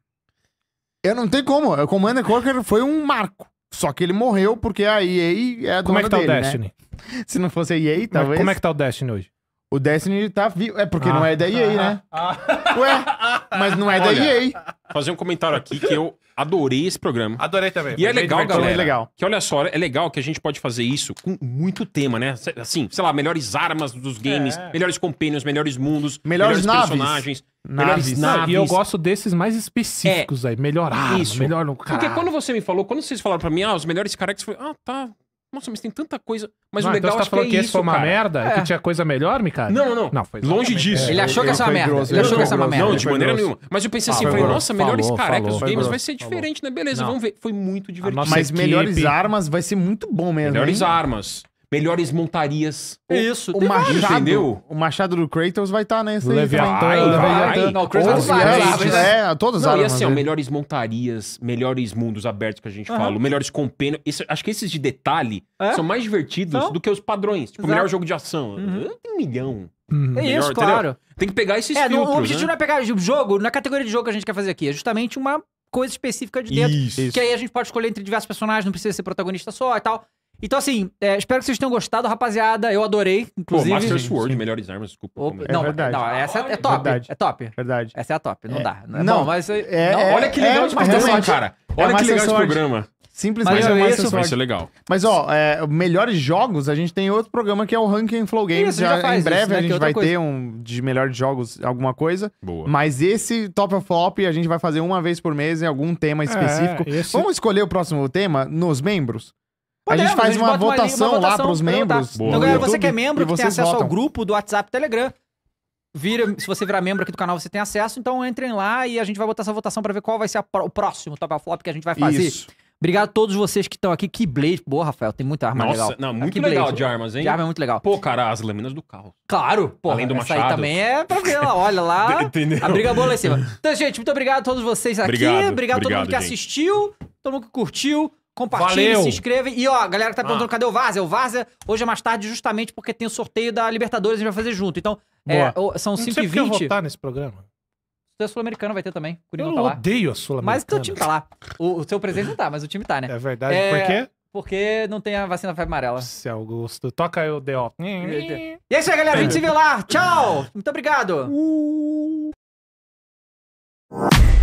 [SPEAKER 4] Eu é, não tenho como. O Commander Conquer foi um marco. Só que ele morreu porque a EA é a Como é que tá dele, o né? Destiny? Né? Se não fosse a EA, talvez. Como é que tá o Destiny hoje? O Destiny tá vivo. É porque ah, não é da EA, ah, né? Ah, Ué,
[SPEAKER 2] mas não é da Olha, EA. Fazer um comentário aqui que eu Adorei esse programa. Adorei também. E é legal, galera. Legal. Que olha só, é legal que a gente pode fazer isso com muito tema, né? Assim, sei lá, melhores armas dos games, é. melhores companions, melhores mundos, melhores, melhores personagens. Naves. Melhores naves. E eu gosto
[SPEAKER 3] desses mais específicos é. aí. Melhor arma, Isso. melhor no cara. Porque quando você me falou, quando vocês falaram pra mim,
[SPEAKER 2] ah, os melhores caras eu falei, ah, tá, nossa, mas tem tanta coisa. Mas não, o então legal então você tá falando que, é que esse isso, foi uma cara. merda? É. Que
[SPEAKER 3] tinha coisa melhor, Mika? Não, não. Não, foi Longe disso. Ele achou que essa merda. Grosso, ele achou que essa é merda. Não, de maneira grosso. nenhuma. Mas eu pensei assim, ah, assim, falei, nossa, falou, melhores carecas dos games vai
[SPEAKER 2] ser diferente, falou. né? Beleza, não. vamos ver. Foi muito divertido. Mas equipe... melhores armas
[SPEAKER 4] vai ser muito bom mesmo. Melhores hein? armas melhores montarias. É isso, o, Machado, entendeu? O Machado do Kratos vai estar tá nessa Leviathan. Vai, então, vai, vai. Não, o Kratos vai. É, é, todas as e assim, ó, né?
[SPEAKER 2] melhores montarias, melhores mundos abertos que a gente uhum. fala, melhores compênios. Acho que esses de detalhe é? são mais divertidos do que os padrões. Tipo, Exato. melhor jogo de ação.
[SPEAKER 1] Uhum. Tem um milhão. Uhum. É isso, claro. Tem que pegar esses é, filtros, O objetivo né? não é pegar o jogo, na é categoria de jogo que a gente quer fazer aqui, é justamente uma coisa específica de dentro. Isso. Que aí a gente pode escolher entre diversos personagens, não precisa ser protagonista só e tal. Então, assim, é, espero que vocês tenham gostado, rapaziada. Eu adorei, inclusive. Pô, Master Sword, melhores armas, desculpa. Opa, é não, verdade. não, essa é, é top. Verdade. É top. Verdade. Essa é a top, não é, dá. Não, é não, bom, mas. É, não, olha que legal de programa, cara. Olha que legal de programa. Simplesmente mas, é mais isso, vai ser legal.
[SPEAKER 4] Mas, ó, é, melhores jogos, a gente tem outro programa que é o Ranking Flow Games. Isso, já, já em breve isso, né, a gente vai coisa. ter um de melhores jogos, alguma coisa. Boa. Mas esse Top of Flop a gente vai fazer uma vez por mês em algum tema específico. É, esse... Vamos escolher o próximo tema nos membros? Podemos, a gente faz a gente uma, votação uma, uma, votação lá pros membros. então, galera, você que é membro, que tem acesso votam. ao grupo
[SPEAKER 1] do WhatsApp e Telegram, vira, se você virar membro aqui do canal, você tem acesso. Então entrem lá e a gente vai botar essa votação para ver qual vai ser a, o próximo Top Flop que a gente vai fazer. Isso. Obrigado a todos vocês que estão aqui. Que Blade, boa, Rafael, tem muita arma Nossa, legal. Ah, muito Keyblade, legal de armas, hein? De arma é muito legal. Pô, cara, as lâminas do carro. Claro, pô. Além do machado. Isso aí também é pra ver, olha lá. A briga boa lá em cima. Então, gente, muito obrigado a todos vocês aqui. Obrigado, obrigado, obrigado a todo mundo que gente. assistiu, todo mundo que curtiu compartilhe, Valeu. se inscreve E ó, a galera que tá ah. perguntando ah. cadê o Várzea? O Várzea hoje é mais tarde justamente porque tem o sorteio da Libertadores e a gente vai fazer junto. Então, é, são 5h20. Eu votar nesse programa. Se sul americano vai ter também. O eu tá lá. odeio a Sul-Americana. Mas o time tá lá. O, o seu presidente não tá, mas o time tá, né? É verdade. É... Por quê? Porque não tem a vacina febre amarela. Se Augusto, é toca aí o D.O. E é isso aí, galera. A gente se vê lá. Tchau. Muito obrigado. Uh...